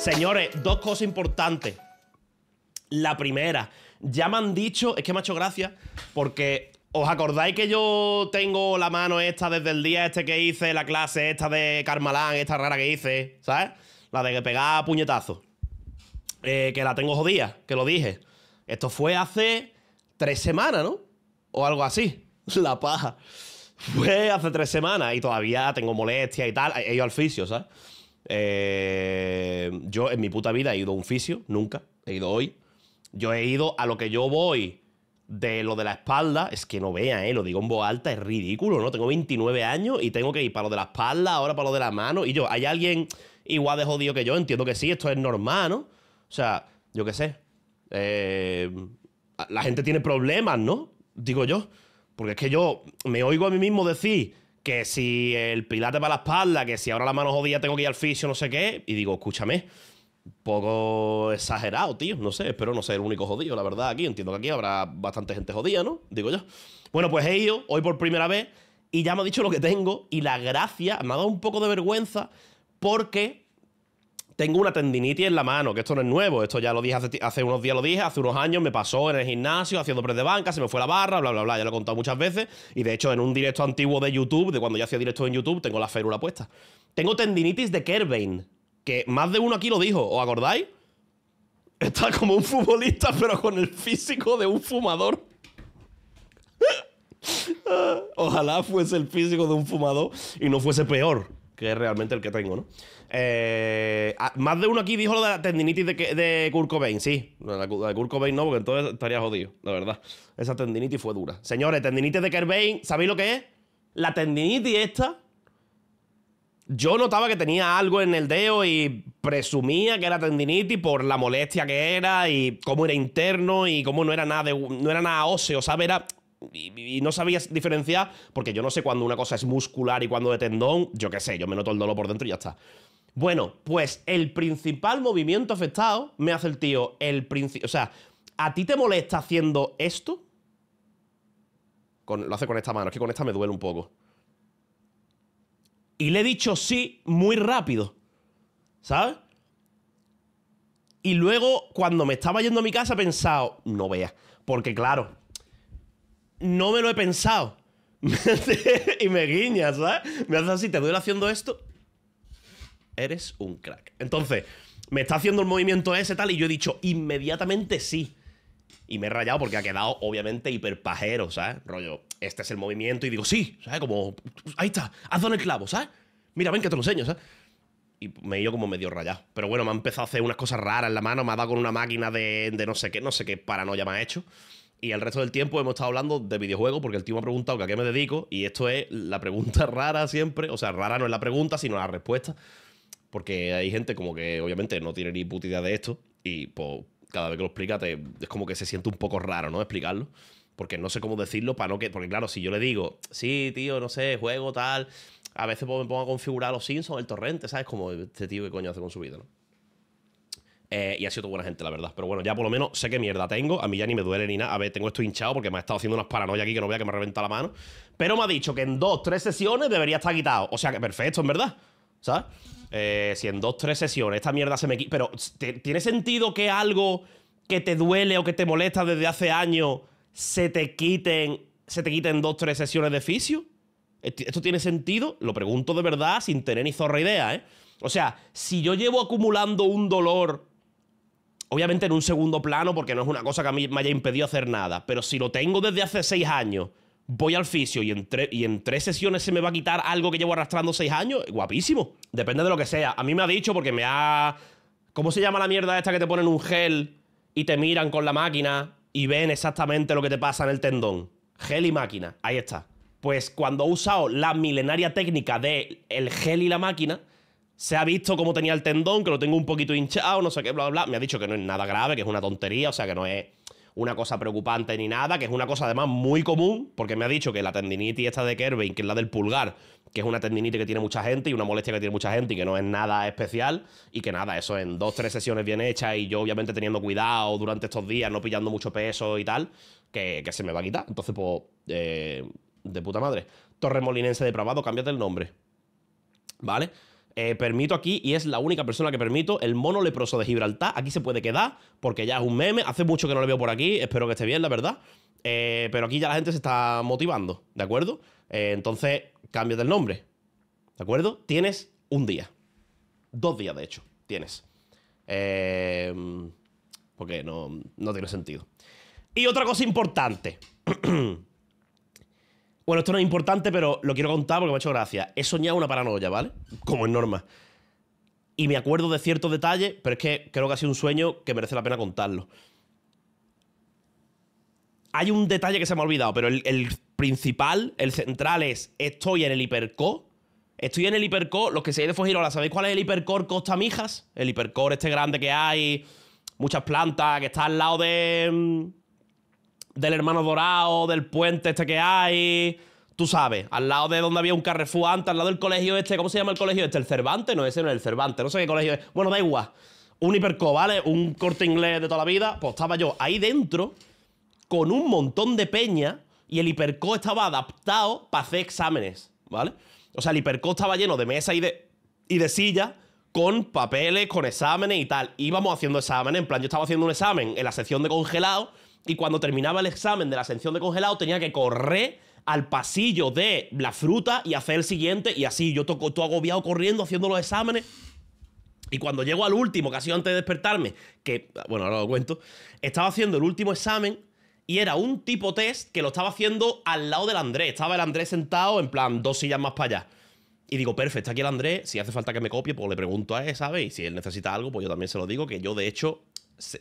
Señores, dos cosas importantes. La primera, ya me han dicho, es que me ha hecho gracia, porque ¿Os acordáis que yo tengo la mano esta desde el día este que hice, la clase esta de Carmalán, esta rara que hice, ¿sabes? La de que pegaba puñetazos, eh, que la tengo jodida, que lo dije. Esto fue hace tres semanas, ¿no? O algo así. La paja. Fue hace tres semanas y todavía tengo molestia y tal. He ido al fisio, ¿sabes? Eh, yo en mi puta vida he ido a un fisio, nunca, he ido hoy. Yo he ido a lo que yo voy de lo de la espalda, es que no vea, ¿eh? lo digo en voz alta, es ridículo, ¿no? Tengo 29 años y tengo que ir para lo de la espalda, ahora para lo de la mano. Y yo, ¿hay alguien igual de jodido que yo? Entiendo que sí, esto es normal, ¿no? O sea, yo qué sé. Eh, la gente tiene problemas, ¿no? Digo yo. Porque es que yo me oigo a mí mismo decir que si el pilate para la espalda, que si ahora la mano jodida tengo que ir al fisio, no sé qué. Y digo, escúchame, poco exagerado, tío. No sé, espero no ser el único jodido, la verdad, aquí. Entiendo que aquí habrá bastante gente jodida, ¿no? Digo yo. Bueno, pues he ido hoy por primera vez y ya me ha dicho lo que tengo y la gracia, me ha dado un poco de vergüenza porque tengo una tendinitis en la mano, que esto no es nuevo, esto ya lo dije hace, unos días, lo dije, hace unos años me pasó en el gimnasio haciendo press de banca, se me fue la barra, bla, bla, bla, ya lo he contado muchas veces, y de hecho en un directo antiguo de YouTube, de cuando yo hacía directo en YouTube, tengo la férula puesta. Tengo tendinitis de Kerbein, que más de uno aquí lo dijo, ¿os acordáis? Está como un futbolista, pero con el físico de un fumador. Ojalá fuese el físico de un fumador y no fuese peor que es realmente el que tengo, ¿no? Eh, ah, más de uno aquí dijo lo de la tendinitis de, de Kurt sí. La, de Kurt Cobain no, porque entonces estaría jodido, la verdad. Esa tendinitis fue dura. Señores, tendinitis de Kerbain, ¿sabéis lo que es? La tendinitis esta... Yo notaba que tenía algo en el dedo y presumía que era tendinitis por la molestia que era y cómo era interno y cómo no era nada, no era nada óseo, ¿sabes? Era y, no sabías diferenciar, porque yo no sé cuando una cosa es muscular y cuando de tendón, yo qué sé, yo me noto el dolor por dentro y ya está. Bueno, pues el principal movimiento afectado me hace el tío, el o sea, ¿a ti te molesta haciendo esto? Con, lo hace con esta mano, es que con esta me duele un poco. Y le he dicho sí muy rápido, ¿sabes? Y luego, cuando me estaba yendo a mi casa, he pensado, no veas, porque claro, no me lo he pensado. y me guiñas, ¿sabes? Me haces así, te duele haciendo esto. Eres un crack. Entonces, me está haciendo el movimiento ese tal y yo he dicho inmediatamente sí. Y me he rayado porque ha quedado obviamente hiperpajero, ¿sabes? Rollo, este es el movimiento y digo, sí, ¿sabes? Como, ahí está, hazlo en el clavo, ¿sabes? Mira, ven que te lo enseño, ¿sabes? Y me he ido como medio rayado. Pero bueno, me ha empezado a hacer unas cosas raras en la mano, me ha dado con una máquina de, de no sé qué, no sé qué paranoia me ha hecho. Y el resto del tiempo hemos estado hablando de videojuegos porque el tío me ha preguntado que a qué me dedico y esto es la pregunta rara siempre. O sea, rara no es la pregunta, sino la respuesta. Porque hay gente como que obviamente no tiene ni puta idea de esto y pues, cada vez que lo explica es como que se siente un poco raro, ¿no? Explicarlo. Porque no sé cómo decirlo para no que... Porque claro, si yo le digo, sí, tío, no sé, juego tal, a veces pues, me pongo a configurar los Simpsons, el torrente, ¿sabes? Como este tío que coño hace con su vida, ¿no? Eh, y ha sido toda buena gente, la verdad. Pero bueno, ya por lo menos sé qué mierda tengo. A mí ya ni me duele ni nada. A ver, tengo esto hinchado porque me ha estado haciendo unas paranoias aquí que no vea que me reventa la mano. Pero me ha dicho que en dos, tres sesiones debería estar quitado. O sea que perfecto, en verdad. ¿Sabes? Eh, si en dos, tres sesiones esta mierda se me quita. Pero ¿tiene sentido que algo que te duele o que te molesta desde hace años se te quiten, se te quiten dos, tres sesiones de fisio? ¿Esto tiene sentido? Lo pregunto de verdad sin tener ni zorra idea, ¿eh? O sea, si yo llevo acumulando un dolor obviamente en un segundo plano, porque no es una cosa que a mí me haya impedido hacer nada, pero si lo tengo desde hace seis años, voy al fisio y en, tres sesiones se me va a quitar algo que llevo arrastrando seis años, guapísimo. Depende de lo que sea. A mí me ha dicho porque me ha... ¿Cómo se llama la mierda esta que te ponen un gel y te miran con la máquina y ven exactamente lo que te pasa en el tendón? Gel y máquina, ahí está. Pues cuando he usado la milenaria técnica de el gel y la máquina, se ha visto cómo tenía el tendón, que lo tengo un poquito hinchado, no sé qué, bla, bla, Me ha dicho que no es nada grave, que es una tontería, o sea, que no es una cosa preocupante ni nada, que es una cosa además muy común, porque me ha dicho que la tendinitis esta de Kerbein, que es la del pulgar, que es una tendinitis que tiene mucha gente y una molestia que tiene mucha gente y que no es nada especial, y que nada, eso en dos, tres sesiones bien hechas y yo obviamente teniendo cuidado durante estos días, no pillando mucho peso y tal, que, se me va a quitar. Entonces, pues, eh, de puta madre. Torremolinense depravado, cámbiate el nombre. ¿Vale? Eh, permito aquí, y es la única persona que permito, el mono leproso de Gibraltar. Aquí se puede quedar, porque ya es un meme. Hace mucho que no lo veo por aquí, espero que esté bien, la verdad. Eh, pero aquí ya la gente se está motivando, ¿de acuerdo? Eh, entonces, cambio del nombre, ¿de acuerdo? Tienes un día. Dos días, de hecho, tienes. porque no, no tiene sentido. Y otra cosa importante. Bueno, esto no es importante, pero lo quiero contar porque me ha hecho gracia. He soñado una paranoia, ¿vale? Como es norma. Y me acuerdo de ciertos detalles, pero es que creo que ha sido un sueño que merece la pena contarlo. Hay un detalle que se me ha olvidado, pero el, principal, el central es estoy en el hiperco. Estoy en el hiperco, los que seáis de Fujirola, ¿sabéis cuál es el hipercore Costa Mijas? El hipercore este grande que hay, muchas plantas, que está al lado de... Mm, del hermano dorado, del puente este que hay. Tú sabes, al lado de donde había un Carrefour antes, al lado del colegio este, ¿cómo se llama el colegio este? ¿El Cervantes? No, ese no es el Cervante. no sé qué colegio es. Bueno, da igual. Un hiperco, ¿vale? Un corte inglés de toda la vida. Pues estaba yo ahí dentro con un montón de peña y el hiperco estaba adaptado para hacer exámenes, ¿vale? O sea, el hiperco estaba lleno de mesa y de, y de sillas con papeles, con exámenes y tal. Íbamos haciendo exámenes, en plan, yo estaba haciendo un examen en la sección de congelado y cuando terminaba el examen de la ascensión de congelado tenía que correr al pasillo de la fruta y hacer el siguiente y así yo toco todo agobiado corriendo haciendo los exámenes y cuando llego al último, casi antes de despertarme, que bueno, ahora lo cuento, estaba haciendo el último examen y era un tipo test que lo estaba haciendo al lado del Andrés, estaba el Andrés sentado en plan dos sillas más para allá. Y digo, perfecto, aquí el Andrés, si hace falta que me copie, pues le pregunto a él, ¿sabes? Y si él necesita algo, pues yo también se lo digo, que yo de hecho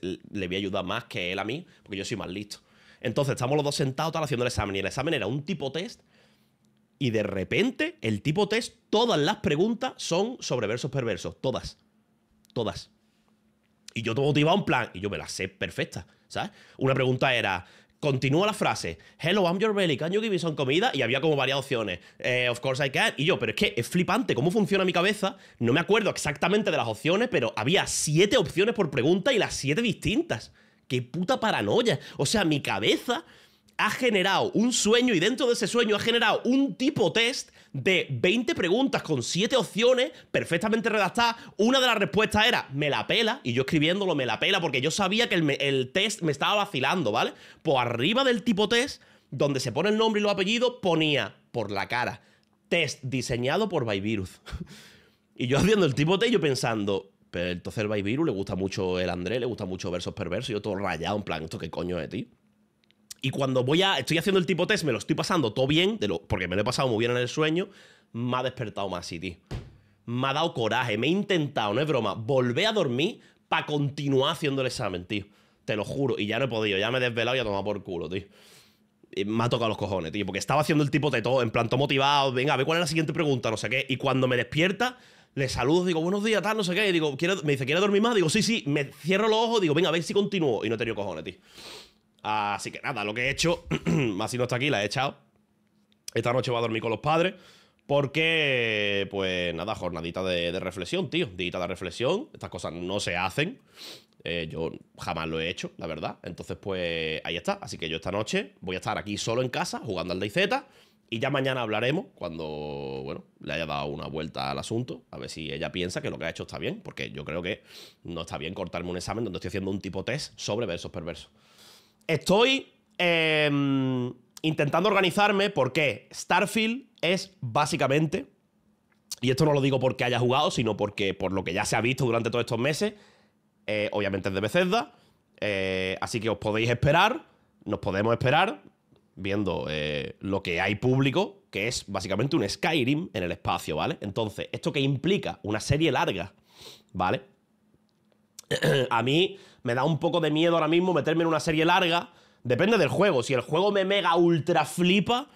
le voy a ayudar más que él a mí, porque yo soy más listo. Entonces estamos los dos sentados tal, haciendo el examen y el examen era un tipo test y de repente el tipo test, todas las preguntas son sobre versos perversos, todas, todas. Y yo todo motivado un plan, y yo me la sé perfecta, ¿sabes? Una pregunta era, Continúa la frase, hello, I'm your belly, can you give me some comida? Y había como varias opciones, eh, of course I can. Y yo, pero es que es flipante cómo funciona mi cabeza. No me acuerdo exactamente de las opciones, pero había siete opciones por pregunta y las siete distintas. ¡Qué puta paranoia! O sea, mi cabeza ha generado un sueño y dentro de ese sueño ha generado un tipo test de 20 preguntas con 7 opciones perfectamente redactadas. Una de las respuestas era, me la pela, y yo escribiéndolo, me la pela, porque yo sabía que el, test me estaba vacilando, ¿vale? Por pues arriba del tipo test, donde se pone el nombre y los apellidos, ponía por la cara, test diseñado por virus y yo haciendo el tipo test, yo pensando, pero entonces el Byvirus le gusta mucho el André, le gusta mucho versos perversos, yo todo rayado, en plan, ¿esto qué coño es, tío? Y cuando voy a. Estoy haciendo el tipo test, me lo estoy pasando todo bien, porque me lo he pasado muy bien en el sueño. Me ha despertado más así, tío. Me ha dado coraje. Me he intentado, no es broma, volver a dormir para continuar haciendo el examen, tío. Te lo juro. Y ya no he podido. Ya me he desvelado y he tomado por culo, tío. Y me ha tocado los cojones, tío. Porque estaba haciendo el tipo test todo, en plan, todo motivado. Venga, a ver cuál es la siguiente pregunta, no sé qué. Y cuando me despierta, le saludo, digo, buenos días, tal, no sé qué. Y digo, me dice, ¿quiere dormir más? Digo, sí, sí. Me cierro los ojos, digo, venga, a ver si continúo. Y no he tenido cojones, tío. Así que nada, lo que he hecho, si no está aquí, la he echado. Esta noche voy a dormir con los padres. Porque, pues nada, jornadita de, reflexión, tío. Dita de reflexión. Estas cosas no se hacen. Eh, yo jamás lo he hecho, la verdad. Entonces, pues ahí está. Así que yo esta noche voy a estar aquí solo en casa jugando al DayZ. Y ya mañana hablaremos cuando, bueno, le haya dado una vuelta al asunto. A ver si ella piensa que lo que ha hecho está bien. Porque yo creo que no está bien cortarme un examen donde estoy haciendo un tipo test sobre versos perversos. Estoy em, intentando organizarme porque Starfield es básicamente, y esto no lo digo porque haya jugado, sino porque por lo que ya se ha visto durante todos estos meses, eh, obviamente es de Bethesda, eh, así que os podéis esperar, nos podemos esperar viendo eh, lo que hay público, que es básicamente un Skyrim en el espacio, ¿vale? Entonces, ¿esto que implica? Una serie larga, ¿vale? a mí me da un poco de miedo ahora mismo meterme en una serie larga. Depende del juego. Si el juego me mega ultra flipa,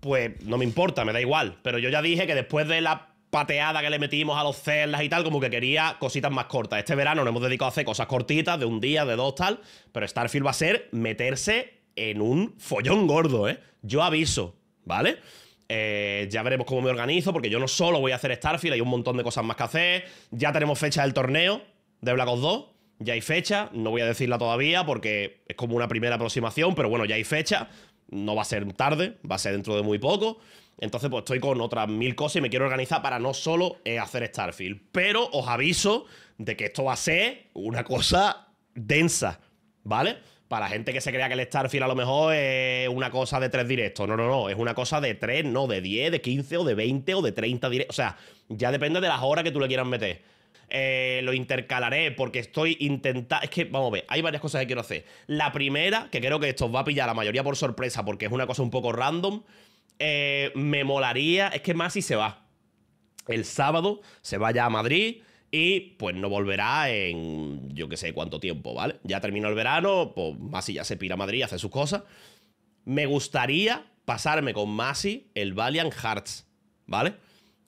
pues no me importa, me da igual. Pero yo ya dije que después de la pateada que le metimos a los celdas y tal, como que quería cositas más cortas. Este verano nos hemos dedicado a hacer cosas cortitas, de un día, de dos, tal. Pero Starfield va a ser meterse en un follón gordo, ¿eh? Yo aviso, ¿vale? Eh, ya veremos cómo me organizo, porque yo no solo voy a hacer Starfield, hay un montón de cosas más que hacer. Ya tenemos fecha del torneo de Black Ops 2. Ya hay fecha, no voy a decirla todavía porque es como una primera aproximación, pero bueno, ya hay fecha. No va a ser tarde, va a ser dentro de muy poco. Entonces, pues estoy con otras mil cosas y me quiero organizar para no solo eh, hacer Starfield. Pero os aviso de que esto va a ser una cosa densa, ¿vale? Para gente que se crea que el Starfield a lo mejor es una cosa de tres directos. No, no, no. Es una cosa de tres, no, de 10, de 15 o de 20 o de 30 directos. O sea, ya depende de las horas que tú le quieras meter. Eh, lo intercalaré porque estoy intentando... Es que, vamos a ver, hay varias cosas que quiero hacer. La primera, que creo que esto os va a pillar la mayoría por sorpresa porque es una cosa un poco random, eh, me molaría... Es que Masi se va. El sábado se va ya a Madrid y pues no volverá en yo que sé cuánto tiempo, ¿vale? Ya terminó el verano, pues Masi ya se pira a Madrid hace sus cosas. Me gustaría pasarme con Masi el Valiant Hearts, ¿vale?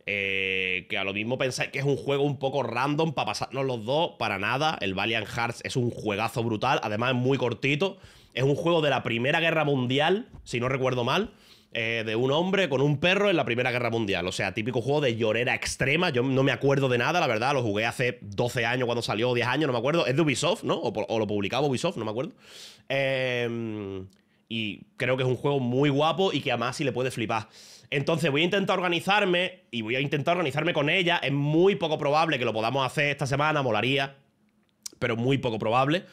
Eh, que a lo mismo pensáis que es un juego un poco random para pasarnos los dos, para nada. El Valiant Hearts es un juegazo brutal, además es muy cortito. Es un juego de la Primera Guerra Mundial, si no recuerdo mal, eh, de un hombre con un perro en la Primera Guerra Mundial. O sea, típico juego de llorera extrema. Yo no me acuerdo de nada, la verdad. Lo jugué hace 12 años cuando salió, 10 años, no me acuerdo. Es de Ubisoft, ¿no? O, lo publicaba Ubisoft, no me acuerdo. Em, y creo que es un juego muy guapo y que a si le puede flipar. Entonces voy a intentar organizarme y voy a intentar organizarme con ella. Es muy poco probable que lo podamos hacer esta semana, molaría, pero muy poco probable.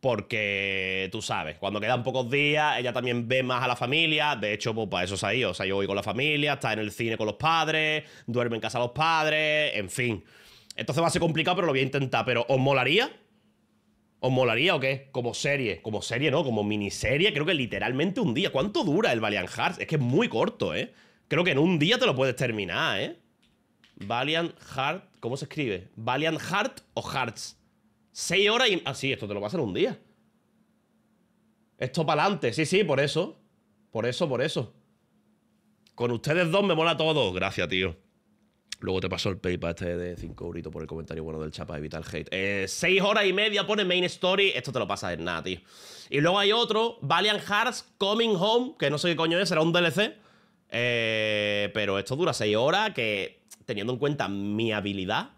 Porque tú sabes, cuando quedan pocos días, ella también ve más a la familia. De hecho, pues para eso se ahí, O sea, yo voy con la familia, está en el cine con los padres, duerme en casa los padres, en fin. Entonces va a ser complicado, pero lo voy a intentar. Pero ¿os molaría? ¿Os molaría o qué? Como serie. Como serie, ¿no? Como miniserie. Creo que literalmente un día. ¿Cuánto dura el Valiant Hearts? Es que es muy corto, ¿eh? Creo que en un día te lo puedes terminar, ¿eh? Valiant Heart. ¿Cómo se escribe? ¿Valiant Heart o Hearts? Seis horas y. Ah, sí, esto te lo va a hacer un día. Esto para adelante. Sí, sí, por eso. Por eso, por eso. Con ustedes dos me mola todo. Gracias, tío. Luego te paso el PayPal este de 5 euritos por el comentario bueno del chapa, de Vital hate. Eh, seis horas y media pone Main Story. Esto te lo pasas en nada, tío. Y luego hay otro, Valiant Hearts Coming Home, que no sé qué coño es, será un DLC. Eh, pero esto dura 6 horas, que teniendo en cuenta mi habilidad,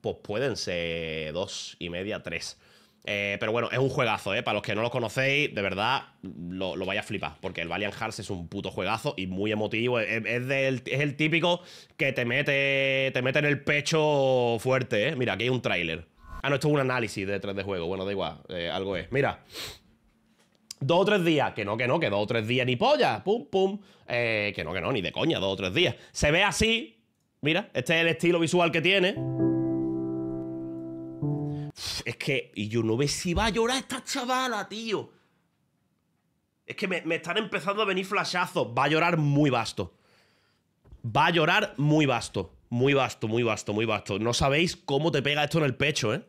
pues pueden ser dos y media, tres. Eh, pero bueno, es un juegazo, ¿eh? Para los que no lo conocéis, de verdad, lo, lo vais a flipar. Porque el Valiant Hearts es un puto juegazo y muy emotivo. Es, el típico que te mete, te mete en el pecho fuerte, ¿eh? Mira, aquí hay un tráiler. Ah, no, esto es un análisis de 3D juego. Bueno, da igual, eh, algo es. Mira. Dos o tres días, que no, que no, que dos o tres días ni polla, pum, pum, eh, que no, que no, ni de coña, dos o tres días. Se ve así, mira, este es el estilo visual que tiene. es que, y yo no ve si va a llorar esta chavala, tío. Es que me, me están empezando a venir flashazos, va a llorar muy vasto. Va a llorar muy vasto, muy vasto, muy vasto, muy vasto. No sabéis cómo te pega esto en el pecho, ¿eh?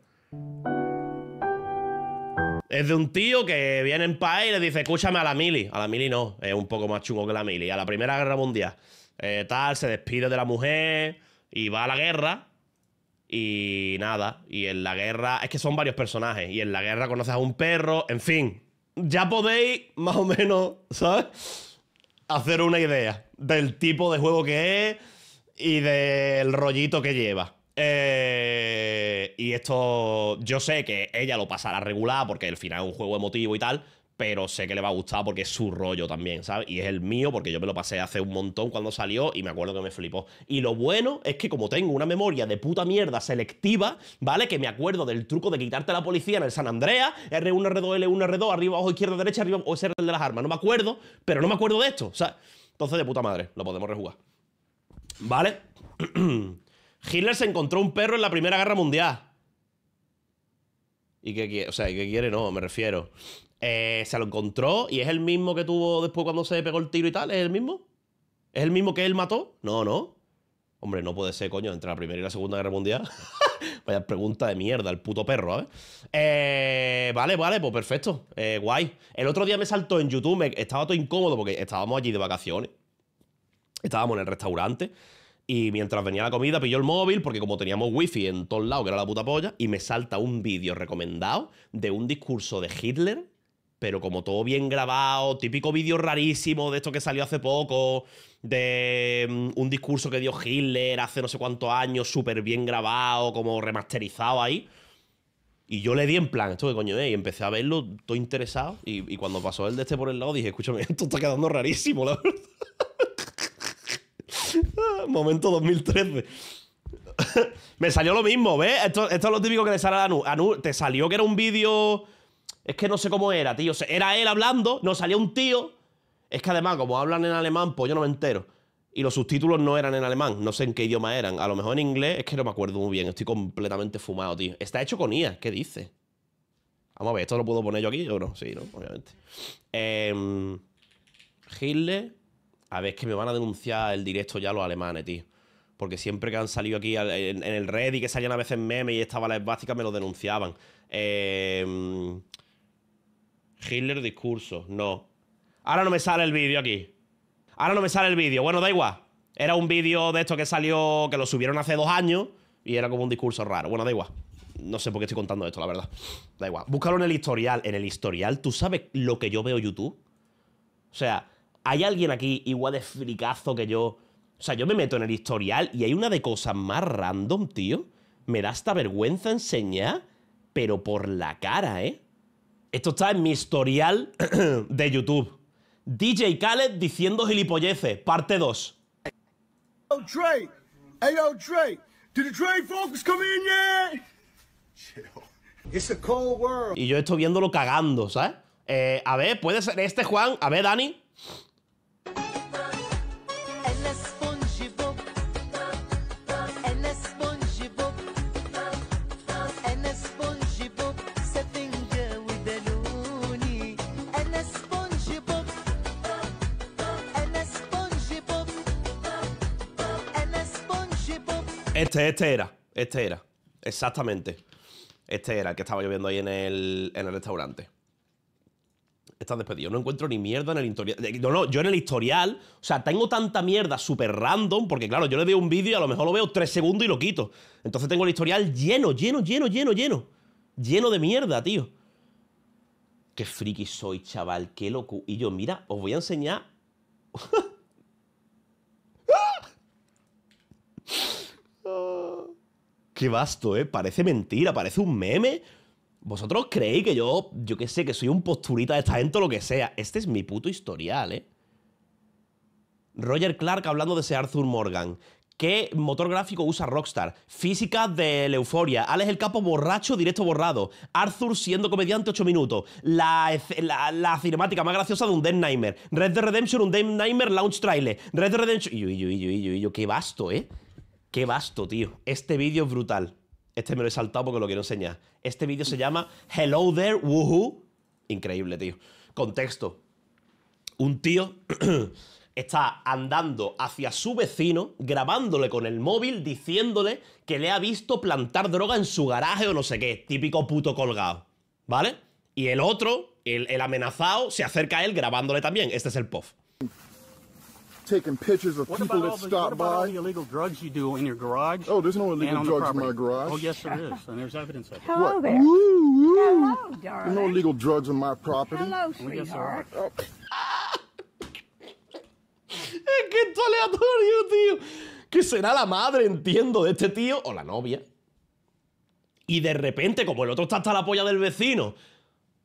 Es de un tío que viene en paz y le dice, escúchame a la mili. A la mili no, es un poco más chungo que la mili. A la Primera Guerra Mundial. Eh, tal, se despide de la mujer y va a la guerra. Y nada, y en la guerra, es que son varios personajes. Y en la guerra conoces a un perro, en fin. Ya podéis más o menos, ¿sabes? Hacer una idea del tipo de juego que es y del rollito que lleva. Eh eh, y esto, yo sé que ella lo pasará regular porque al final es un juego emotivo y tal, pero sé que le va a gustar porque es su rollo también, ¿sabes? Y es el mío porque yo me lo pasé hace un montón cuando salió y me acuerdo que me flipó. Y lo bueno es que como tengo una memoria de puta mierda selectiva, ¿vale? Que me acuerdo del truco de quitarte la policía en el San Andreas, R1, R2, L1, R2, arriba, ojo izquierda, derecha, arriba, o era el de las armas. No me acuerdo, pero no me acuerdo de esto, o sea, entonces de puta madre, lo podemos rejugar. ¿Vale? Hitler se encontró un perro en la Primera Guerra Mundial. ¿Y qué quiere? O sea, ¿qué quiere? No, me refiero. Eh, se lo encontró y es el mismo que tuvo después cuando se pegó el tiro y tal. ¿Es el mismo? ¿Es el mismo que él mató? No, no. Hombre, no puede ser, coño, entre la Primera y la Segunda Guerra Mundial. Vaya pregunta de mierda, el puto perro, a ¿eh? eh, vale, vale, pues perfecto. Eh, guay. El otro día me saltó en YouTube, estaba todo incómodo porque estábamos allí de vacaciones. Estábamos en el restaurante y mientras venía la comida, pilló el móvil, porque como teníamos wifi en todos lados, que era la puta polla, y me salta un vídeo recomendado de un discurso de Hitler, pero como todo bien grabado, típico vídeo rarísimo de esto que salió hace poco, de mm, un discurso que dio Hitler hace no sé cuántos años, súper bien grabado, como remasterizado ahí. Y yo le di en plan, esto que coño es, y empecé a verlo, todo interesado, y, y cuando pasó el de este por el lado, dije, escúchame, esto está quedando rarísimo, la verdad. Momento 2013. Me salió lo mismo, ¿ves? Esto, es lo típico que te sale a Anu. te salió que era un vídeo... Es que no sé cómo era, tío. Era él hablando, no salía un tío. Es que además, como hablan en alemán, pues yo no me entero. Y los subtítulos no eran en alemán, no sé en qué idioma eran. A lo mejor en inglés, es que no me acuerdo muy bien. Estoy completamente fumado, tío. Está hecho con IA, ¿qué dice? Vamos a ver, ¿esto lo puedo poner yo aquí o no? Sí, ¿no? Obviamente. Eh, Hitler... A ver, es que me van a denunciar el directo ya los alemanes, tío. Porque siempre que han salido aquí en, el red y que salían a veces memes y estaba la básicas me lo denunciaban. Eh, Hitler discurso, no. Ahora no me sale el vídeo aquí. Ahora no me sale el vídeo. Bueno, da igual. Era un vídeo de esto que salió, que lo subieron hace dos años y era como un discurso raro. Bueno, da igual. No sé por qué estoy contando esto, la verdad. Da igual. Búscalo en el historial. En el historial, ¿tú sabes lo que yo veo YouTube? O sea, hay alguien aquí igual de fricazo que yo. O sea, yo me meto en el historial y hay una de cosas más random, tío. Me da hasta vergüenza enseñar, pero por la cara, ¿eh? Esto está en mi historial de YouTube. DJ Khaled diciendo gilipolleces, parte 2. yo, the come in It's cold world. Y yo estoy viéndolo cagando, ¿sabes? Eh, a ver, ¿puede ser este Juan? A ver, Dani. este era, este era, exactamente. Este era el que estaba lloviendo ahí en el, en el restaurante. Estás despedido. No encuentro ni mierda en el historial. Eh, no, no, yo en el historial. O sea, tengo tanta mierda super random. Porque, claro, yo le doy un vídeo y a lo mejor lo veo tres segundos y lo quito. Entonces tengo el historial lleno, lleno, lleno, lleno, lleno. Lleno de mierda, tío. Qué friki soy, chaval. Qué loco. Y yo, mira, os voy a enseñar. qué basto, ¿eh? Parece mentira, parece un meme. ¿Vosotros creéis que yo, yo qué sé, que soy un posturita de esta gente o lo que sea? Este es mi puto historial, ¿eh? Roger Clark hablando de ese Arthur Morgan. ¿Qué motor gráfico usa Rockstar? Física de Euforia. Alex el Capo borracho, directo borrado. Arthur siendo comediante 8 minutos. La, cinemática más graciosa de un Dead Nightmare. Red Dead Redemption, un Dead Nightmare launch trailer. Red Dead Redemption. uy, yo, uy, yo, yo, qué vasto, ¿eh? Qué basto, tío. Este vídeo es brutal. Este me lo he saltado porque lo quiero enseñar. Este vídeo se llama Hello There, Woohoo. Increíble, tío. Contexto. Un tío está andando hacia su vecino, grabándole con el móvil, diciéndole que le ha visto plantar droga en su garaje o no sé qué. Típico puto colgado. ¿Vale? Y el otro, el, amenazado, se acerca a él grabándole también. Este es el POF taking pictures of people that stop by. illegal drugs you do in your garage. Oh, there's no illegal drugs in my garage. Oh, yes, there is, and there's evidence of it. Hello there. Hello, darling. no illegal drugs in my property. Hello, sweetheart. es eh, que esto aleatorio, tío. Que será la madre, entiendo, de este tío o la novia. Y de repente, como el otro está hasta la polla del vecino,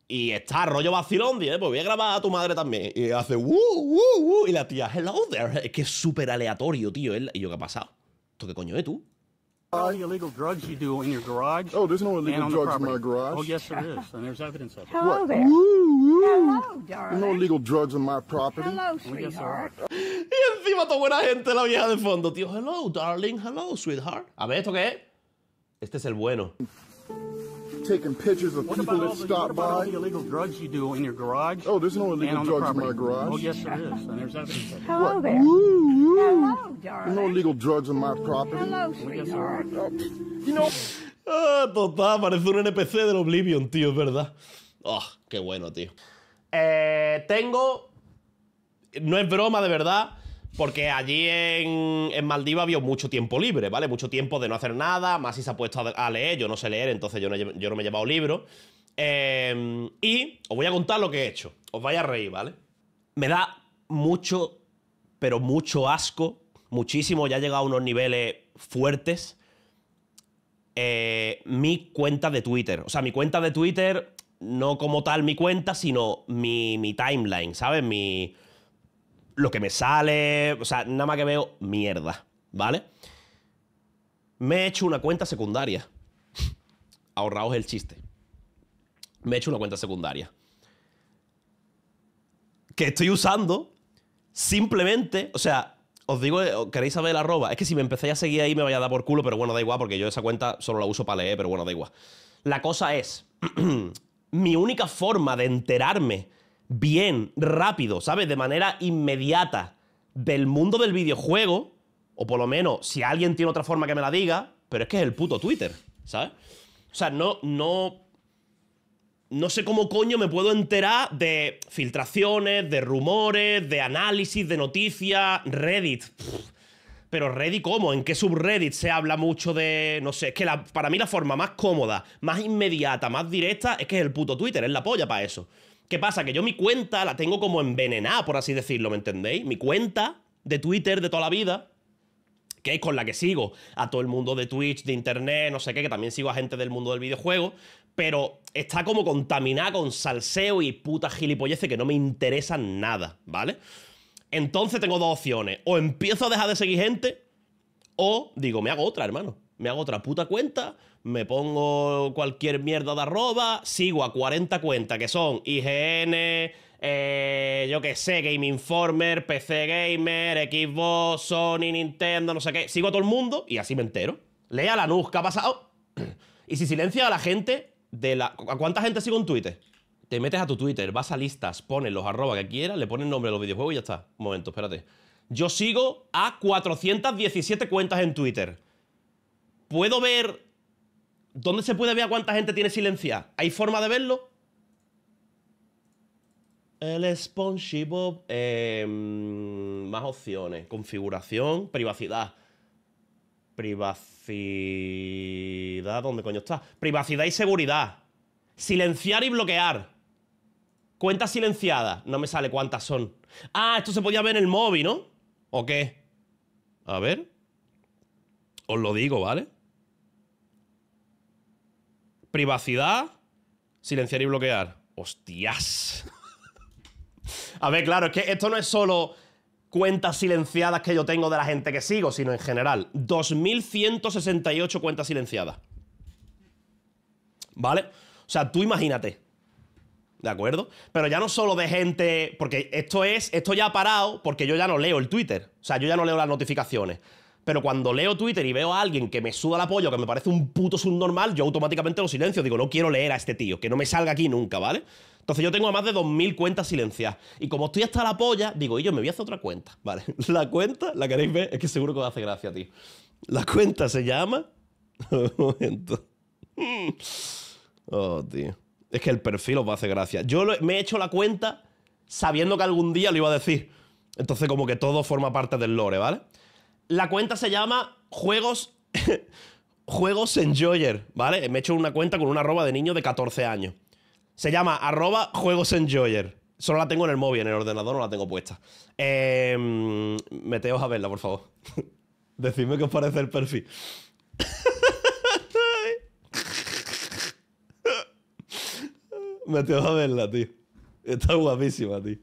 y está rollo vacilón, tío eh, pues voy a grabar a tu madre también. Y hace, woo woo uh, y la tía, hello there. Es que es súper aleatorio, tío. Y yo, ¿qué ha pasado? ¿Esto qué coño es tú? illegal drugs you do in your garage. Oh, there's no illegal drugs in my garage. Oh, yes, there is, and there's evidence of it. Hello there. Woo, woo. Hello, No illegal drugs in my property. Hello, sweetheart. y encima toda buena gente, la vieja de fondo, tío. Hello, darling. Hello, sweetheart. A ver, ¿esto qué es? Este es el bueno. taking pictures of what people that stop by. All the illegal drugs you do in your garage. Oh, there's no illegal drugs in my garage. Oh, yes, there is. And there's evidence of it. Hello what? there. Ooh, Hello, darling. No illegal drugs on my property. Hello, sweetheart. Oh, you know. Ah, total, parece un NPC del Oblivion, tío, es verdad. Oh, qué bueno, tío. Eh, tengo. No es broma, de verdad. Porque allí en, en Maldivas había mucho tiempo libre, ¿vale? Mucho tiempo de no hacer nada, más se ha puesto a, leer, yo no sé leer, entonces yo no, me he llevado libro. Em, y os voy a contar lo que he hecho, os vaya a reír, ¿vale? Me da mucho, pero mucho asco, muchísimo, ya he llegado a unos niveles fuertes. Eh, mi cuenta de Twitter. O sea, mi cuenta de Twitter, no como tal mi cuenta, sino mi timeline, ¿sabes? Mi, lo que me sale, o sea, nada más que veo mierda, ¿vale? Me he hecho una cuenta secundaria. Ahorraos el chiste. Me he hecho una cuenta secundaria. Que estoy usando simplemente, o sea, os digo, eh, queréis saber el arroba. Es que si me empecéis a seguir ahí me vaya a dar por culo, pero bueno, da igual, porque yo esa cuenta solo la uso para leer, pero bueno, da igual. La cosa es, mi única forma de enterarme bien, rápido, ¿sabes? De manera inmediata del mundo del videojuego, o por lo menos si alguien tiene otra forma que me la diga, pero es que es el puto Twitter, ¿sabes? O sea, no, no, no sé cómo coño me puedo enterar de filtraciones, de rumores, de análisis, de noticias, Reddit. pero Reddit cómo, en qué subreddit se habla mucho de, no sé, es que para mí la forma más cómoda, más inmediata, más directa es que es el puto Twitter, es la polla para eso. ¿Qué pasa? Que yo mi cuenta la tengo como envenenada, por así decirlo, ¿me entendéis? Mi cuenta de Twitter de toda la vida, que es con la que sigo a todo el mundo de Twitch, de internet, no sé qué, que también sigo a gente del mundo del videojuego, pero está como contaminada con salseo y puta gilipolleces que no me interesan nada, ¿vale? Entonces tengo dos opciones, o empiezo a dejar de seguir gente, o digo, me hago otra, hermano me hago otra puta cuenta, me pongo cualquier mierda de arroba, sigo a 40 cuentas que son IGN, eh, yo qué sé, Game Informer, PC Gamer, Xbox, Sony, Nintendo, no sé qué. Sigo a todo el mundo y así me entero. Lea la news, ¿qué ha pasado? y si silencia a la gente de la... ¿A cuánta gente sigo en Twitter? Te metes a tu Twitter, vas a listas, pones los arroba que quieras, le pones nombre de los videojuegos y ya está. Un momento, espérate. Yo sigo a 417 cuentas en Twitter. ¿Puedo ver dónde se puede ver a cuánta gente tiene silenciada? ¿Hay forma de verlo? El SpongeBob. Em, más opciones. Configuración, privacidad. Privacidad. ¿Dónde coño está? Privacidad y seguridad. Silenciar y bloquear. Cuentas silenciadas. No me sale cuántas son. Ah, esto se podía ver en el móvil, ¿no? ¿O qué? A ver. Os lo digo, ¿vale? privacidad, silenciar y bloquear. ¡Hostias! A ver, claro, es que esto no es solo cuentas silenciadas que yo tengo de la gente que sigo, sino en general. 2.168 cuentas silenciadas. ¿Vale? O sea, tú imagínate. ¿De acuerdo? Pero ya no solo de gente. Porque esto es. Esto ya ha parado porque yo ya no leo el Twitter. O sea, yo ya no leo las notificaciones pero cuando leo Twitter y veo a alguien que me suda la polla, que me parece un puto subnormal, yo automáticamente lo silencio. Digo, no quiero leer a este tío, que no me salga aquí nunca, ¿vale? Entonces yo tengo más de 2.000 cuentas silenciadas. Y como estoy hasta la polla, digo, y yo me voy a hacer otra cuenta, ¿vale? La cuenta, la queréis ver, es que seguro que os hace gracia, tío. La cuenta se llama... un momento. Oh, tío. Es que el perfil os va a hacer gracia. Yo me he hecho la cuenta sabiendo que algún día lo iba a decir. Entonces como que todo forma parte del lore, ¿vale? La cuenta se llama Juegos. Juegos Enjoyer, ¿vale? Me he hecho una cuenta con una arroba de niño de 14 años. Se llama arroba Juegos Enjoyer. Solo la tengo en el móvil, en el ordenador no la tengo puesta. Em, meteos a verla, por favor. Decidme qué os parece el perfil. meteos a verla, tío. Está guapísima, tío.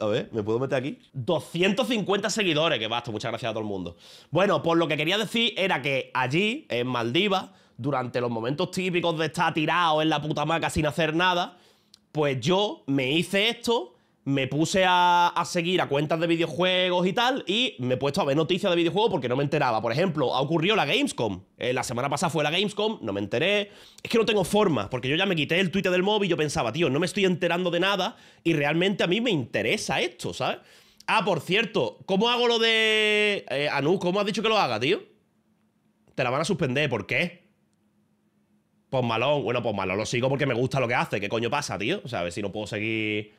A ver, ¿me puedo meter aquí? 250 seguidores, que basta, muchas gracias a todo el mundo. Bueno, pues lo que quería decir era que allí, en Maldivas, durante los momentos típicos de estar tirado en la puta maca sin hacer nada, pues yo me hice esto me puse a, seguir a cuentas de videojuegos y tal, y me he puesto a ver noticias de videojuegos porque no me enteraba. Por ejemplo, ha ocurrido la Gamescom. Eh, la semana pasada fue la Gamescom, no me enteré. Es que no tengo forma, porque yo ya me quité el Twitter del móvil y yo pensaba, tío, no me estoy enterando de nada y realmente a mí me interesa esto, ¿sabes? Ah, por cierto, ¿cómo hago lo de... Eh, anu, ¿cómo has dicho que lo haga, tío? Te la van a suspender, ¿por qué? Pues malón, bueno, pues malón lo sigo porque me gusta lo que hace. ¿Qué coño pasa, tío? O sea, a ver si no puedo seguir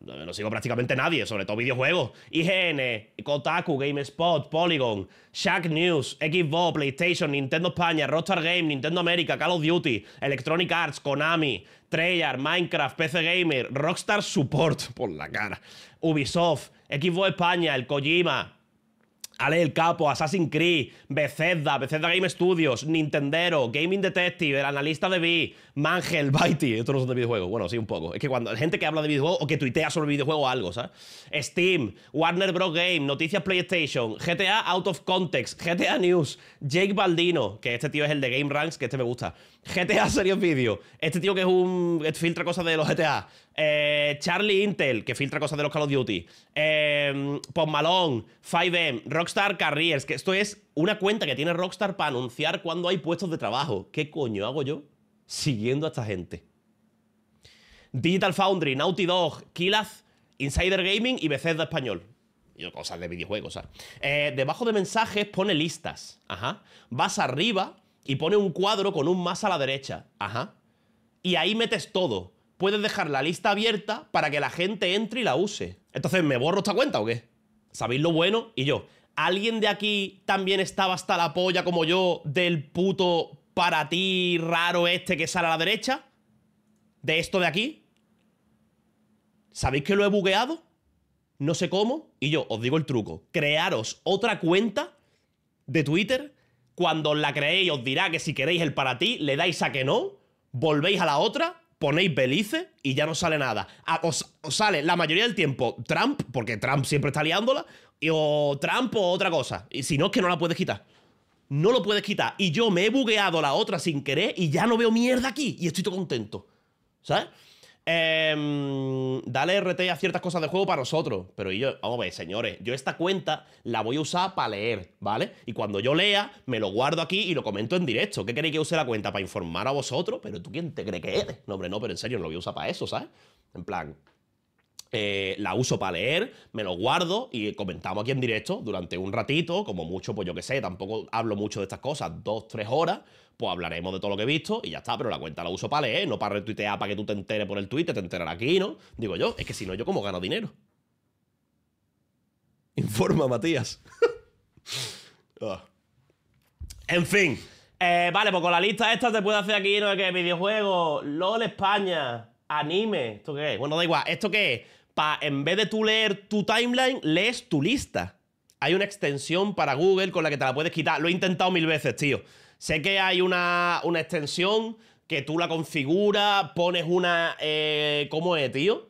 no sigo prácticamente nadie, sobre todo videojuegos. IGN, Kotaku, GameSpot, Polygon, Shack News, Xbox, PlayStation, Nintendo España, Rockstar Game, Nintendo América, Call of Duty, Electronic Arts, Konami, Treyarch, Minecraft, PC Gamer, Rockstar Support, por la cara, Ubisoft, Xbox España, el Kojima, Ale el Capo, Assassin's Creed, Bethesda, Bethesda Game Studios, Nintendo, Gaming Detective, el analista de B, Mangel, Baiti. Estos no son de videojuegos. Bueno, sí, un poco. Es que cuando hay gente que habla de videojuegos o que tuitea sobre videojuegos o algo, ¿sabes? Steam, Warner Bros. Game, Noticias PlayStation, GTA Out of Context, GTA News, Jake Baldino, que este tío es el de Game Ranks, que este me gusta. GTA Series vídeo, Este tío que es un. filtra cosas de los GTA. Eh, Charlie Intel, que filtra cosas de los Call of Duty. Eh, 5M, Rockstar Careers. Que esto es una cuenta que tiene Rockstar para anunciar cuando hay puestos de trabajo. ¿Qué coño hago yo siguiendo a esta gente? Digital Foundry, Naughty Dog, Killaz, Insider Gaming y de Español cosas de videojuegos. Eh, debajo de mensajes pone listas. Ajá. Vas arriba y pone un cuadro con un más a la derecha. Ajá. Y ahí metes todo. Puedes dejar la lista abierta para que la gente entre y la use. Entonces, ¿me borro esta cuenta o qué? ¿Sabéis lo bueno? Y yo, ¿alguien de aquí también estaba hasta la polla como yo del puto para ti raro este que sale a la derecha? ¿De esto de aquí? ¿Sabéis que lo he bugueado? No sé cómo. Y yo os digo el truco. Crearos otra cuenta de Twitter cuando la creéis os dirá que si queréis el para ti, le dais a que no, volvéis a la otra, ponéis Belice y ya no sale nada. Os, sale la mayoría del tiempo Trump, porque Trump siempre está liándola, y, o Trump o otra cosa. Y si no, es que no la puedes quitar. No lo puedes quitar. Y yo me he bugueado la otra sin querer y ya no veo mierda aquí. Y estoy todo contento. ¿Sabes? eh, dale RT a ciertas cosas de juego para nosotros. Pero yo, vamos señores, yo esta cuenta la voy a usar para leer, ¿vale? Y cuando yo lea, me lo guardo aquí y lo comento en directo. ¿Qué queréis que use la cuenta? ¿Para informar a vosotros? Pero tú quién te cree que eres? No, hombre, no, pero en serio, no lo voy a usar para eso, ¿sabes? En plan, eh, la uso para leer, me lo guardo y comentamos aquí en directo durante un ratito, como mucho, pues yo que sé, tampoco hablo mucho de estas cosas, dos, tres horas, pues hablaremos de todo lo que he visto y ya está, pero la cuenta la uso para leer, no para retuitear, para que tú te enteres por el Twitter, te enterarás aquí, ¿no? Digo yo, es que si no, yo como gano dinero. Informa, Matías. Ah. En fin. Eh, vale, pues con la lista esta te puede hacer aquí, ¿no? Que videojuegos, LOL España, anime. ¿Esto qué es? Bueno, da igual. ¿Esto qué es? Pa, en vez de tú leer tu timeline, lees tu lista. Hay una extensión para Google con la que te la puedes quitar. Lo he intentado mil veces, tío. Sé que hay una, extensión que tú la configuras, pones una... Eh, ¿Cómo es, tío?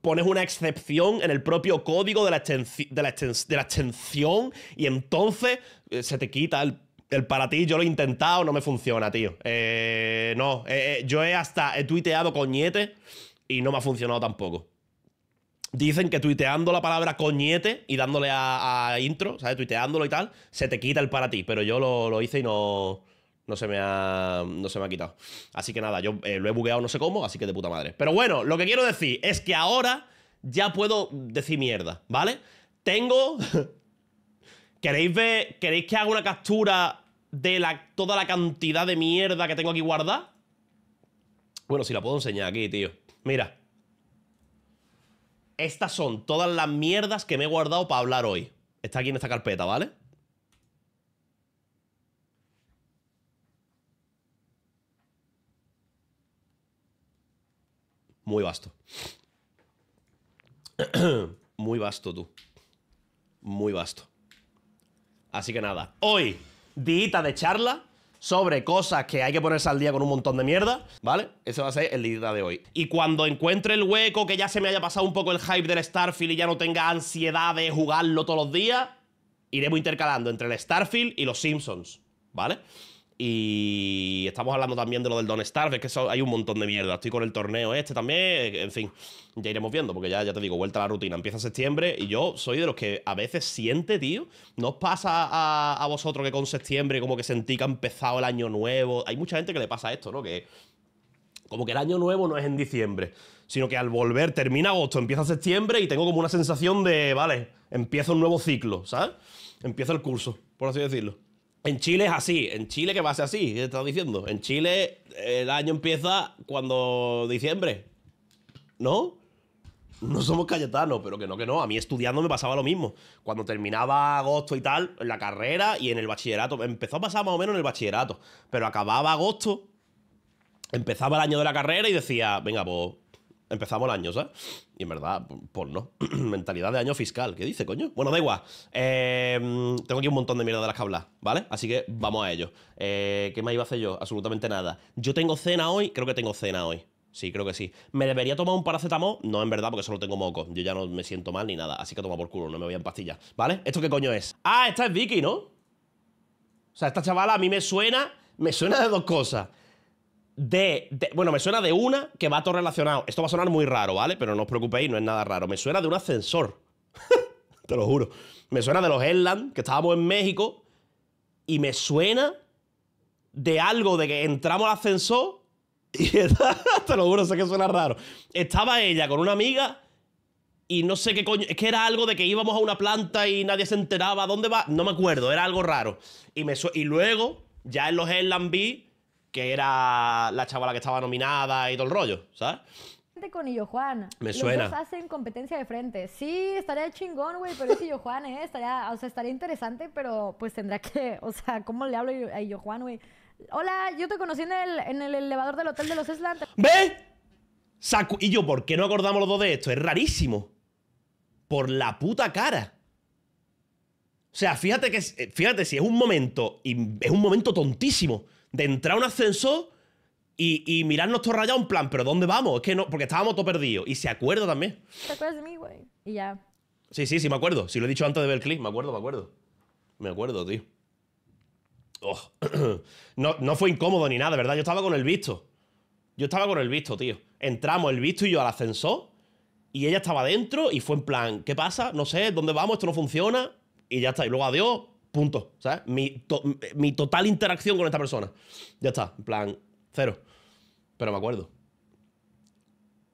Pones una excepción en el propio código de la, de la, de la extensión y entonces eh, se te quita el el para ti yo lo he intentado, no me funciona, tío. Eh, no, eh, eh, yo he hasta he tuiteado coñete y no me ha funcionado tampoco. Dicen que tuiteando la palabra coñete y dándole a, intro, ¿sabes? Tuiteándolo y tal, se te quita el para ti. Pero yo lo, hice y no, no, se me ha, no se me ha quitado. Así que nada, yo lo he bugueado no sé cómo, así que de puta madre. Pero bueno, lo que quiero decir es que ahora ya puedo decir mierda, ¿vale? Tengo... ¿Queréis ver, queréis que haga una captura de la, toda la cantidad de mierda que tengo aquí guardada? Bueno, si la puedo enseñar aquí, tío. Mira. Estas son todas las mierdas que me he guardado para hablar hoy. Está aquí en esta carpeta, ¿vale? Muy vasto. Muy vasto, tú. Muy vasto. Así que nada, hoy Dita de charla sobre cosas que hay que ponerse al día con un montón de mierda, ¿vale? Ese va a ser el día de hoy. Y cuando encuentre el hueco, que ya se me haya pasado un poco el hype del Starfield y ya no tenga ansiedad de jugarlo todos los días, iremos intercalando entre el Starfield y los Simpsons, ¿vale? Y estamos hablando también de lo del Don Starve, que hay un montón de mierda. Estoy con el torneo este también, en fin, ya iremos viendo, porque ya, ya te digo, vuelta a la rutina. Empieza septiembre y yo soy de los que a veces siente, tío. ¿No os pasa a, vosotros que con septiembre como que sentí que ha empezado el año nuevo? Hay mucha gente que le pasa esto, ¿no? Que como que el año nuevo no es en diciembre, sino que al volver termina agosto, empieza septiembre y tengo como una sensación de, vale, empieza un nuevo ciclo, ¿sabes? Empieza el curso, por así decirlo. En Chile es así, en Chile que pasa así, ¿qué estás diciendo? En Chile el año empieza cuando diciembre, ¿no? No somos cayetanos, pero que no, que no. A mí estudiando me pasaba lo mismo. Cuando terminaba agosto y tal, en la carrera y en el bachillerato. Empezó a pasar más o menos en el bachillerato, pero acababa agosto, empezaba el año de la carrera y decía, venga, pues empezamos el año, ¿sabes? Y en verdad, pues no. Mentalidad de año fiscal, ¿qué dice, coño? Bueno, da igual. Eh, tengo aquí un montón de mierda de las que hablar, ¿vale? Así que vamos a ello. Eh, ¿Qué más iba a hacer yo? Absolutamente nada. Yo tengo cena hoy, creo que tengo cena hoy. Sí, creo que sí. ¿Me debería tomar un paracetamol? No, en verdad, porque solo tengo moco. Yo ya no me siento mal ni nada, así que toma por culo, no me voy a pastillas, ¿Vale? ¿Esto qué coño es? Ah, esta es Vicky, ¿no? O sea, esta chavala a mí me suena, me suena de dos cosas de, Bueno, me suena de una que va todo relacionado. Esto va a sonar muy raro, ¿vale? Pero no os preocupéis, no es nada raro. Me suena de un ascensor. Te lo juro. Me suena de los Headlands, que estábamos en México. Y me suena de algo de que entramos al ascensor. Y te lo juro, sé que suena raro. Estaba ella con una amiga. Y no sé qué coño. Es que era algo de que íbamos a una planta y nadie se enteraba. ¿Dónde va? No me acuerdo, era algo raro. Y, me y luego, ya en los Headland vi que era la chavala que estaba nominada y todo el rollo, ¿sabes? con Illo Juan. Me suena. Los hacen competencia de frente. Sí, estaría chingón, güey, pero es Illo Juan, ¿eh? Estaría, o sea, estaría interesante, pero pues tendrá que, o sea, ¿cómo le hablo a Illo Juan, güey? Hola, yo te conocí en el, elevador del hotel de los Slant. ¿Ve? y yo, ¿por qué no acordamos los dos de esto? Es rarísimo. Por la puta cara. O sea, fíjate que, eh, fíjate si es un momento, es un momento tontísimo de entrar a un ascensor y, y mirarnos todo rayado en plan, ¿pero dónde vamos? Es que no, porque estábamos todo perdidos. Y se acuerda también. ¿Te acuerdas de mí, güey? Y ya. Sí, sí, sí, me acuerdo. Si lo he dicho antes de ver el clip, me acuerdo, me acuerdo. Me acuerdo, tío. Oh. no, fue incómodo ni nada, ¿verdad? Yo estaba con el visto. Yo estaba con el visto, tío. Entramos el visto y yo al ascensor. Y ella estaba adentro y fue en plan, ¿qué pasa? No sé, ¿dónde vamos? Esto no funciona. Y ya está. Y luego adiós, Punto. ¿Sabes? Mi, mi total interacción con esta persona. Ya está. En plan, cero. Pero me acuerdo.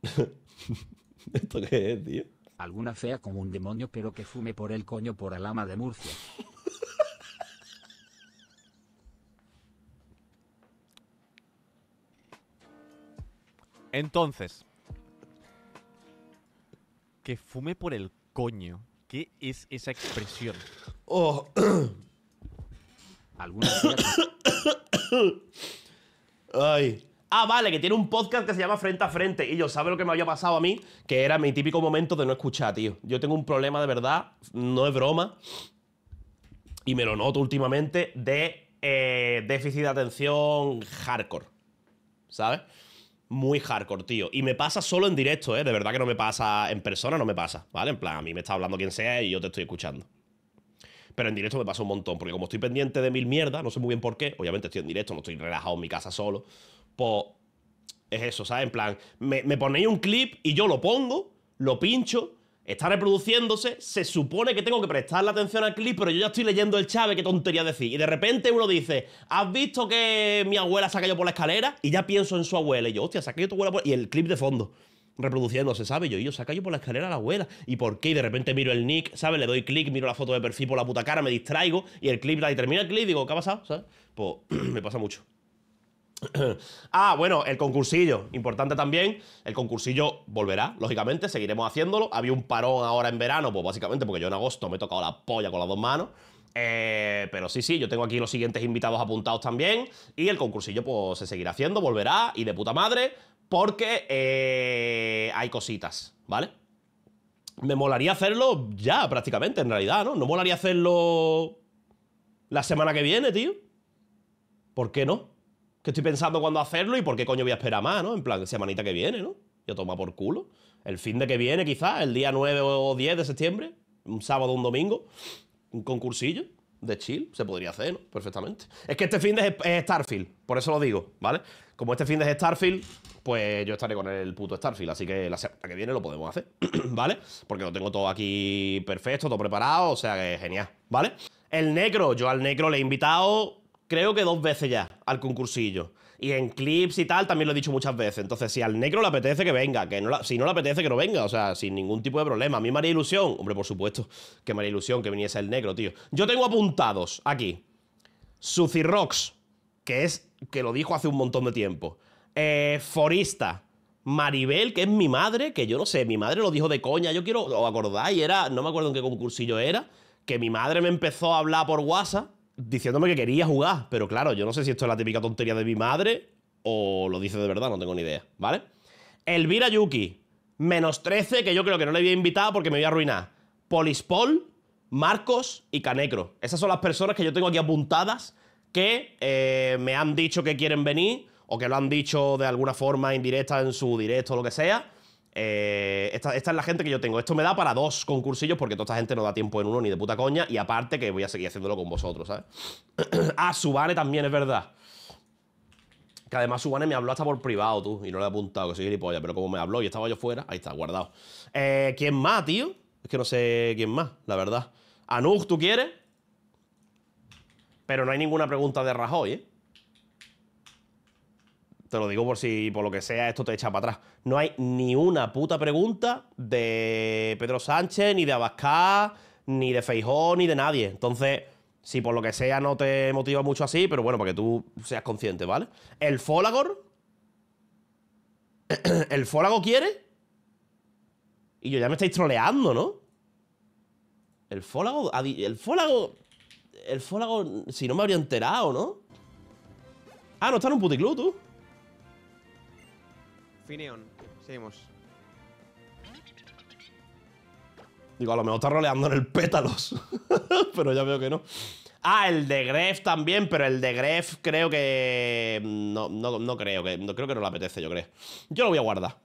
¿Esto qué es, tío? Alguna fea como un demonio, pero que fume por el coño por el ama de Murcia. Entonces, que fume por el coño. ¿Qué es esa expresión? Oh. Ay. Ah, vale, que tiene un podcast que se llama Frente a Frente. Y yo, ¿sabes lo que me había pasado a mí? Que era mi típico momento de no escuchar, tío. Yo tengo un problema de verdad, no es broma. Y me lo noto últimamente de eh, déficit de atención hardcore. ¿Sabes? muy hardcore, tío. Y me pasa solo en directo, ¿eh? De verdad que no me pasa en persona, no me pasa, ¿vale? En plan, a mí me está hablando quien sea y yo te estoy escuchando. Pero en directo me pasa un montón, porque como estoy pendiente de mil mierdas, no sé muy bien por qué, obviamente estoy en directo, no estoy relajado en mi casa solo, pues es eso, ¿sabes? En plan, me, me ponéis un clip y yo lo pongo, lo pincho está reproduciéndose, se supone que tengo que prestar la atención al clip, pero yo ya estoy leyendo el Chávez, qué tontería decir. Y de repente uno dice, ¿has visto que mi abuela se ha caído por la escalera? Y ya pienso en su abuela. Y yo, hostia, se ha caído tu abuela por... Y el clip de fondo reproduciéndose, ¿sabes? Yo, y yo, se ha por la escalera la abuela. ¿Y por qué? Y de repente miro el nick, ¿sabes? Le doy clic, miro la foto de perfil por la puta cara, me distraigo y el clip, y termina el clip y digo, ¿qué ha pasado? ¿Sabes? Pues me pasa mucho. ah, bueno, el concursillo, importante también. El concursillo volverá, lógicamente, seguiremos haciéndolo. Había un parón ahora en verano, pues básicamente porque yo en agosto me he tocado la polla con las dos manos. Eh, pero sí, sí, yo tengo aquí los siguientes invitados apuntados también. Y el concursillo, pues se seguirá haciendo, volverá y de puta madre, porque eh, hay cositas, ¿vale? Me molaría hacerlo ya, prácticamente, en realidad, ¿no? No molaría hacerlo la semana que viene, tío. ¿Por qué no? estoy pensando cuándo hacerlo y por qué coño voy a esperar más, ¿no? En plan, semanita que viene, ¿no? Yo toma por culo. El fin de que viene, quizás, el día 9 o 10 de septiembre, un sábado o un domingo, un concursillo de chill, se podría hacer, ¿no? Perfectamente. Es que este fin de es Starfield, por eso lo digo, ¿vale? Como este fin de es Starfield, pues yo estaré con el puto Starfield, así que la semana que viene lo podemos hacer, ¿vale? Porque lo tengo todo aquí perfecto, todo preparado, o sea que genial, ¿vale? El negro, yo al negro le he invitado creo que dos veces ya al concursillo. Y en clips y tal también lo he dicho muchas veces. Entonces, si al negro le apetece que venga, que no si no le apetece que no venga, o sea, sin ningún tipo de problema. A mí me haría ilusión, hombre, por supuesto, que me haría ilusión que viniese el negro, tío. Yo tengo apuntados aquí Sucirox, que es que lo dijo hace un montón de tiempo. Eh, Forista, Maribel, que es mi madre, que yo no sé, mi madre lo dijo de coña, yo quiero, acordar, acordáis? Era, no me acuerdo en qué concursillo era, que mi madre me empezó a hablar por WhatsApp diciéndome que quería jugar, pero claro, yo no sé si esto es la típica tontería de mi madre o lo dice de verdad, no tengo ni idea, ¿vale? Elvira Yuki, menos 13, que yo creo que no le había invitado porque me voy a arruinar. Polispol, Marcos y Canecro. Esas son las personas que yo tengo aquí apuntadas que eh, me han dicho que quieren venir o que lo han dicho de alguna forma indirecta en su directo o lo que sea. Eh, esta, es la gente que yo tengo. Esto me da para dos concursillos porque toda esta gente no da tiempo en uno ni de puta coña. Y aparte que voy a seguir haciéndolo con vosotros, ¿sabes? ah, Subane también, es verdad. Que además Subane me habló hasta por privado, tú. Y no le he apuntado, que soy gilipollas. Pero como me habló y estaba yo fuera, ahí está, guardado. Eh, ¿Quién más, tío? Es que no sé quién más, la verdad. Anug, ¿tú quieres? Pero no hay ninguna pregunta de Rajoy, ¿eh? Te lo digo por si por lo que sea esto te echa para atrás. No hay ni una puta pregunta de Pedro Sánchez, ni de Abascal, ni de Feijón, ni de nadie. Entonces, si por lo que sea no te motiva mucho así, pero bueno, para que tú seas consciente, ¿vale? El Fólagor? ¿El Fólago quiere? Y yo ya me estáis troleando, ¿no? El Fólago. El Fólago. El Fólago. Si no me habría enterado, ¿no? Ah, no está en un puticlub, tú opinión Seguimos. Digo, a lo mejor está roleando en el pétalos. pero ya veo que no. Ah, el de Gref también, pero el de Gref creo que. Mm, no, no, creo que. No, creo que no le apetece, yo creo. Yo lo voy a guardar.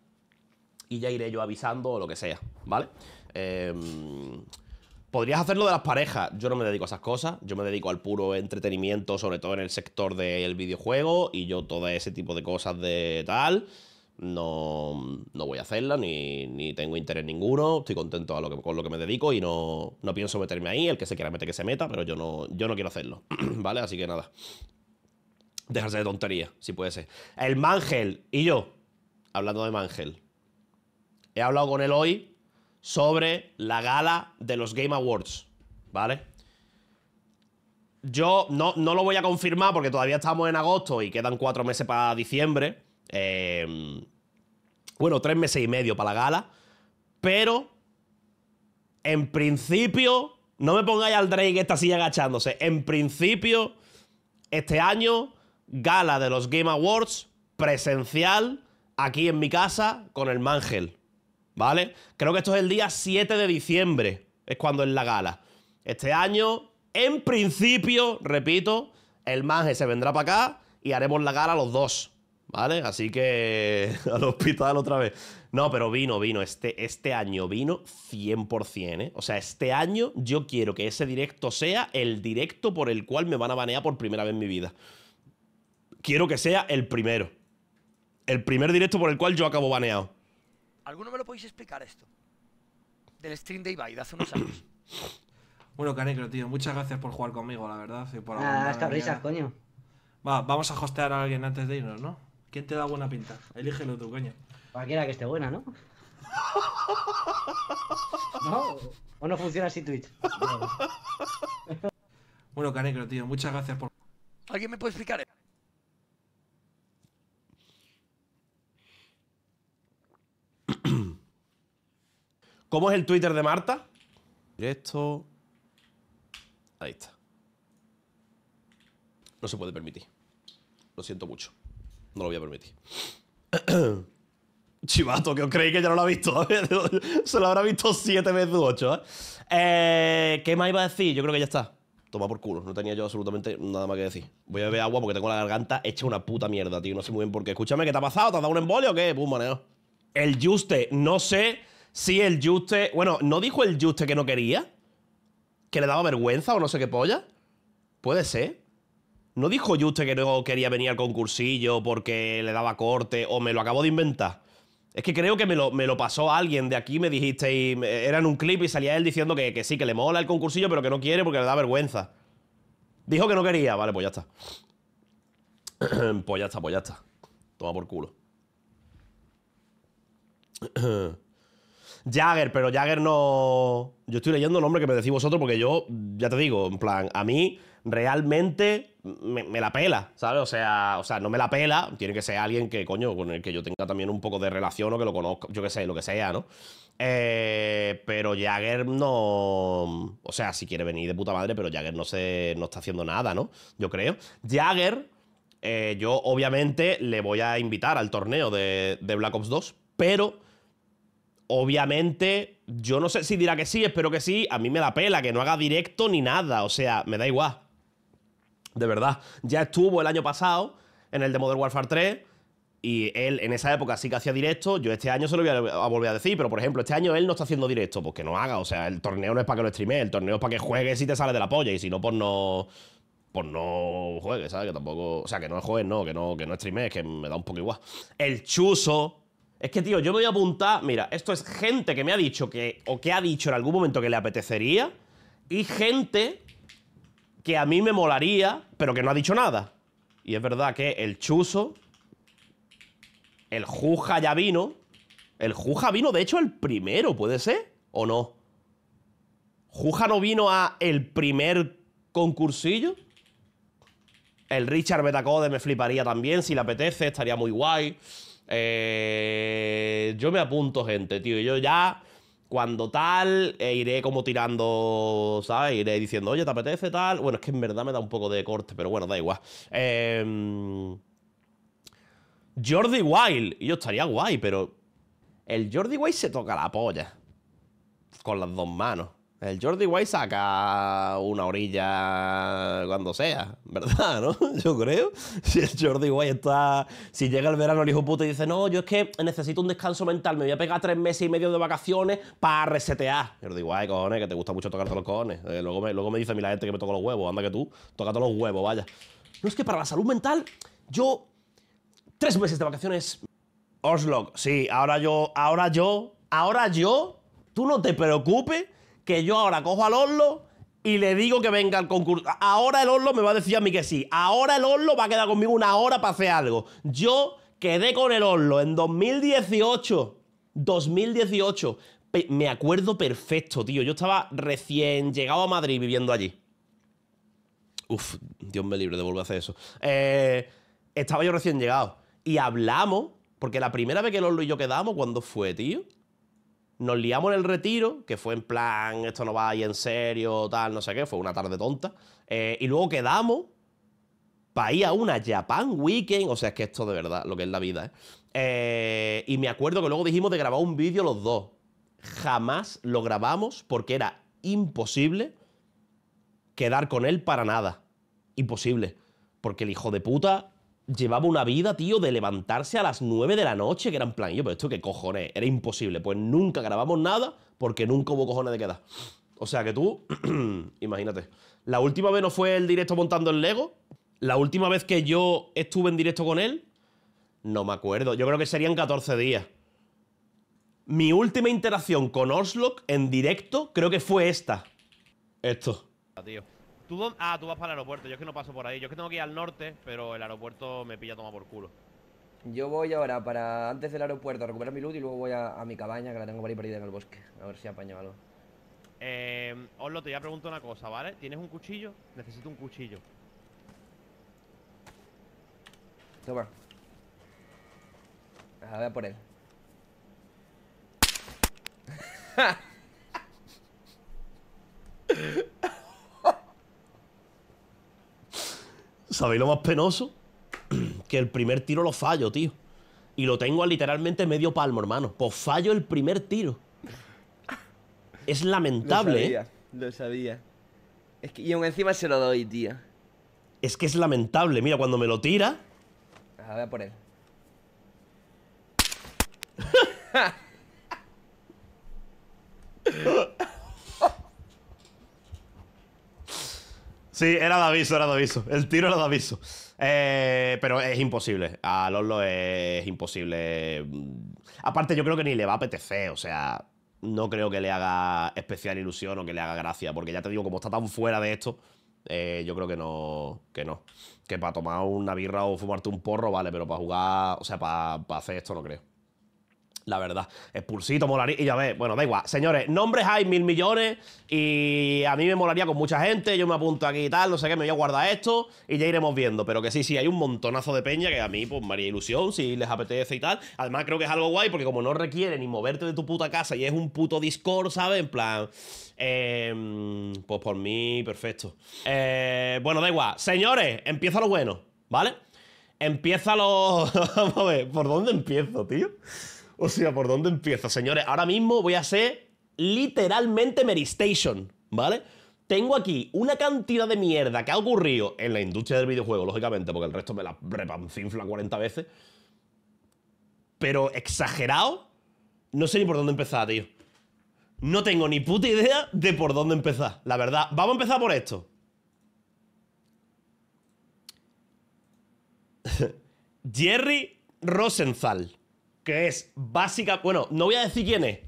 Y ya iré yo avisando o lo que sea, ¿vale? Em, podrías hacerlo de las parejas. Yo no me dedico a esas cosas. Yo me dedico al puro entretenimiento, sobre todo en el sector del videojuego. Y yo todo ese tipo de cosas de tal no, voy a hacerla, ni, tengo interés ninguno, estoy contento con lo que me dedico y no, pienso meterme ahí, el que se quiera meter que se meta, pero yo no, yo no quiero hacerlo, ¿vale? Así que nada, dejarse de tontería, si puede ser. El Mangel y yo, hablando de Mangel, he hablado con él hoy sobre la gala de los Game Awards, ¿vale? Yo no, no lo voy a confirmar porque todavía estamos en agosto y quedan cuatro meses para diciembre. Em, bueno, tres meses y medio para la gala. Pero, en principio, no me pongáis al Drake esta silla agachándose. En principio, este año, gala de los Game Awards presencial aquí en mi casa con el Mangel. ¿Vale? Creo que esto es el día 7 de diciembre. Es cuando es la gala. Este año, en principio, repito, el Mangel se vendrá para acá y haremos la gala los dos. ¿Vale? Así que al hospital otra vez. No, pero vino, vino. Este, este año vino 100%, ¿eh? O sea, este año yo quiero que ese directo sea el directo por el cual me van a banear por primera vez en mi vida. Quiero que sea el primero. El primer directo por el cual yo acabo baneado. ¿Alguno me lo podéis explicar esto? Del stream de Ibai de hace unos años. bueno, Canecro, tío, muchas gracias por jugar conmigo, la verdad. ah, coño. Va, vamos a hostear a alguien antes de irnos, ¿no? ¿Quién te da buena pinta? Elígelo tú, coño. Cualquiera que esté buena, ¿no? ¿No? ¿O no funciona así Twitch? bueno, Canegro, tío, muchas gracias por... ¿Alguien me puede explicar? ¿Cómo es el Twitter de Marta? Esto… Ahí está. No se puede permitir. Lo siento mucho. No lo voy a permitir. Chivato, que os creéis que ya no lo ha visto. ¿eh? Se lo habrá visto siete veces u ocho. ¿eh? ¿eh? qué más iba a decir? Yo creo que ya está. Toma por culo. No tenía yo absolutamente nada más que decir. Voy a beber agua porque tengo la garganta hecha una puta mierda, tío. No sé muy bien por qué. Escúchame, ¿qué te ha pasado? ¿Te has dado un embolio o qué? Pum, maneo. El Juste. No sé si el Juste... Bueno, ¿no dijo el Juste que no quería? ¿Que le daba vergüenza o no sé qué polla? Puede ser. ¿No dijo Juste que no quería venir al concursillo porque le daba corte o me lo acabo de inventar? Es que creo que me lo, me lo pasó alguien de aquí, me dijisteis, era en un clip y salía él diciendo que, que sí, que le mola el concursillo, pero que no quiere porque le da vergüenza. Dijo que no quería, vale, pues ya está. pues ya está, pues ya está. Toma por culo. Jagger, pero Jagger no... Yo estoy leyendo el nombre que me decís vosotros porque yo, ya te digo, en plan, a mí realmente me, la pela, ¿sabes? O sea, o sea, no me la pela, tiene que ser alguien que, coño, con el que yo tenga también un poco de relación o que lo conozca, yo que sé, lo que sea, ¿no? Eh, pero Jagger no. O sea, si quiere venir de puta madre, pero Jagger no, se, no está haciendo nada, ¿no? Yo creo. Jagger, eh, yo obviamente le voy a invitar al torneo de, de Black Ops 2, pero obviamente, yo no sé si dirá que sí, espero que sí. A mí me da pela que no haga directo ni nada. O sea, me da igual de verdad. Ya estuvo el año pasado en el de Modern Warfare 3. Y él en esa época sí que hacía directo. Yo este año se lo voy a, volver a decir, pero por ejemplo, este año él no está haciendo directo, pues que no haga. O sea, el torneo no es para que lo streame, el torneo es para que juegues y te sales de la polla. Y si no, pues no. Pues no juegues, ¿sabes? Que tampoco. O sea, que no juegues, no, que no, que no que me da un poco igual. El chuso. Es que, tío, yo me voy a apuntar. Mira, esto es gente que me ha dicho que. o que ha dicho en algún momento que le apetecería. Y gente que a mí me molaría, pero que no ha dicho nada. Y es verdad que el Chuso, el Juja ya vino. El Juja vino, de hecho, el primero, ¿puede ser? ¿O no? ¿Juja no vino a el primer concursillo? El Richard Betacode me fliparía también, si le apetece, estaría muy guay. Eh, yo me apunto, gente, tío. Yo ya cuando tal, e iré como tirando, ¿sabes? Iré diciendo, oye, ¿te apetece tal? Bueno, es que en verdad me da un poco de corte, pero bueno, da igual. Em, Jordi Wild. Yo estaría guay, pero el Jordi Wild se toca la polla. Con las dos manos. El Jordi White saca una orilla cuando sea, ¿verdad? ¿No? Yo creo. Si el Jordi White está. Si llega el verano el hijo puta y dice, no, yo es que necesito un descanso mental, me voy a pegar tres meses y medio de vacaciones para resetear. Jordi White, cojones, que te gusta mucho tocarte los cojones. Eh, luego, me, me dice a la gente que me toca los huevos, anda que tú, toca los huevos, vaya. No es que para la salud mental, yo. Tres meses de vacaciones. Oslock, sí, ahora yo, ahora yo, ahora yo, tú no te preocupes que yo ahora cojo al Ollo y le digo que venga al concurso. Ahora el Ollo me va a decir a mí que sí. Ahora el Ollo va a quedar conmigo una hora para hacer algo. Yo quedé con el Ollo en 2018. 2018. Me acuerdo perfecto, tío. Yo estaba recién llegado a Madrid viviendo allí. Uf, Dios me libre de volver a hacer eso. Eh, estaba yo recién llegado. Y hablamos, porque la primera vez que el Ollo y yo quedamos, ¿cuándo fue, tío? Nos liamos en el retiro, que fue en plan, esto no va ahí en serio, tal, no sé qué, fue una tarde tonta. Eh, y luego quedamos para ir a una Japan Weekend, o sea, es que esto de verdad, lo que es la vida, ¿eh? eh y me acuerdo que luego dijimos de grabar un vídeo los dos. Jamás lo grabamos porque era imposible quedar con él para nada. Imposible. Porque el hijo de puta llevaba una vida, tío, de levantarse a las 9 de la noche, que era en plan, yo, pero esto qué cojones, era imposible. Pues nunca grabamos nada porque nunca hubo cojones de queda O sea que tú, imagínate. La última vez no fue el directo montando el Lego. La última vez que yo estuve en directo con él, no me acuerdo. Yo creo que serían 14 días. Mi última interacción con Oslock en directo creo que fue esta. Esto. Tío. Ah, tú vas para el aeropuerto. Yo es que no paso por ahí. Yo es que tengo que ir al norte, pero el aeropuerto me pilla toma por culo. Yo voy ahora para antes del aeropuerto a recuperar mi loot y luego voy a, mi cabaña que la tengo por ahí perdida en el bosque. A ver si apaño algo. Eh, Oslo, te voy a preguntar una cosa, ¿vale? ¿Tienes un cuchillo? Necesito un cuchillo. Toma. A ver por él. ¿Sabéis lo más penoso? que el primer tiro lo fallo, tío. Y lo tengo a literalmente medio palmo, hermano. Pues fallo el primer tiro. Es lamentable, lo ¿eh? sabía, Lo sabía. y aún encima se lo doy, tío. Es que es lamentable. Mira, cuando me lo tira. A ver, por él. Sí, era de aviso, era de aviso. El tiro era de aviso. Eh, pero es imposible. A Lolo es imposible. Aparte, yo creo que ni le va a apetecer. O sea, no creo que le haga especial ilusión o que le haga gracia. Porque ya te digo, como está tan fuera de esto, eh, yo creo que no. Que no. Que para tomar una birra o fumarte un porro, vale, pero para jugar. O sea, para hacer esto no creo. La verdad, expulsito, molaría. Y ya ves, bueno, da igual. Señores, nombres hay mil millones y a mí me molaría con mucha gente. Yo me apunto aquí y tal, no sé qué, me voy a guardar esto y ya iremos viendo. Pero que sí, sí, hay un montonazo de peña que a mí, pues, me haría ilusión si les apetece y tal. Además, creo que es algo guay porque como no requiere ni moverte de tu puta casa y es un puto Discord, ¿sabes? En plan, em, pues por mí, perfecto. Eh, bueno, da igual. Señores, empieza lo bueno, ¿vale? Empieza lo... Vamos a ver, ¿por dónde empiezo, tío? O sea, ¿por dónde empiezo, señores? Ahora mismo voy a ser literalmente Station, ¿vale? Tengo aquí una cantidad de mierda que ha ocurrido en la industria del videojuego, lógicamente, porque el resto me la repancinfla 40 veces. Pero exagerado, no sé ni por dónde empezar, tío. No tengo ni puta idea de por dónde empezar, la verdad. Vamos a empezar por esto. Jerry Rosenthal que es básica. Bueno, no voy a decir quién es.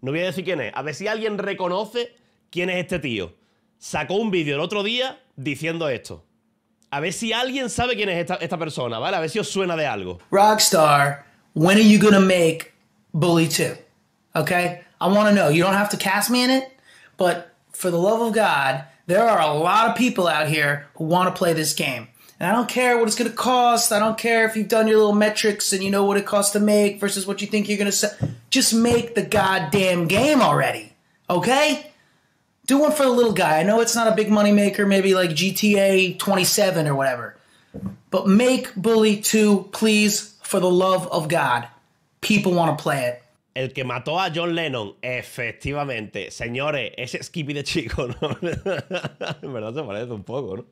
No voy a decir quién es. A ver si alguien reconoce quién es este tío. Sacó un vídeo el otro día diciendo esto. A ver si alguien sabe quién es esta, esta persona, ¿vale? A ver si os suena de algo. Rockstar, when are you gonna make Bully 2? Okay? I want to know. You don't have to cast me in it, but for the love of God, there are a lot of people out here who want to play this game. And I don't care what it's going to cost. I don't care if you've done your little metrics and you know what it costs to make versus what you think you're going to sell. Just make the goddamn game already. Okay? Do one for the little guy. I know it's not a big money maker, maybe like GTA 27 or whatever. But make Bully 2, please, for the love of God. People want to play it. El que mató a John Lennon, efectivamente. Señores, ese Skippy de chico, ¿no? en verdad se parece un poco, ¿no?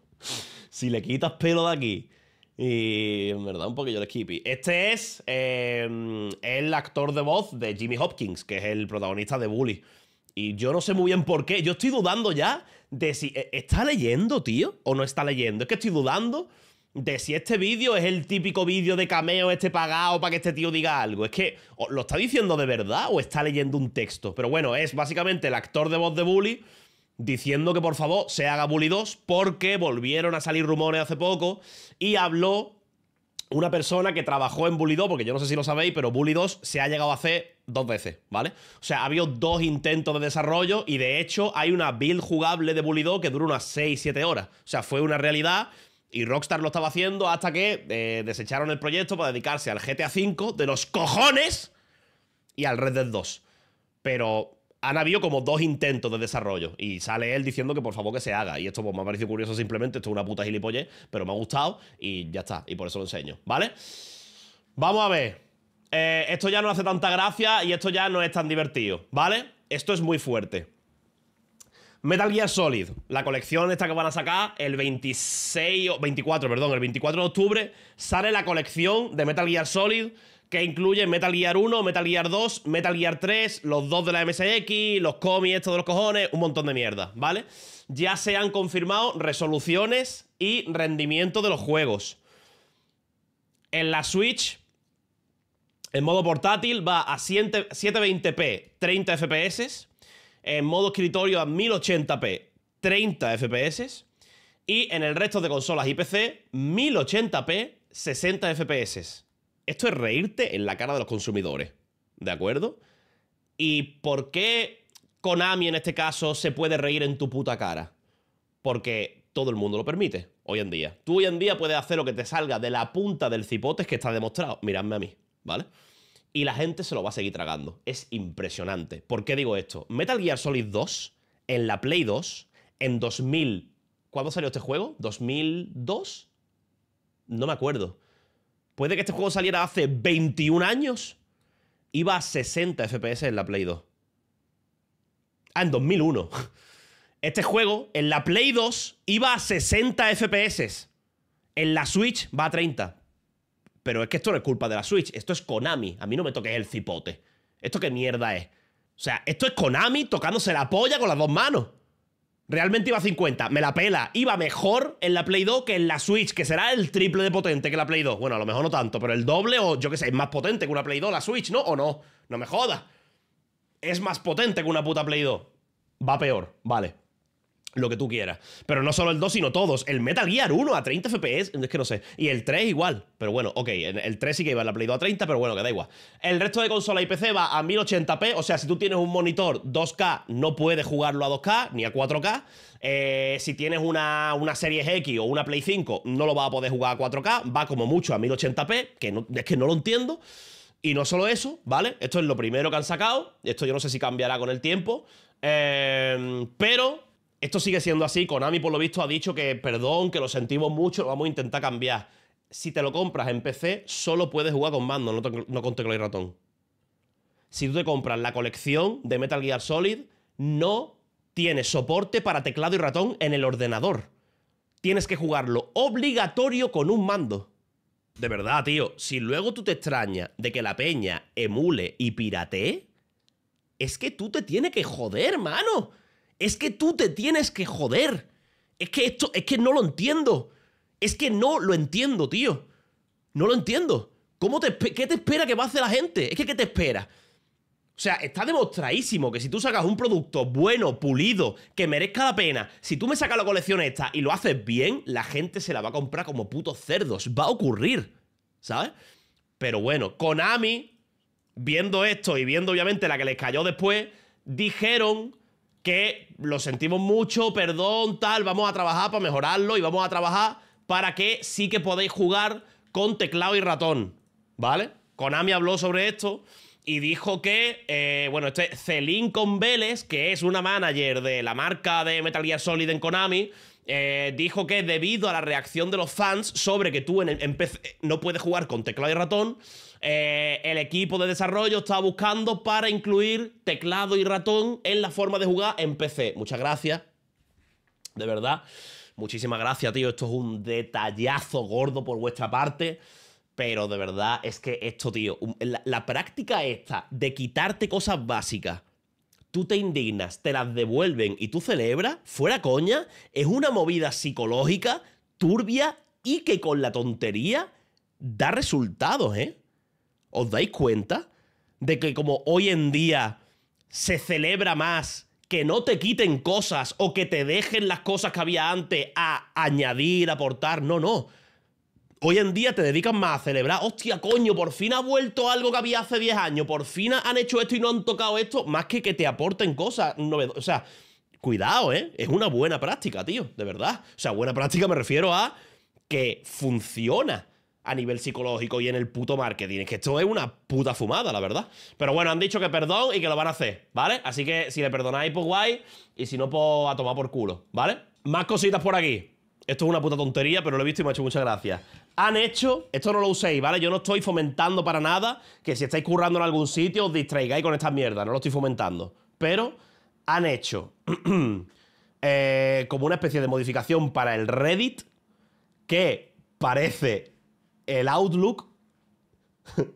si le quitas pelo de aquí. Y en verdad, un poquillo de Skippy. Este es em, el actor de voz de Jimmy Hopkins, que es el protagonista de Bully. Y yo no sé muy bien por qué. Yo estoy dudando ya de si ¿e-, está leyendo, tío, o no está leyendo. Es que estoy dudando de si este vídeo es el típico vídeo de cameo este pagado para que este tío diga algo. Es que lo está diciendo de verdad o está leyendo un texto. Pero bueno, es básicamente el actor de voz de Bully diciendo que por favor se haga Bully 2 porque volvieron a salir rumores hace poco y habló una persona que trabajó en Bully 2, porque yo no sé si lo sabéis, pero Bully 2 se ha llegado a hacer dos veces, ¿vale? O sea, ha habido dos intentos de desarrollo y de hecho hay una build jugable de Bully 2 que dura unas 6-7 horas. O sea, fue una realidad y Rockstar lo estaba haciendo hasta que eh, desecharon el proyecto para dedicarse al GTA V de los cojones y al Red Dead 2. Pero han habido como dos intentos de desarrollo y sale él diciendo que por favor que se haga. Y esto pues, me ha parecido curioso simplemente, esto es una puta gilipolle, pero me ha gustado y ya está, y por eso lo enseño, ¿vale? Vamos a ver. Eh, esto ya no hace tanta gracia y esto ya no es tan divertido, ¿vale? Esto es muy fuerte. Metal Gear Solid, la colección esta que van a sacar el 26, 24, perdón, el 24 de octubre sale la colección de Metal Gear Solid que incluye Metal Gear 1, Metal Gear 2, Metal Gear 3, los dos de la MSX, los cómics estos de los cojones, un montón de mierda, ¿vale? Ya se han confirmado resoluciones y rendimiento de los juegos. En la Switch, en modo portátil va a 720p, 30 FPS. En modo escritorio a 1080p, 30 FPS. Y en el resto de consolas y PC, 1080p, 60 FPS. Esto es reírte en la cara de los consumidores, ¿de acuerdo? ¿Y por qué Konami en este caso se puede reír en tu puta cara? Porque todo el mundo lo permite hoy en día. Tú hoy en día puedes hacer lo que te salga de la punta del cipote que está demostrado. Miradme a mí, ¿vale? Y la gente se lo va a seguir tragando. Es impresionante. ¿Por qué digo esto? Metal Gear Solid 2, en la Play 2, en 2000... ¿Cuándo salió este juego? ¿2002? No me acuerdo. Puede que este juego saliera hace 21 años. Iba a 60 FPS en la Play 2. Ah, en 2001. Este juego en la Play 2 iba a 60 FPS. En la Switch va a 30. Pero es que esto no es culpa de la Switch. Esto es Konami. A mí no me toques el cipote. ¿Esto qué mierda es? O sea, esto es Konami tocándose la polla con las dos manos. Realmente iba a 50, me la pela. Iba mejor en la Play 2 que en la Switch, que será el triple de potente que la Play 2. Bueno, a lo mejor no tanto, pero el doble o yo qué sé, es más potente que una Play 2 la Switch, ¿no? ¿O no? No me jodas. Es más potente que una puta Play 2. Va peor, vale lo que tú quieras. Pero no solo el 2, sino todos. El Metal Gear 1 a 30 FPS, es que no sé. Y el 3 igual. Pero bueno, ok, el 3 sí que iba a la Play 2 a 30, pero bueno, que da igual. El resto de consola y PC va a 1080p, o sea, si tú tienes un monitor 2K, no puedes jugarlo a 2K ni a 4K. Eh, si tienes una, una Series X o una Play 5, no lo vas a poder jugar a 4K, va como mucho a 1080p, que es que no lo entiendo. Y no solo eso, ¿vale? Esto es lo primero que han sacado. Esto yo no sé si cambiará con el tiempo. Eh, pero esto sigue siendo así. Konami, por lo visto, ha dicho que perdón, que lo sentimos mucho, lo vamos a intentar cambiar. Si te lo compras en PC, solo puedes jugar con mando, no, con teclado y ratón. Si tú te compras la colección de Metal Gear Solid, no tienes soporte para teclado y ratón en el ordenador. Tienes que jugarlo obligatorio con un mando. De verdad, tío, si luego tú te extrañas de que la peña emule y piratee, es que tú te tienes que joder, mano. Es que tú te tienes que joder. Es que esto, es que no lo entiendo. Es que no lo entiendo, tío. No lo entiendo. ¿Cómo te, ¿Qué te espera que va a hacer la gente? Es que ¿qué te espera? O sea, está demostradísimo que si tú sacas un producto bueno, pulido, que merezca la pena, si tú me sacas la colección esta y lo haces bien, la gente se la va a comprar como putos cerdos. Va a ocurrir, ¿sabes? Pero bueno, Konami, viendo esto y viendo obviamente la que les cayó después, dijeron que lo sentimos mucho, perdón, tal, vamos a trabajar para mejorarlo y vamos a trabajar para que sí que podéis jugar con teclado y ratón, ¿vale? Konami habló sobre esto y dijo que, eh, bueno, este Celín con que es una manager de la marca de Metal Gear Solid en Konami, eh, dijo que debido a la reacción de los fans sobre que tú no puedes jugar con teclado y ratón, eh, el equipo de desarrollo está buscando para incluir teclado y ratón en la forma de jugar en PC. Muchas gracias. De verdad. Muchísimas gracias, tío. Esto es un detallazo gordo por vuestra parte. Pero de verdad es que esto, tío, la práctica esta de quitarte cosas básicas tú te indignas, te las devuelven y tú celebras, fuera coña, es una movida psicológica, turbia y que con la tontería da resultados, ¿eh? ¿Os dais cuenta de que como hoy en día se celebra más que no te quiten cosas o que te dejen las cosas que había antes a añadir, aportar? No, no. Hoy en día te dedican más a celebrar, hostia, coño, por fin ha vuelto algo que había hace 10 años, por fin han hecho esto y no han tocado esto, más que que te aporten cosas O sea, cuidado, ¿eh? Es una buena práctica, tío, de verdad. O sea, buena práctica me refiero a que funciona a nivel psicológico y en el puto marketing. Es que esto es una puta fumada, la verdad. Pero bueno, han dicho que perdón y que lo van a hacer, ¿vale? Así que si le perdonáis, pues guay. Y si no, pues a tomar por culo, ¿vale? Más cositas por aquí. Esto es una puta tontería, pero lo he visto y me ha hecho muchas gracias. Han hecho, esto no lo uséis, ¿vale? Yo no estoy fomentando para nada que si estáis currando en algún sitio os distraigáis con esta mierda, no lo estoy fomentando. Pero han hecho eh, como una especie de modificación para el Reddit que parece el outlook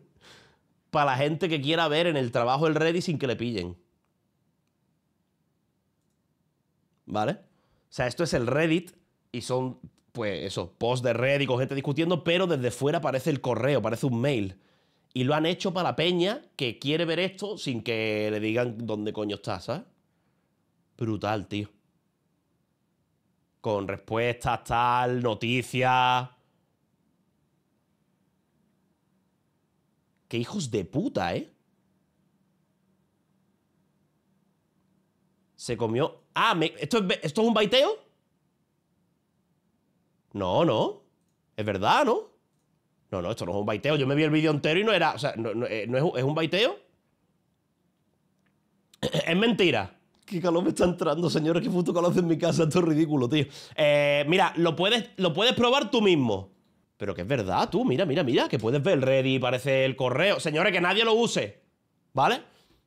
para la gente que quiera ver en el trabajo el Reddit sin que le pillen. ¿Vale? O sea, esto es el Reddit y son, pues, eso, posts de Reddit con gente discutiendo, pero desde fuera parece el correo, parece un mail. Y lo han hecho para la peña que quiere ver esto sin que le digan dónde coño está, ¿sabes? Brutal, tío. Con respuestas, tal, noticias Qué hijos de puta, ¿eh? Se comió... Ah, ¿Esto, es... un baiteo? No, no. Es verdad, ¿no? No, no, esto no es un baiteo. Yo me vi el vídeo entero y no era... O sea, no, eh, es, un, es baiteo. es mentira. Qué calor me está entrando, señores. Qué puto calor hace en mi casa. Esto es ridículo, tío. Eh, mira, lo puedes, lo puedes probar tú mismo. Pero que es verdad, tú, mira, mira, mira, que puedes ver el y parece el correo. Señores, que nadie lo use, ¿vale?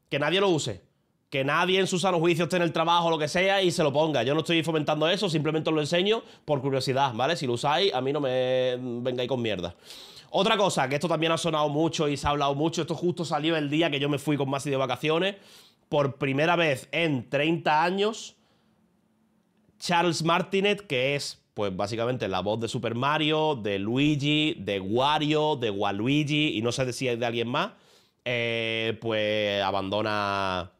Que nadie lo use. Que nadie en sus sano juicios esté en el trabajo, o lo que sea, y se lo ponga. Yo no estoy fomentando eso, simplemente os lo enseño por curiosidad, ¿vale? Si lo usáis, a mí no me vengáis con mierda. Otra cosa, que esto también ha sonado mucho y se ha hablado mucho, esto justo salió el día que yo me fui con Masi de vacaciones. Por primera vez en 30 años, Charles Martinet, que es pues básicamente la voz de Super Mario, de Luigi, de Wario, de Waluigi y no sé si hay de alguien más, eh, pues abandona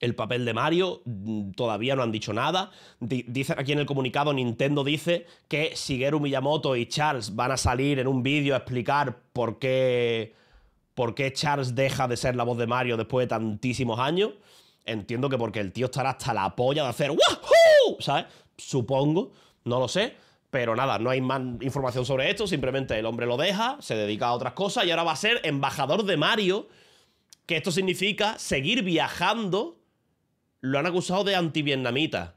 el papel de Mario, mm, todavía no han dicho nada. Dicen aquí en el comunicado, Nintendo dice que Shigeru Miyamoto y Charles van a salir en un vídeo a explicar por qué, por qué Charles deja de ser la voz de Mario después de tantísimos años. Entiendo que porque el tío estará hasta la polla de hacer ¡Wahoo! ¿Sabes? Supongo. No lo sé. Pero nada, no hay más información sobre esto. Simplemente el hombre lo deja, se dedica a otras cosas y ahora va a ser embajador de Mario. Que esto significa seguir viajando. Lo han acusado de antivietnamita.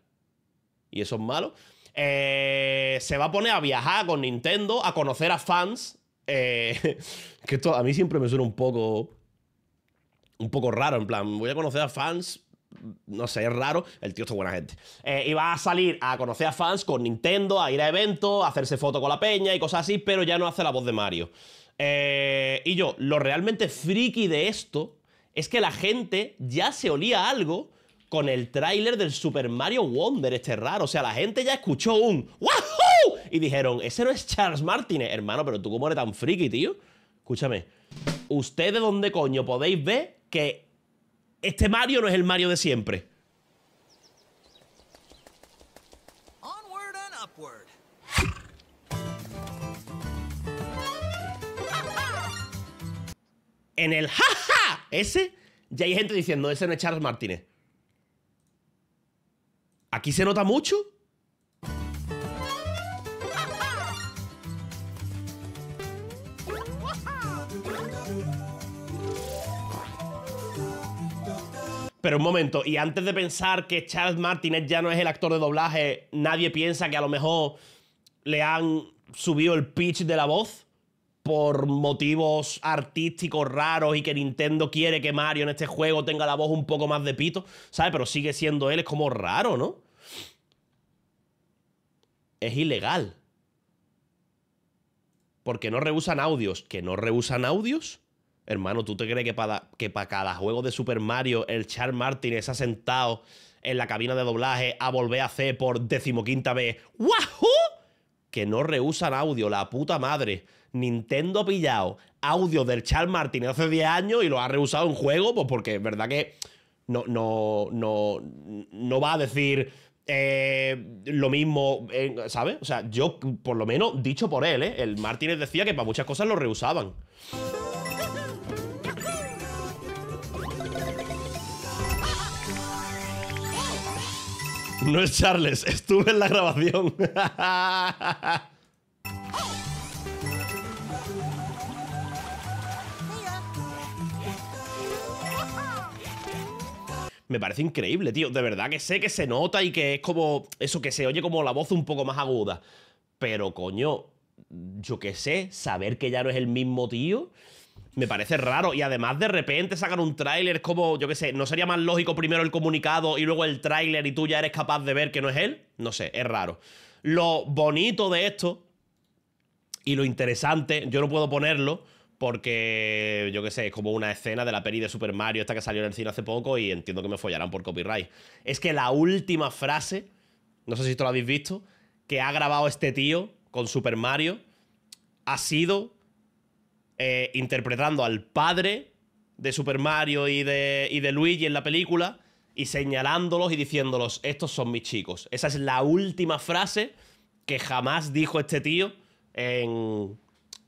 Y eso es malo. Eh, se va a poner a viajar con Nintendo, a conocer a fans. Eh, que esto a mí siempre me suena un poco. Un poco raro, en plan, voy a conocer a fans no sé, es raro. El tío es buena gente. iba eh, a salir a conocer a fans con Nintendo, a ir a eventos, a hacerse foto con la peña y cosas así, pero ya no hace la voz de Mario. Eh, y yo, lo realmente friki de esto es que la gente ya se olía algo con el tráiler del Super Mario Wonder, este raro. O sea, la gente ya escuchó un ¡Wahoo! Y dijeron, ese no es Charles Martínez. Hermano, pero tú cómo eres tan friki, tío. Escúchame. ¿Ustedes dónde coño podéis ver que este Mario no es el Mario de siempre. En el jaja, ese, ya hay gente diciendo, ese no es Charles Martínez. Aquí se nota mucho Pero un momento, y antes de pensar que Charles Martinez ya no es el actor de doblaje, nadie piensa que a lo mejor le han subido el pitch de la voz por motivos artísticos raros y que Nintendo quiere que Mario en este juego tenga la voz un poco más de pito, ¿sabes? Pero sigue siendo él, es como raro, ¿no? Es ilegal. Porque no rehusan audios. ¿Que no rehusan audios? Hermano, ¿tú te crees que para, que para cada juego de Super Mario el Char Martínez ha sentado en la cabina de doblaje a volver a hacer por decimoquinta vez ¡Wahoo! Que no rehusan audio, la puta madre. Nintendo ha pillado audio del Charles Martínez hace 10 años y lo ha rehusado en juego, pues porque es verdad que no, no, no, no va a decir eh, lo mismo, eh, ¿sabes? O sea, yo, por lo menos, dicho por él, ¿eh? el Martínez decía que para muchas cosas lo rehusaban. No es Charles, estuve en la grabación. me parece increíble, tío. De verdad que sé que se nota y que es como eso, que se oye como la voz un poco más aguda. Pero coño, yo qué sé, saber que ya no es el mismo tío me parece raro. Y además de repente sacan un tráiler como, yo qué sé, ¿no sería más lógico primero el comunicado y luego el tráiler y tú ya eres capaz de ver que no es él? No sé, es raro. Lo bonito de esto y lo interesante, yo no puedo ponerlo porque, yo qué sé, es como una escena de la peli de Super Mario, esta que salió en el cine hace poco y entiendo que me follarán por copyright. Es que la última frase, no sé si esto lo habéis visto, que ha grabado este tío con Super Mario ha sido eh, interpretando al padre de Super Mario y de, de Luigi en la película y señalándolos y diciéndolos, estos son mis chicos. Esa es la última frase que jamás dijo este tío en,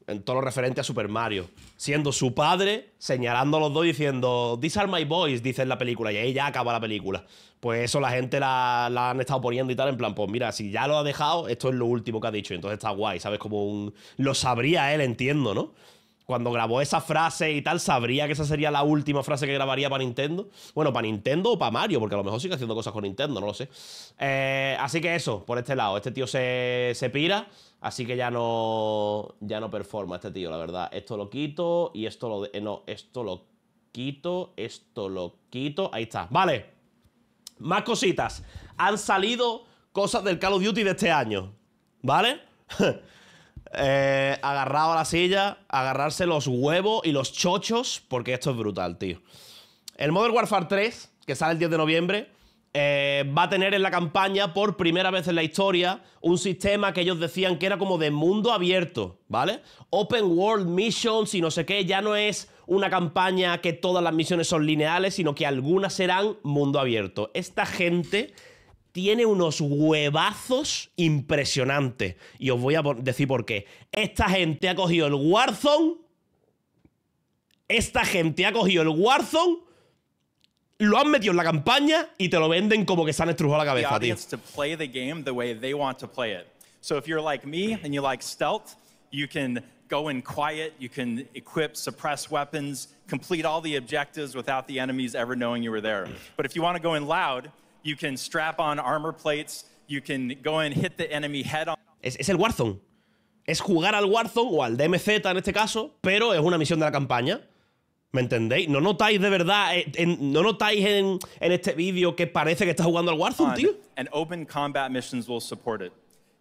en todo lo referente a Super Mario. Siendo su padre, señalando a los dos diciendo, These are my boys, dice en la película, y ahí ya acaba la película. Pues eso la gente la, la, han estado poniendo y tal, en plan, pues mira, si ya lo ha dejado, esto es lo último que ha dicho, entonces está guay, ¿sabes? Como un... Lo sabría él, entiendo, ¿no? cuando grabó esa frase y tal, sabría que esa sería la última frase que grabaría para Nintendo. Bueno, para Nintendo o para Mario, porque a lo mejor sigue haciendo cosas con Nintendo, no lo sé. Eh, así que eso, por este lado. Este tío se, pira, así que ya no, ya no performa este tío, la verdad. Esto lo quito y esto lo... Eh, no, esto lo quito, esto lo quito. Ahí está. Vale. Más cositas. Han salido cosas del Call of Duty de este año. ¿Vale? Eh, agarrado a la silla, agarrarse los huevos y los chochos, porque esto es brutal, tío. El Modern Warfare 3, que sale el 10 de noviembre, eh, va a tener en la campaña, por primera vez en la historia, un sistema que ellos decían que era como de mundo abierto, ¿vale? Open World Missions y no sé qué, ya no es una campaña que todas las misiones son lineales, sino que algunas serán mundo abierto. Esta gente tiene unos huevazos impresionantes. Y os voy a decir por qué. Esta gente ha cogido el Warzone. Esta gente ha cogido el Warzone. Lo han metido en la campaña y te lo venden como que se han estrujado la cabeza, tío. So if you're like me and you like stealth, you can go in quiet, you can equip suppress weapons, complete all the objectives without the enemies ever knowing you were there. But if you want to go in loud, you can strap on armor plates, you can go and hit the enemy head on. Es, es, el Warzone. Es jugar al Warzone o al DMZ en este caso, pero es una misión de la campaña. ¿Me entendéis? ¿No notáis de verdad, eh, en, no notáis en, en este vídeo que parece que está jugando al Warzone, tío? And open combat missions will support it.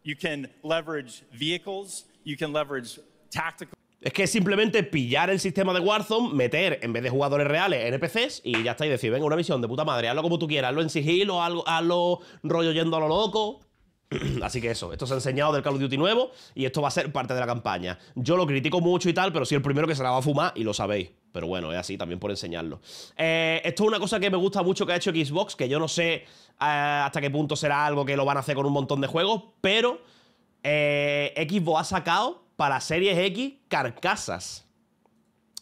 You can leverage vehicles, you can leverage tactical... Es que es simplemente pillar el sistema de Warzone, meter en vez de jugadores reales NPCs y ya estáis Y decir, venga, una misión de puta madre, hazlo como tú quieras, hazlo en sigilo, hazlo, hazlo rollo yendo a lo loco. Así que eso, esto se ha enseñado del Call of Duty nuevo y esto va a ser parte de la campaña. Yo lo critico mucho y tal, pero soy el primero que se la va a fumar y lo sabéis. Pero bueno, es así, también por enseñarlo. Eh, esto es una cosa que me gusta mucho que ha hecho Xbox, que yo no sé eh, hasta qué punto será algo que lo van a hacer con un montón de juegos, pero eh, Xbox ha sacado para Series X carcasas.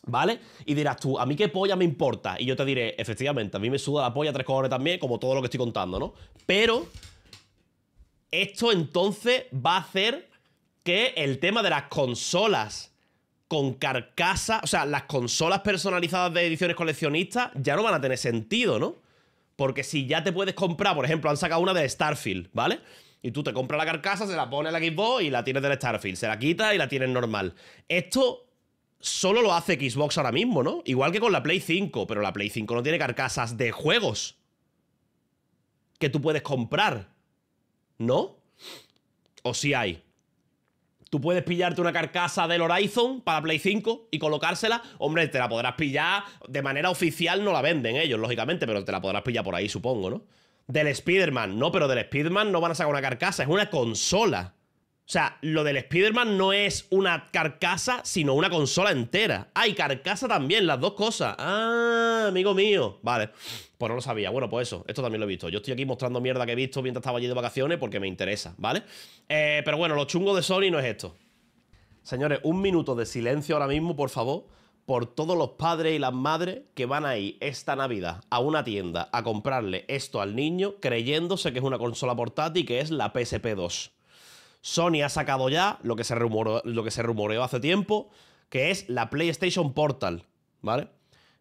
¿Vale? Y dirás tú, ¿a mí qué polla me importa? Y yo te diré, efectivamente, a mí me suda la polla tres cojones también, como todo lo que estoy contando, ¿no? Pero esto entonces va a hacer que el tema de las consolas con carcasas, o sea, las consolas personalizadas de ediciones coleccionistas ya no van a tener sentido, ¿no? Porque si ya te puedes comprar, por ejemplo, han sacado una de Starfield, ¿vale? Y tú te compras la carcasa, se la pones en la Xbox y la tienes del Starfield. Se la quita y la tienes normal. Esto solo lo hace Xbox ahora mismo, ¿no? Igual que con la Play 5, pero la Play 5 no tiene carcasas de juegos que tú puedes comprar, ¿no? O si hay. Tú puedes pillarte una carcasa del Horizon para Play 5 y colocársela. Hombre, te la podrás pillar de manera oficial, no la venden ellos, lógicamente, pero te la podrás pillar por ahí, supongo, ¿no? del Spider-Man. No, pero del Spider-Man no van a sacar una carcasa, es una consola. O sea, lo del Spider-Man no es una carcasa, sino una consola entera. ¡Ay, carcasa también! Las dos cosas. ¡Ah, amigo mío! Vale, pues no lo sabía. Bueno, pues eso, esto también lo he visto. Yo estoy aquí mostrando mierda que he visto mientras estaba allí de vacaciones porque me interesa, ¿vale? Eh, pero bueno, lo chungo de Sony no es esto. Señores, un minuto de silencio ahora mismo, por favor por todos los padres y las madres que van a ir esta Navidad a una tienda a comprarle esto al niño creyéndose que es una consola portátil que es la PSP2. Sony ha sacado ya lo que se, rumoreó hace tiempo, que es la PlayStation Portal, ¿vale?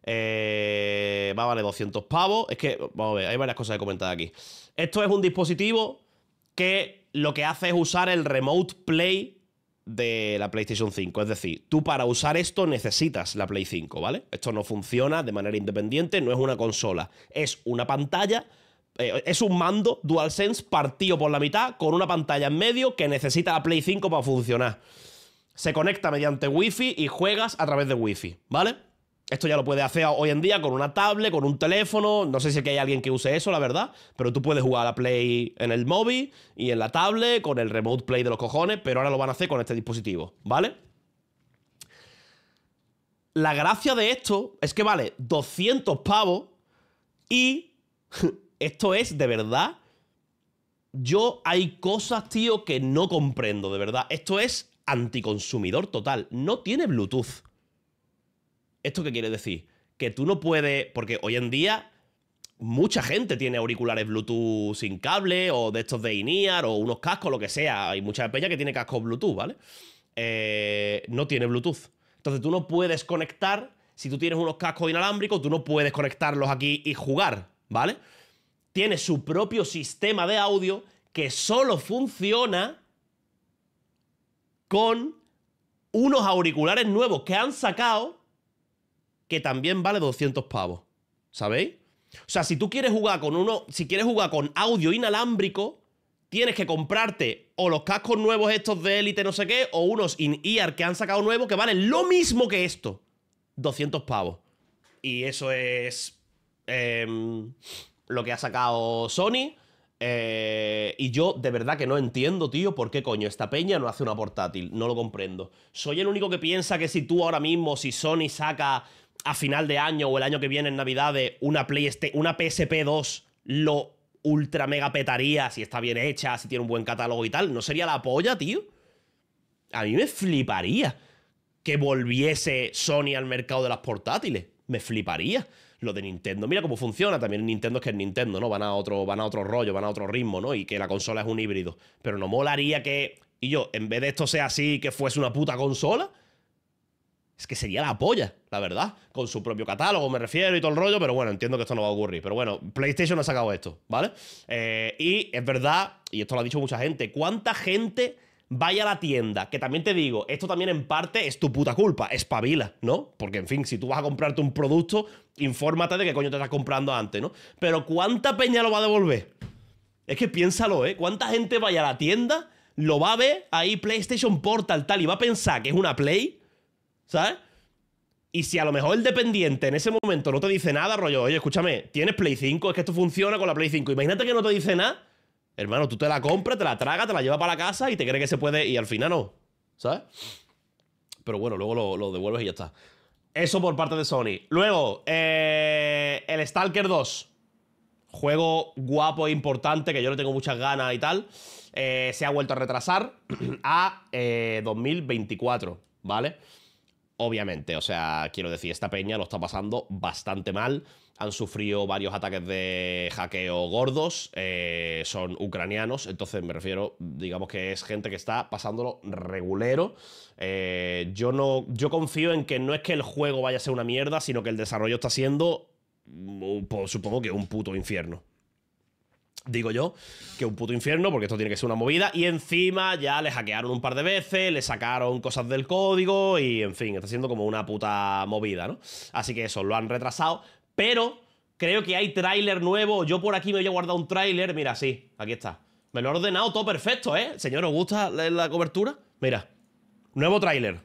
Eh, va a valer 200 pavos. Es que, vamos a ver, hay varias cosas que comentar aquí. Esto es un dispositivo que lo que hace es usar el Remote Play de la PlayStation 5. Es decir, tú para usar esto necesitas la Play 5, ¿vale? Esto no funciona de manera independiente, no es una consola, es una pantalla. Eh, es un mando DualSense partido por la mitad con una pantalla en medio que necesita la Play 5 para funcionar. Se conecta mediante Wi-Fi y juegas a través de Wi-Fi, ¿vale? Esto ya lo puede hacer hoy en día con una tablet, con un teléfono. No sé si hay alguien que use eso, la verdad. Pero tú puedes jugar a Play en el móvil y en la tablet, con el Remote Play de los cojones. Pero ahora lo van a hacer con este dispositivo, ¿vale? La gracia de esto es que vale 200 pavos y esto es de verdad. Yo hay cosas, tío, que no comprendo, de verdad. Esto es anticonsumidor total. No tiene Bluetooth. ¿Esto qué quiere decir? Que tú no puedes, porque hoy en día mucha gente tiene auriculares Bluetooth sin cable o de estos de INEAR o unos cascos, lo que sea. Hay mucha peña que tiene cascos Bluetooth, ¿vale? Eh, no tiene Bluetooth. Entonces tú no puedes conectar, si tú tienes unos cascos inalámbricos, tú no puedes conectarlos aquí y jugar, ¿vale? Tiene su propio sistema de audio que solo funciona con unos auriculares nuevos que han sacado que también vale 200 pavos. ¿Sabéis? O sea, si tú quieres jugar con uno, si quieres jugar con audio inalámbrico, tienes que comprarte o los cascos nuevos estos de élite no sé qué, o unos in-ear que han sacado nuevos que valen lo mismo que esto. 200 pavos. Y eso es em, lo que ha sacado Sony. Eh, y yo de verdad que no entiendo, tío, por qué coño esta peña no hace una portátil. No lo comprendo. Soy el único que piensa que si tú ahora mismo, si Sony saca a final de año o el año que viene en Navidades una, una PSP 2 lo ultra mega petaría si está bien hecha, si tiene un buen catálogo y tal. ¿No sería la polla, tío? A mí me fliparía que volviese Sony al mercado de las portátiles. Me fliparía lo de Nintendo. Mira cómo funciona también Nintendo, es que es Nintendo, ¿no? Van a, otro, van a otro rollo, van a otro ritmo, ¿no? Y que la consola es un híbrido. Pero no molaría que, y yo, en vez de esto sea así, que fuese una puta consola. Es que sería la polla, la verdad. Con su propio catálogo, me refiero, y todo el rollo, pero bueno, entiendo que esto no va a ocurrir. Pero bueno, PlayStation ha sacado esto, ¿vale? Eh, y es verdad, y esto lo ha dicho mucha gente, ¿cuánta gente vaya a la tienda? Que también te digo, esto también en parte es tu puta culpa, espabila, ¿no? Porque en fin, si tú vas a comprarte un producto, infórmate de qué coño te estás comprando antes, ¿no? Pero ¿cuánta peña lo va a devolver? Es que piénsalo, ¿eh? ¿Cuánta gente vaya a la tienda, lo va a ver ahí PlayStation Portal tal, y va a pensar que es una Play? ¿sabes? Y si a lo mejor el dependiente en ese momento no te dice nada, rollo, oye, escúchame, tienes Play 5, es que esto funciona con la Play 5. Imagínate que no te dice nada, hermano, tú te la compras, te la tragas, te la llevas para la casa y te crees que se puede, y al final no, ¿sabes? Pero bueno, luego lo, lo devuelves y ya está. Eso por parte de Sony. Luego, eh, el Stalker 2. Juego guapo e importante que yo le tengo muchas ganas y tal. Eh, se ha vuelto a retrasar a 2024, eh, ¿vale? Obviamente, o sea, quiero decir, esta peña lo está pasando bastante mal. Han sufrido varios ataques de hackeo gordos. Eh, son ucranianos, entonces me refiero, digamos que es gente que está pasándolo regulero. Eh, yo no. Yo confío en que no es que el juego vaya a ser una mierda, sino que el desarrollo está siendo. Mm, supongo que un puto infierno. Digo yo, que un puto infierno, porque esto tiene que ser una movida. Y encima ya le hackearon un par de veces, le sacaron cosas del código y, en fin, está siendo como una puta movida, ¿no? Así que eso, lo han retrasado, pero creo que hay tráiler nuevo. Yo por aquí me voy a guardar un tráiler. Mira, sí, aquí está. Me lo he ordenado todo perfecto, ¿eh? Señor, ¿os gusta la, la cobertura? Mira, nuevo tráiler.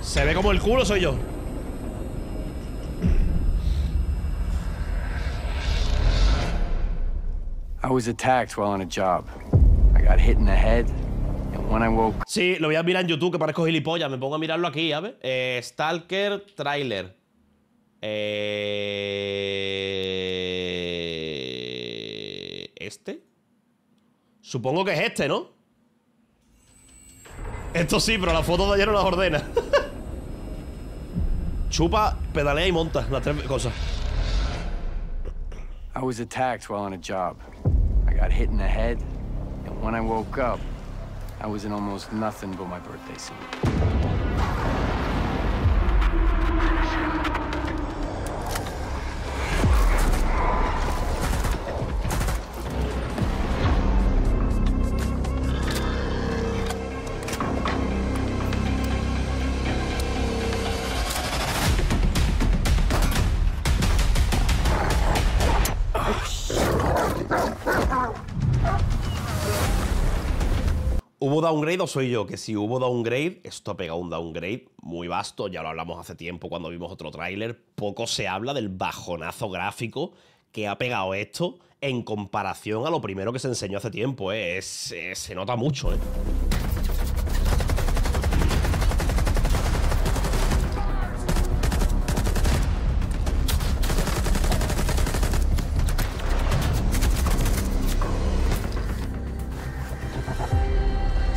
Se ve como el culo, soy yo. Sí, lo voy a mirar en YouTube, que parezco gilipollas. Me pongo a mirarlo aquí, ¿sabes? Eh, Stalker Trailer. Eh, ¿Este? Supongo que es este, ¿no? Esto sí, pero la foto de ayer no las ordena. Chupa, pedalea y monta. Las tres cosas. I was attacked while on a job. I got hit in the head, and when I woke up, I was in almost nothing but my birthday suit. downgrade o soy yo? Que si hubo downgrade, esto ha pegado un downgrade muy vasto, ya lo hablamos hace tiempo cuando vimos otro tráiler, poco se habla del bajonazo gráfico que ha pegado esto en comparación a lo primero que se enseñó hace tiempo, ¿eh? Eh, se nota mucho. ¿eh?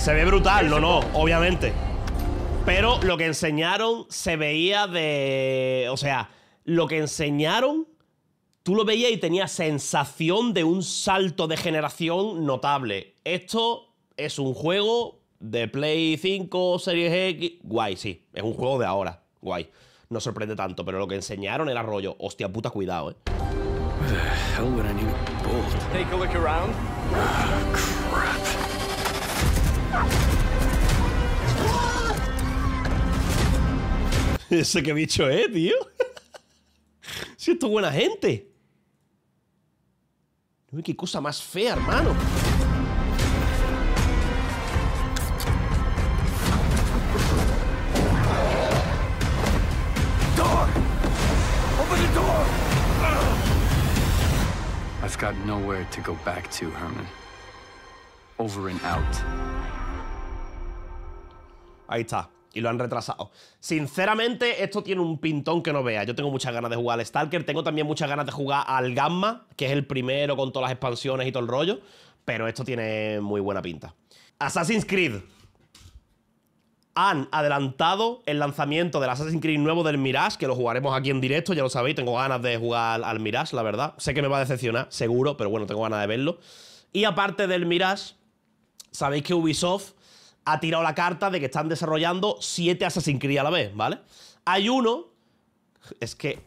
Se ve brutal, no, no, obviamente. Pero lo que enseñaron se veía de. O sea, lo que enseñaron, tú lo veías y tenía sensación de un salto de generación notable. Esto es un juego de Play 5, Series X. Guay, sí. Es un juego de ahora. Guay. No sorprende tanto, pero lo que enseñaron era rollo. Hostia puta, cuidado, eh. ¿Ese que bicho es, tío? si esto es buena gente. No qué cosa más fea, hermano. Door. Open the door. Ah! I've got nowhere to go back to, Herman over and out. Ahí está. Y lo han retrasado. Sinceramente, esto tiene un pintón que no vea. Yo tengo muchas ganas de jugar al Stalker. Tengo también muchas ganas de jugar al Gamma, que es el primero con todas las expansiones y todo el rollo. Pero esto tiene muy buena pinta. Assassin's Creed. Han adelantado el lanzamiento del Assassin's Creed nuevo del Mirage, que lo jugaremos aquí en directo, ya lo sabéis. Tengo ganas de jugar al Mirage, la verdad. Sé que me va a decepcionar, seguro, pero bueno, tengo ganas de verlo. Y aparte del Mirage, Sabéis que Ubisoft ha tirado la carta de que están desarrollando siete Assassin's Creed a la vez, ¿vale? Hay uno... Es que...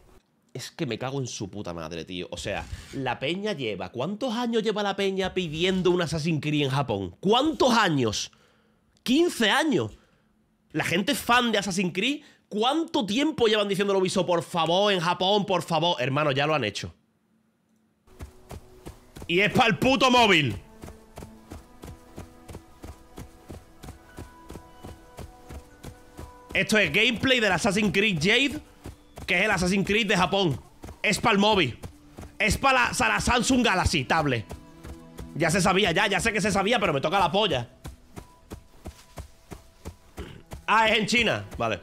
Es que me cago en su puta madre, tío. O sea, la peña lleva... ¿Cuántos años lleva la peña pidiendo un Assassin's Creed en Japón? ¿Cuántos años? 15 años. La gente es fan de Assassin's Creed. ¿Cuánto tiempo llevan diciendo Ubisoft, por favor, en Japón, por favor? Hermano, ya lo han hecho. Y es para el puto móvil. Esto es gameplay del Assassin's Creed Jade, que es el Assassin's Creed de Japón. Es para el móvil. Es para la, Samsung Galaxy tablet. Ya se sabía, ya, ya sé que se sabía, pero me toca la polla. Ah, es en China. Vale.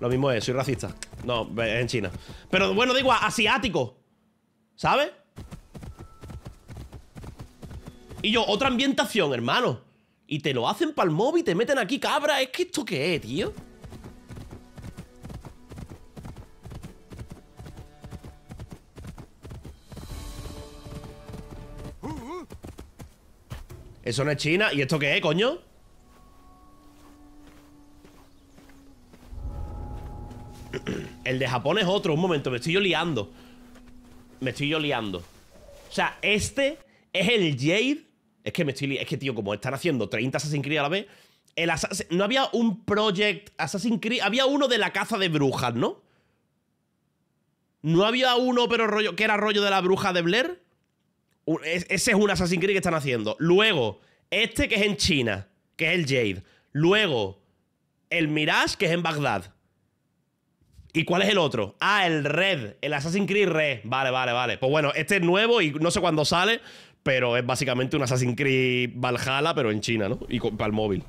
Lo mismo es, soy racista. No, es en China. Pero bueno, digo, asiático. ¿Sabes? Y yo, otra ambientación, hermano. Y te lo hacen para el móvil y te meten aquí, cabra. Es que esto qué es, tío. Eso no es China. ¿Y esto qué es, coño? El de Japón es otro. Un momento, me estoy yo liando. Me estoy yo liando. O sea, este es el Jade es que me estoy. Es que, tío, como están haciendo 30 Assassin's Creed a la vez. no había un Project Assassin's Creed. Había uno de la caza de brujas, ¿no? No había uno, pero rollo. que era rollo de la bruja de Blair? Ese es un Assassin's Creed que están haciendo. Luego, este que es en China, que es el Jade. Luego, el Mirage, que es en Bagdad. ¿Y cuál es el otro? Ah, el Red, el Assassin's Creed Red. Vale, vale, vale. Pues bueno, este es nuevo y no sé cuándo sale, pero es básicamente un Assassin's Creed Valhalla, pero en China, ¿no? Y para el móvil.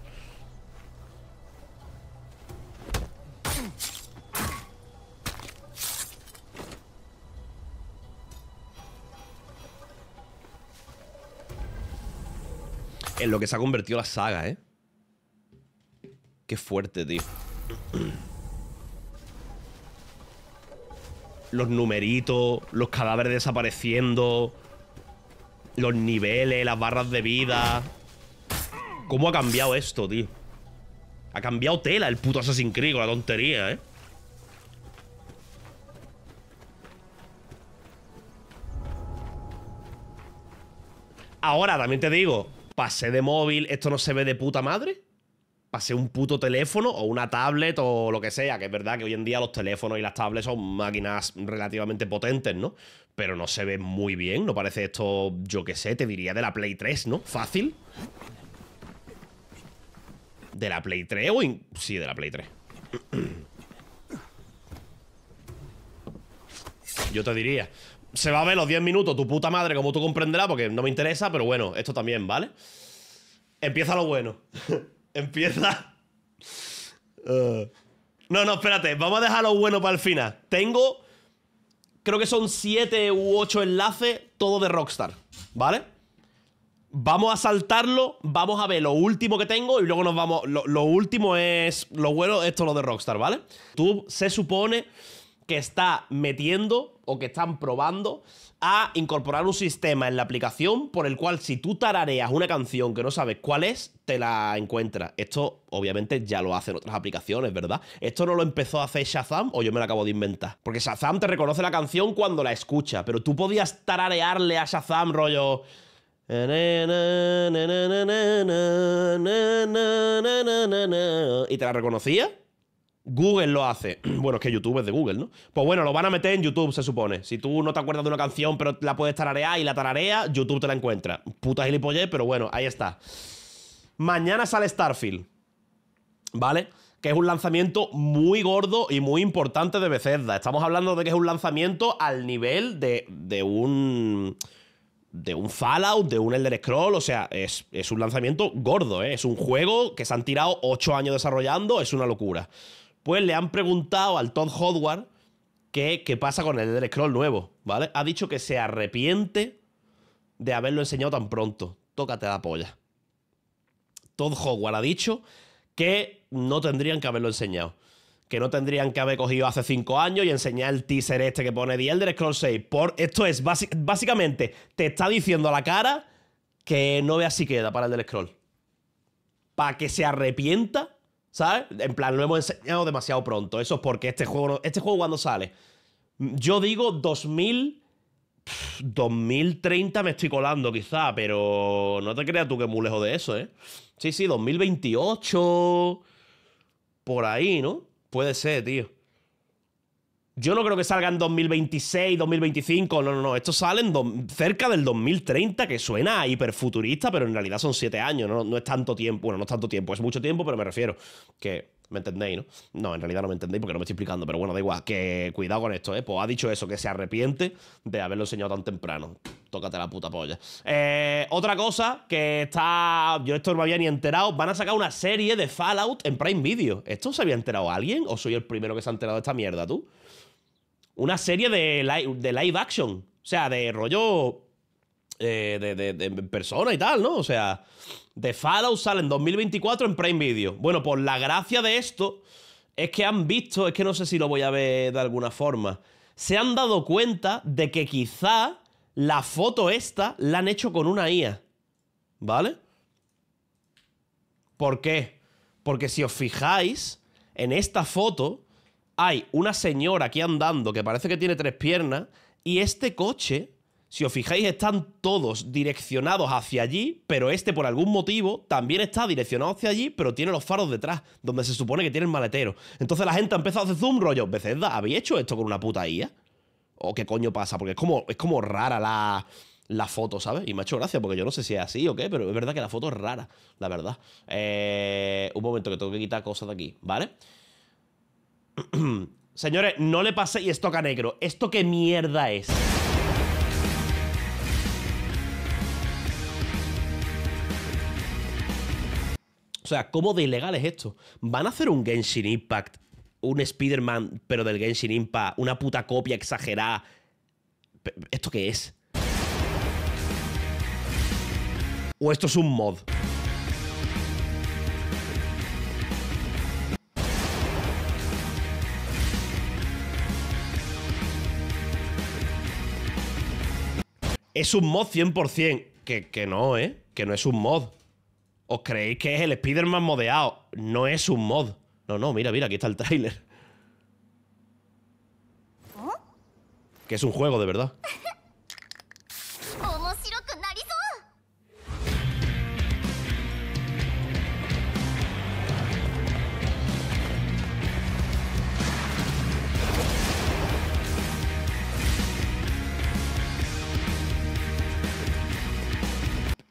En lo que se ha convertido la saga, ¿eh? Qué fuerte, tío. Los numeritos, los cadáveres desapareciendo, los niveles, las barras de vida. ¿Cómo ha cambiado esto, tío? Ha cambiado tela el puto Assassin's Creed con la tontería, ¿eh? Ahora, también te digo, pasé de móvil, esto no se ve de puta madre pase un puto teléfono o una tablet o lo que sea, que es verdad que hoy en día los teléfonos y las tablets son máquinas relativamente potentes, ¿no? Pero no se ve muy bien, no parece esto, yo qué sé, te diría de la Play 3, ¿no? Fácil. De la Play 3 o... Sí, de la Play 3. yo te diría. Se va a ver los 10 minutos, tu puta madre, como tú comprenderás, porque no me interesa, pero bueno, esto también, ¿vale? Empieza lo bueno. Empieza. Eh, no, no, espérate. Vamos a dejar lo bueno para el final. Tengo. Creo que son 7 u 8 enlaces, todo de Rockstar. ¿Vale? Vamos a saltarlo, vamos a ver lo último que tengo y luego nos vamos. Lo, último es. Lo bueno, esto lo de Rockstar, ¿vale? Tú se supone que está metiendo o que están probando a incorporar un sistema en la aplicación por el cual si tú tarareas una canción que no sabes cuál es, te la encuentras. Esto obviamente ya lo hacen otras aplicaciones, ¿verdad? Esto no lo empezó a hacer Shazam o yo me lo acabo de inventar. Porque Shazam te reconoce la canción cuando la escucha, pero tú podías tararearle a Shazam rollo... Y te la reconocía Google lo hace. Bueno, es que YouTube es de Google, ¿no? Pues bueno, lo van a meter en YouTube, se supone. Si tú no te acuerdas de una canción, pero la puedes tararear y la tararea, YouTube te la encuentra. Puta gilipollez, pero bueno, ahí está. Mañana sale Starfield. ¿Vale? Que es un lanzamiento muy gordo y muy importante de Bethesda. Estamos hablando de que es un lanzamiento al nivel de, de un de un Fallout, de un Elder Scroll, o sea, es, es un lanzamiento gordo, ¿eh? es un juego que se han tirado 8 años desarrollando, es una locura pues le han preguntado al Todd Howard qué, pasa con el Elder Scroll nuevo, ¿vale? Ha dicho que se arrepiente de haberlo enseñado tan pronto. Tócate la polla. Todd Howard ha dicho que no tendrían que haberlo enseñado. Que no tendrían que haber cogido hace 5 años y enseñar el teaser este que pone The Elder Scrolls 6. Por, esto es, básicamente, te está diciendo a la cara que no veas si queda para el Elder Scroll. Para que se arrepienta ¿Sabes? En plan, lo hemos enseñado demasiado pronto. Eso es porque este juego, este juego cuando sale. Yo digo 2000... 2030 me estoy colando quizá, pero no te creas tú que es muy lejos de eso, ¿eh? Sí, sí, 2028... Por ahí, ¿no? Puede ser, tío. Yo no creo que salga en 2026, 2025, no, no, no. Esto sale cerca del 2030, que suena a hiperfuturista, pero en realidad son siete años, no, es tanto tiempo. Bueno, no es tanto tiempo, es mucho tiempo, pero me refiero que ¿Me entendéis, no? No, en realidad no me entendéis porque no me estoy explicando, pero bueno, da igual, que cuidado con esto, ¿eh? Pues ha dicho eso, que se arrepiente de haberlo enseñado tan temprano. Tócate la puta polla. Eh, otra cosa que está. Yo esto no me había ni enterado. Van a sacar una serie de Fallout en Prime Video. ¿Esto se había enterado alguien? ¿O soy el primero que se ha enterado de esta mierda, tú? una serie de live, de live action. O sea, de rollo eh, de, persona y tal, ¿no? O sea, The Fallout sale en 2024 en Prime Video. Bueno, por pues la gracia de esto es que han visto, es que no sé si lo voy a ver de alguna forma, se han dado cuenta de que quizá la foto esta la han hecho con una IA, ¿vale? ¿Por qué? Porque si os fijáis en esta foto, hay una señora aquí andando que parece que tiene tres piernas y este coche, si os fijáis, están todos direccionados hacia allí, pero este por algún motivo también está direccionado hacia allí, pero tiene los faros detrás, donde se supone que tiene el maletero. Entonces la gente ha empezado a hacer zoom rollo, ¿habéis hecho esto con una puta IA? ¿O qué coño pasa? Porque es como, es como rara la la foto, ¿sabes? Y me ha hecho gracia porque yo no sé si es así o qué, pero es verdad que la foto es rara, la verdad. Eh, un momento que tengo que quitar cosas de aquí, ¿vale? Señores, no le y esto estoca negro. ¿Esto qué mierda es? O sea, ¿cómo de ilegal es esto? ¿Van a hacer un Genshin Impact? Un Spider-Man, pero del Genshin Impact. Una puta copia exagerada. ¿Esto qué es? ¿O esto es un mod? Es un mod 100%. Que, que no, ¿eh? Que no es un mod. ¿Os creéis que es el Spider-Man modeado? No es un mod. No, no, mira, mira, aquí está el tráiler. ¿Oh? Que es un juego, de verdad.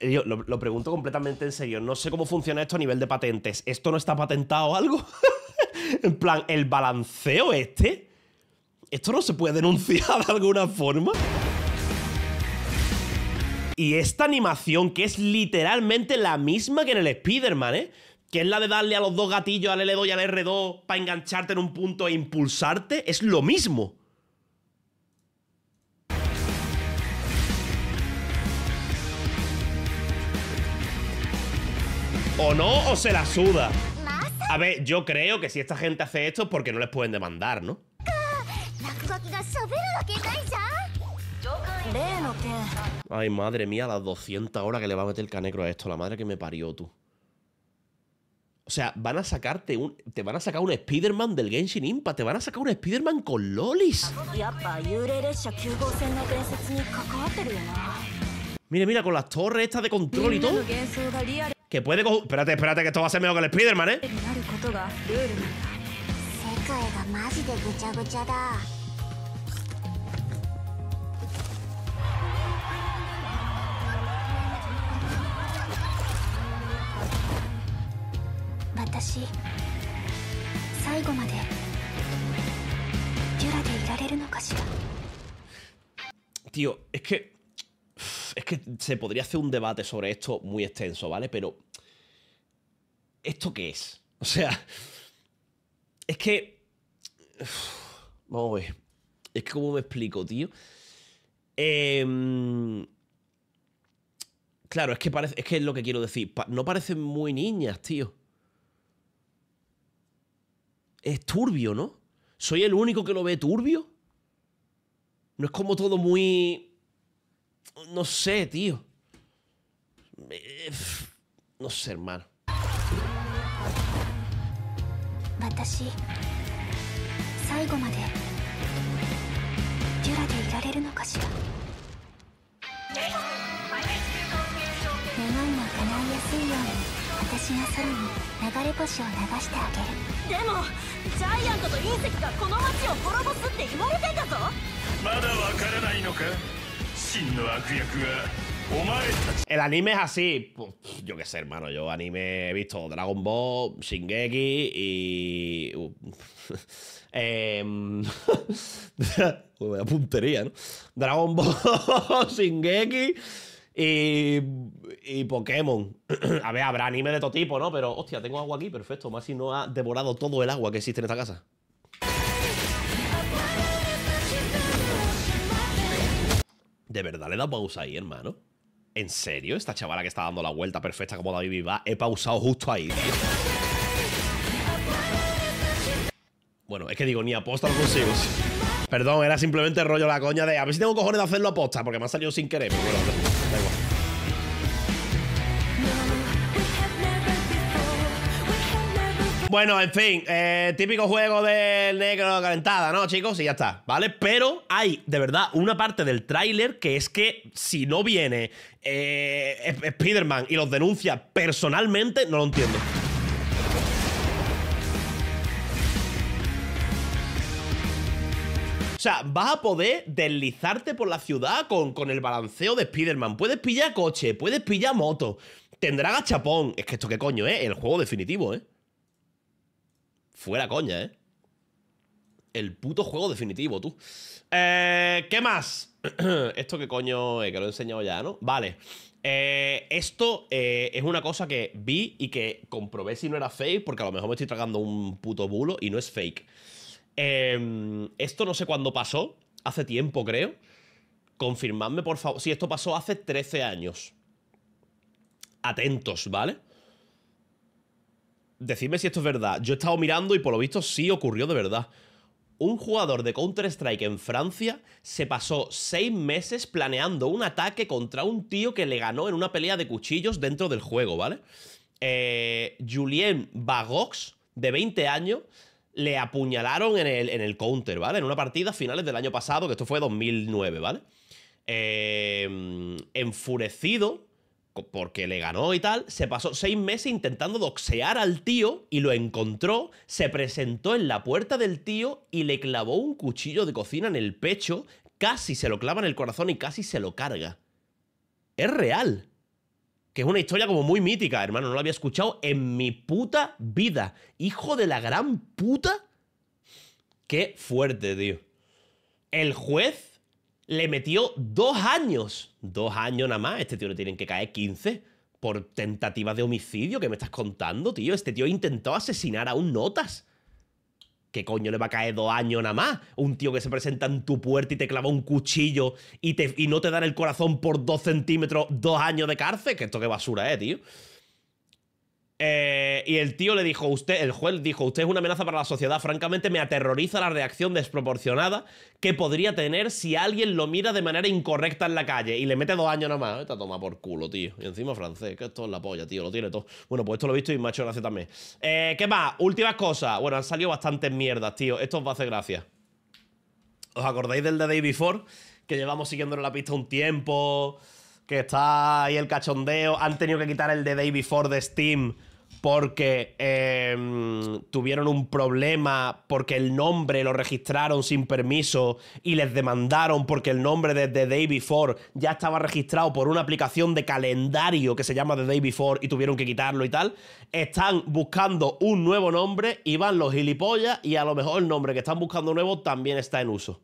Eh, yo lo, lo, pregunto completamente en serio. No sé cómo funciona esto a nivel de patentes. ¿Esto no está patentado o algo? en plan, ¿el balanceo este? ¿Esto no se puede denunciar de alguna forma? Y esta animación, que es literalmente la misma que en el Spider-Man, ¿eh? Que es la de darle a los dos gatillos, al L2 y al R2, para engancharte en un punto e impulsarte, es lo mismo. o no o se la suda. A ver, yo creo que si esta gente hace esto es porque no les pueden demandar, ¿no? Ay, madre mía, las 200 horas que le va a meter el canecro a esto. La madre que me parió, tú. O sea, van a sacarte un... Te van a sacar un Spider-Man del Genshin Impact. Te van a sacar un Spider-Man con lolis. Mira, mira, con las torres estas de control y todo. que puede coger... Espérate, espérate, que esto va a ser mejor que el Spider-Man, ¿eh? Tío, es que es que se podría hacer un debate sobre esto muy extenso, ¿vale? Pero... ¿Esto qué es? O sea... Es que... vamos a ver. Es que ¿cómo me explico, tío. Em, claro, es que parece, es que es lo que quiero decir. no parecen muy niñas, tío. Es turbio, ¿no? ¿Soy el único que lo ve turbio? No es como todo muy. の No sé, tío. No sé, hermano. でもジャイアントと隕石がこの町を滅ぼすって言われてたぞまだわからないのか El anime es así. Pues, yo qué sé, hermano. Yo anime he visto Dragon Ball, Shingeki y. eh, puntería, ¿no? Dragon Ball, Shingeki y. Y Pokémon. A ver, habrá anime de todo tipo, ¿no? Pero, hostia, tengo agua aquí, perfecto. Más si no ha devorado todo el agua que existe en esta casa. de verdad le he dado pausa ahí, hermano. ¿En serio? Esta chavala que está dando la vuelta perfecta como David Viva, he pausado justo ahí, tío. Bueno, es que digo, ni aposta lo consigo. Perdón, era simplemente rollo la coña de a ver si tengo cojones de hacerlo aposta, porque me ha salido sin querer. Pero bueno, da igual. Bueno, en fin, eh, típico juego del negro calentada, ¿no, chicos? Y ya está, ¿vale? Pero hay, de verdad, una parte del tráiler que es que si no viene eh, Spider-Man y los denuncia personalmente, no lo entiendo. O sea, vas a poder deslizarte por la ciudad con, con el balanceo de Spider-Man. Puedes pillar coche, puedes pillar moto. Tendrá Chapón. Es que esto qué coño, ¿eh? El juego definitivo, ¿eh? Fuera coña, ¿eh? El puto juego definitivo, tú. Eh, ¿Qué más? esto qué coño, eh, que lo he enseñado ya, ¿no? Vale. Eh, esto es una cosa que vi y que comprobé si no era fake, porque a lo mejor me estoy tragando un puto bulo y no es fake. Em, esto no sé cuándo pasó, hace tiempo creo. Confirmadme, por favor. Si esto pasó hace 13 años. Atentos, ¿vale? decidme si esto es verdad. Yo he estado mirando y por lo visto sí ocurrió de verdad. Un jugador de Counter-Strike en Francia se pasó seis meses planeando un ataque contra un tío que le ganó en una pelea de cuchillos dentro del juego, ¿vale? Eh, Julien Bagox, de 20 años, le apuñalaron en el, en el counter, ¿vale? En una partida a finales del año pasado, que esto fue 2009, ¿vale? Eh, enfurecido, porque le ganó y tal, se pasó seis meses intentando doxear al tío y lo encontró, se presentó en la puerta del tío y le clavó un cuchillo de cocina en el pecho, casi se lo clava en el corazón y casi se lo carga. Es real. Que es una historia como muy mítica, hermano, no la había escuchado en mi puta vida. Hijo de la gran puta. Qué fuerte, tío. El juez le metió dos años. Dos años nada más. Este tío le tienen que caer 15 por tentativas de homicidio que me estás contando, tío. Este tío intentó asesinar a un notas. ¿Qué coño le va a caer dos años nada más? Un tío que se presenta en tu puerta y te clava un cuchillo y, no te dan el corazón por dos centímetros, dos años de cárcel. Que esto qué basura, eh, tío. Eh, y el tío le dijo, usted, el juez dijo, usted es una amenaza para la sociedad, francamente me aterroriza la reacción desproporcionada que podría tener si alguien lo mira de manera incorrecta en la calle y le mete dos años nomás. Esta toma por culo, tío. Y encima francés, que esto es la polla, tío, lo tiene todo. Bueno, pues esto lo he visto y macho, ha gracia también. Eh, ¿Qué más? Últimas cosas. Bueno, han salido bastantes mierdas, tío. Esto os va a hacer gracia. ¿Os acordáis del The Day Before? Que llevamos en la pista un tiempo que está ahí el cachondeo. Han tenido que quitar el de Day Before de Steam porque em, tuvieron un problema, porque el nombre lo registraron sin permiso y les demandaron porque el nombre de The Day Before ya estaba registrado por una aplicación de calendario que se llama The Day Before y tuvieron que quitarlo y tal, están buscando un nuevo nombre y van los gilipollas y a lo mejor el nombre que están buscando nuevo también está en uso.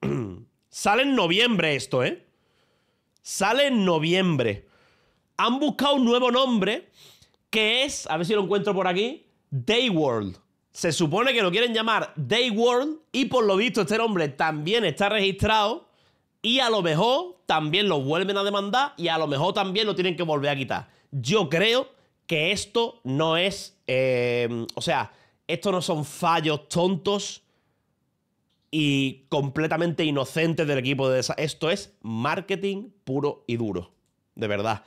Sale en noviembre esto, ¿eh? Sale en noviembre. Han buscado un nuevo nombre que es, a ver si lo encuentro por aquí, Dayworld. Se supone que lo quieren llamar Dayworld y por lo visto este hombre también está registrado y a lo mejor también lo vuelven a demandar y a lo mejor también lo tienen que volver a quitar. Yo creo que esto no es, em, o sea, esto no son fallos tontos y completamente inocentes del equipo de Esto es marketing puro y duro, de verdad.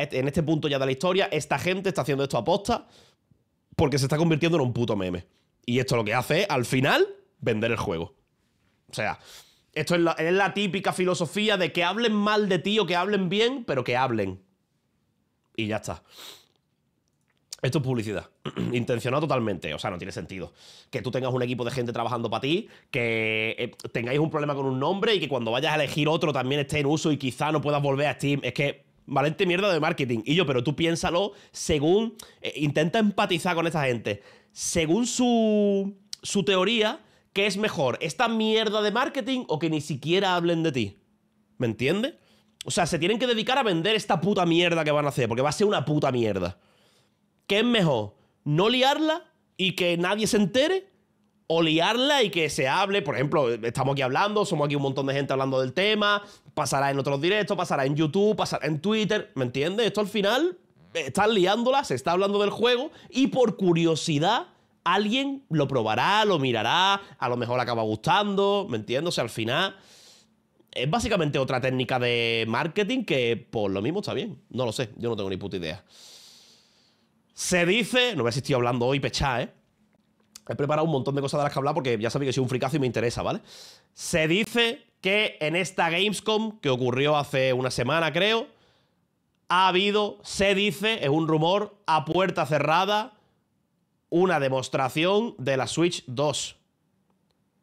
Este, en este punto ya de la historia, esta gente está haciendo esto a posta porque se está convirtiendo en un puto meme. Y esto lo que hace al final, vender el juego. O sea, esto es la, típica filosofía de que hablen mal de ti o que hablen bien, pero que hablen. Y ya está. Esto es publicidad. Intencionado totalmente. O sea, no tiene sentido. Que tú tengas un equipo de gente trabajando para ti, que eh, tengáis un problema con un nombre y que cuando vayas a elegir otro también esté en uso y quizá no puedas volver a Steam. Es que valente este mierda de marketing. Y yo, pero tú piénsalo según. Eh, intenta empatizar con esta gente. Según su, su teoría, ¿qué es mejor? ¿Esta mierda de marketing o que ni siquiera hablen de ti? ¿Me entiendes? O sea, se tienen que dedicar a vender esta puta mierda que van a hacer, porque va a ser una puta mierda. ¿Qué es mejor? ¿No liarla y que nadie se entere? O liarla y que se hable. Por ejemplo, estamos aquí hablando, somos aquí un montón de gente hablando del tema, pasará en otros directos, pasará en YouTube, pasará en Twitter, ¿me entiendes? Esto al final eh, están liándola, se está hablando del juego y por curiosidad alguien lo probará, lo mirará, a lo mejor acaba gustando, ¿me entiendes? al final es básicamente otra técnica de marketing que por lo mismo está bien. No lo sé, yo no tengo ni puta idea. Se dice, no me a si estoy hablando hoy pechá, ¿eh? He preparado un montón de cosas de las que hablar porque ya sabéis que soy un fricazo y me interesa, ¿vale? Se dice que en esta Gamescom, que ocurrió hace una semana, creo, ha habido, se dice, es un rumor, a puerta cerrada, una demostración de la Switch 2.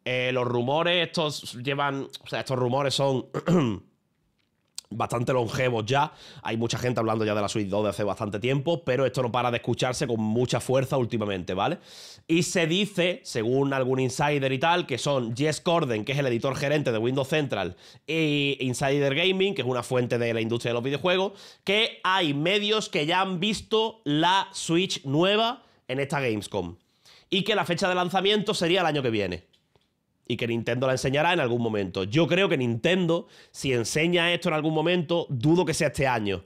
Eh, los rumores, estos llevan. O sea, estos rumores son. bastante longevos ya. Hay mucha gente hablando ya de la Switch 2 de hace bastante tiempo, pero esto no para de escucharse con mucha fuerza últimamente, ¿vale? Y se dice, según algún insider y tal, que son Jess Corden, que es el editor gerente de Windows Central, e Insider Gaming, que es una fuente de la industria de los videojuegos, que hay medios que ya han visto la Switch nueva en esta Gamescom. Y que la fecha de lanzamiento sería el año que viene y que Nintendo la enseñará en algún momento. Yo creo que Nintendo, si enseña esto en algún momento, dudo que sea este año.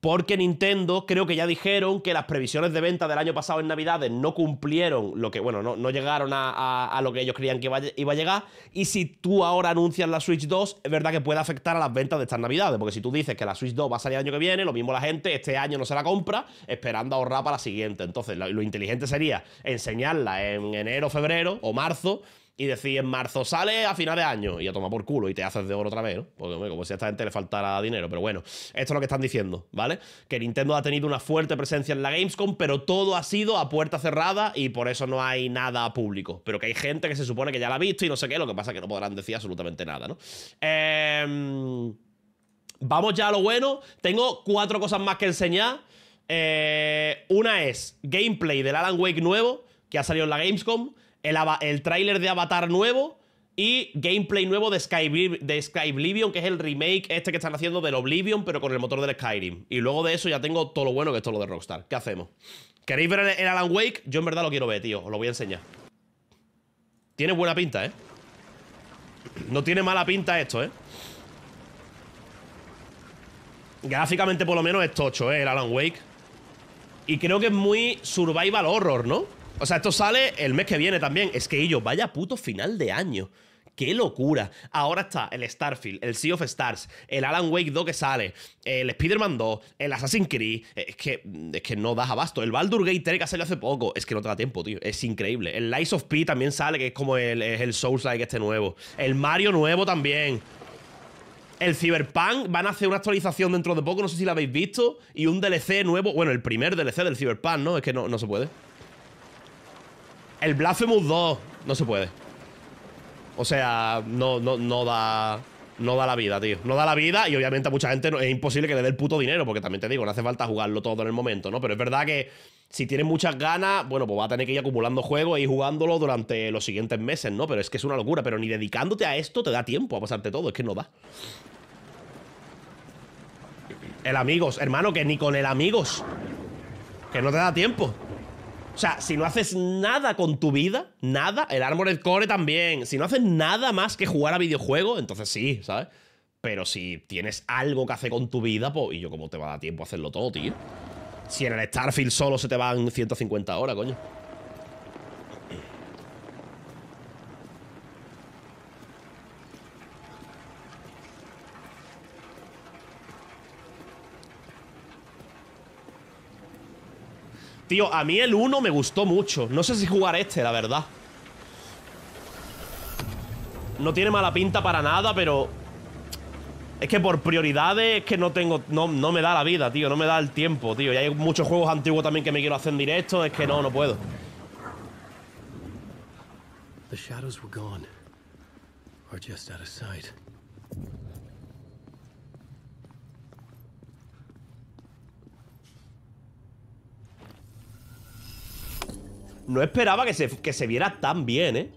Porque Nintendo creo que ya dijeron que las previsiones de venta del año pasado en Navidades no cumplieron lo que, bueno, no, llegaron a, lo que ellos creían que iba, a llegar. Y si tú ahora anuncias la Switch 2, es verdad que puede afectar a las ventas de estas Navidades. Porque si tú dices que la Switch 2 va a salir el año que viene, lo mismo la gente este año no se la compra, esperando ahorrar para la siguiente. Entonces, lo inteligente sería enseñarla en enero, febrero o marzo y decís en marzo sale a final de año y ya toma por culo y te haces de oro otra vez, ¿no? como si a esta gente le faltara dinero. Pero bueno, esto es lo que están diciendo, ¿vale? Que Nintendo ha tenido una fuerte presencia en la Gamescom, pero todo ha sido a puerta cerrada y por eso no hay nada público. Pero que hay gente que se supone que ya la ha visto y no sé qué, lo que pasa es que no podrán decir absolutamente nada, ¿no? Em, vamos ya a lo bueno. Tengo cuatro cosas más que enseñar. Eh, una es gameplay del Alan Wake nuevo, que ha salido en la Gamescom el, trailer tráiler de Avatar nuevo y gameplay nuevo de, Sky, de Skyblivion, que es el remake este que están haciendo del Oblivion, pero con el motor del Skyrim. Y luego de eso ya tengo todo lo bueno que es todo lo de Rockstar. ¿Qué hacemos? ¿Queréis ver el, Alan Wake? Yo en verdad lo quiero ver, tío. Os lo voy a enseñar. Tiene buena pinta, ¿eh? No tiene mala pinta esto, ¿eh? Gráficamente por lo menos es tocho, ¿eh? El Alan Wake. Y creo que es muy survival horror, ¿no? O sea, esto sale el mes que viene también. Es que ellos, vaya puto final de año. ¡Qué locura! Ahora está el Starfield, el Sea of Stars, el Alan Wake 2 que sale, el Spider-Man 2, el Assassin's Creed. Eh, es que, mm, es que no das abasto. El Baldur Gate 3 que salido hace poco. Es que no te da tiempo, tío. Es increíble. El Lies of Pi también sale, que es como el, es el este nuevo. El Mario nuevo también. El Cyberpunk van a hacer una actualización dentro de poco, no sé si la habéis visto. Y un DLC nuevo. Bueno, el primer DLC del Cyberpunk, ¿no? Es que no se puede. El Blasphemous 2 no se puede. O sea, no, no, no da... No da la vida, tío. No da la vida y obviamente a mucha gente es imposible que le dé el puto dinero, porque también te digo, no hace falta jugarlo todo en el momento, ¿no? Pero es verdad que si tienes muchas ganas, bueno, pues va a tener que ir acumulando juegos y jugándolo durante los siguientes meses, ¿no? Pero es que es una locura, pero ni dedicándote a esto te da tiempo a pasarte todo, es que no da. El amigos, hermano, que ni con el amigos. Que no te da tiempo. O sea, si no haces nada con tu vida, nada, el Armored Core también, si no haces nada más que jugar a videojuegos, entonces sí, ¿sabes? Pero si tienes algo que hacer con tu vida, pues, ¿y yo cómo te va a dar tiempo a hacerlo todo, tío? Si en el Starfield solo se te van 150 horas, coño. Tío, a mí el 1 me gustó mucho. No sé si jugar este, la verdad. No tiene mala pinta para nada, pero... Es que por prioridades es que no tengo... No, me da la vida, tío. No me da el tiempo, tío. Y hay muchos juegos antiguos también que me quiero hacer en directo. Es que no, no puedo. shadows just No esperaba que se, viera tan bien, ¿eh?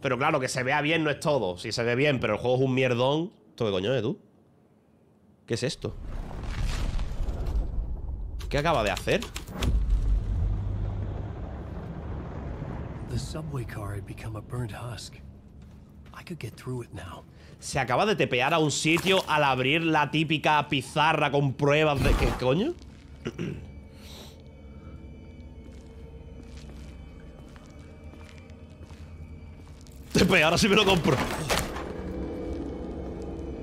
Pero claro, que se vea bien no es todo. Si se ve bien, pero el juego es un mierdón. ¿Esto qué coño es, tú? ¿Qué es esto? ¿Qué acaba de hacer? Se acaba de tepear a un sitio al abrir la típica pizarra con pruebas de... ¿Qué coño? ahora sí me lo compro.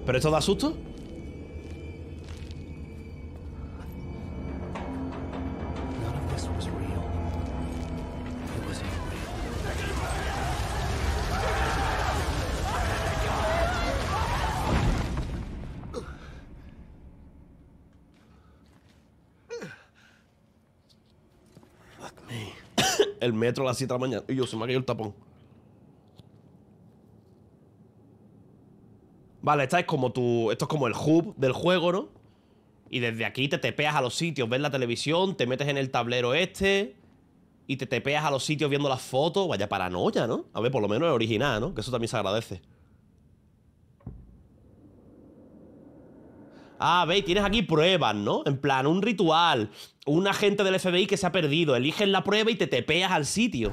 ¿Pero esto da susto? el metro a las 7 de la mañana. Y yo se me ha caído el tapón. Vale, esta como tu. Esto es como el hub del juego, ¿no? Y desde aquí te tepeas a los sitios, ves la televisión, te metes en el tablero este y te tepeas a los sitios viendo las fotos. Vaya paranoia, ¿no? A ver, por lo menos es original, ¿no? Que eso también se agradece. Ah, veis, tienes aquí pruebas, ¿no? En plan, un ritual, un agente del FBI que se ha perdido. Eliges la prueba y te tepeas al sitio.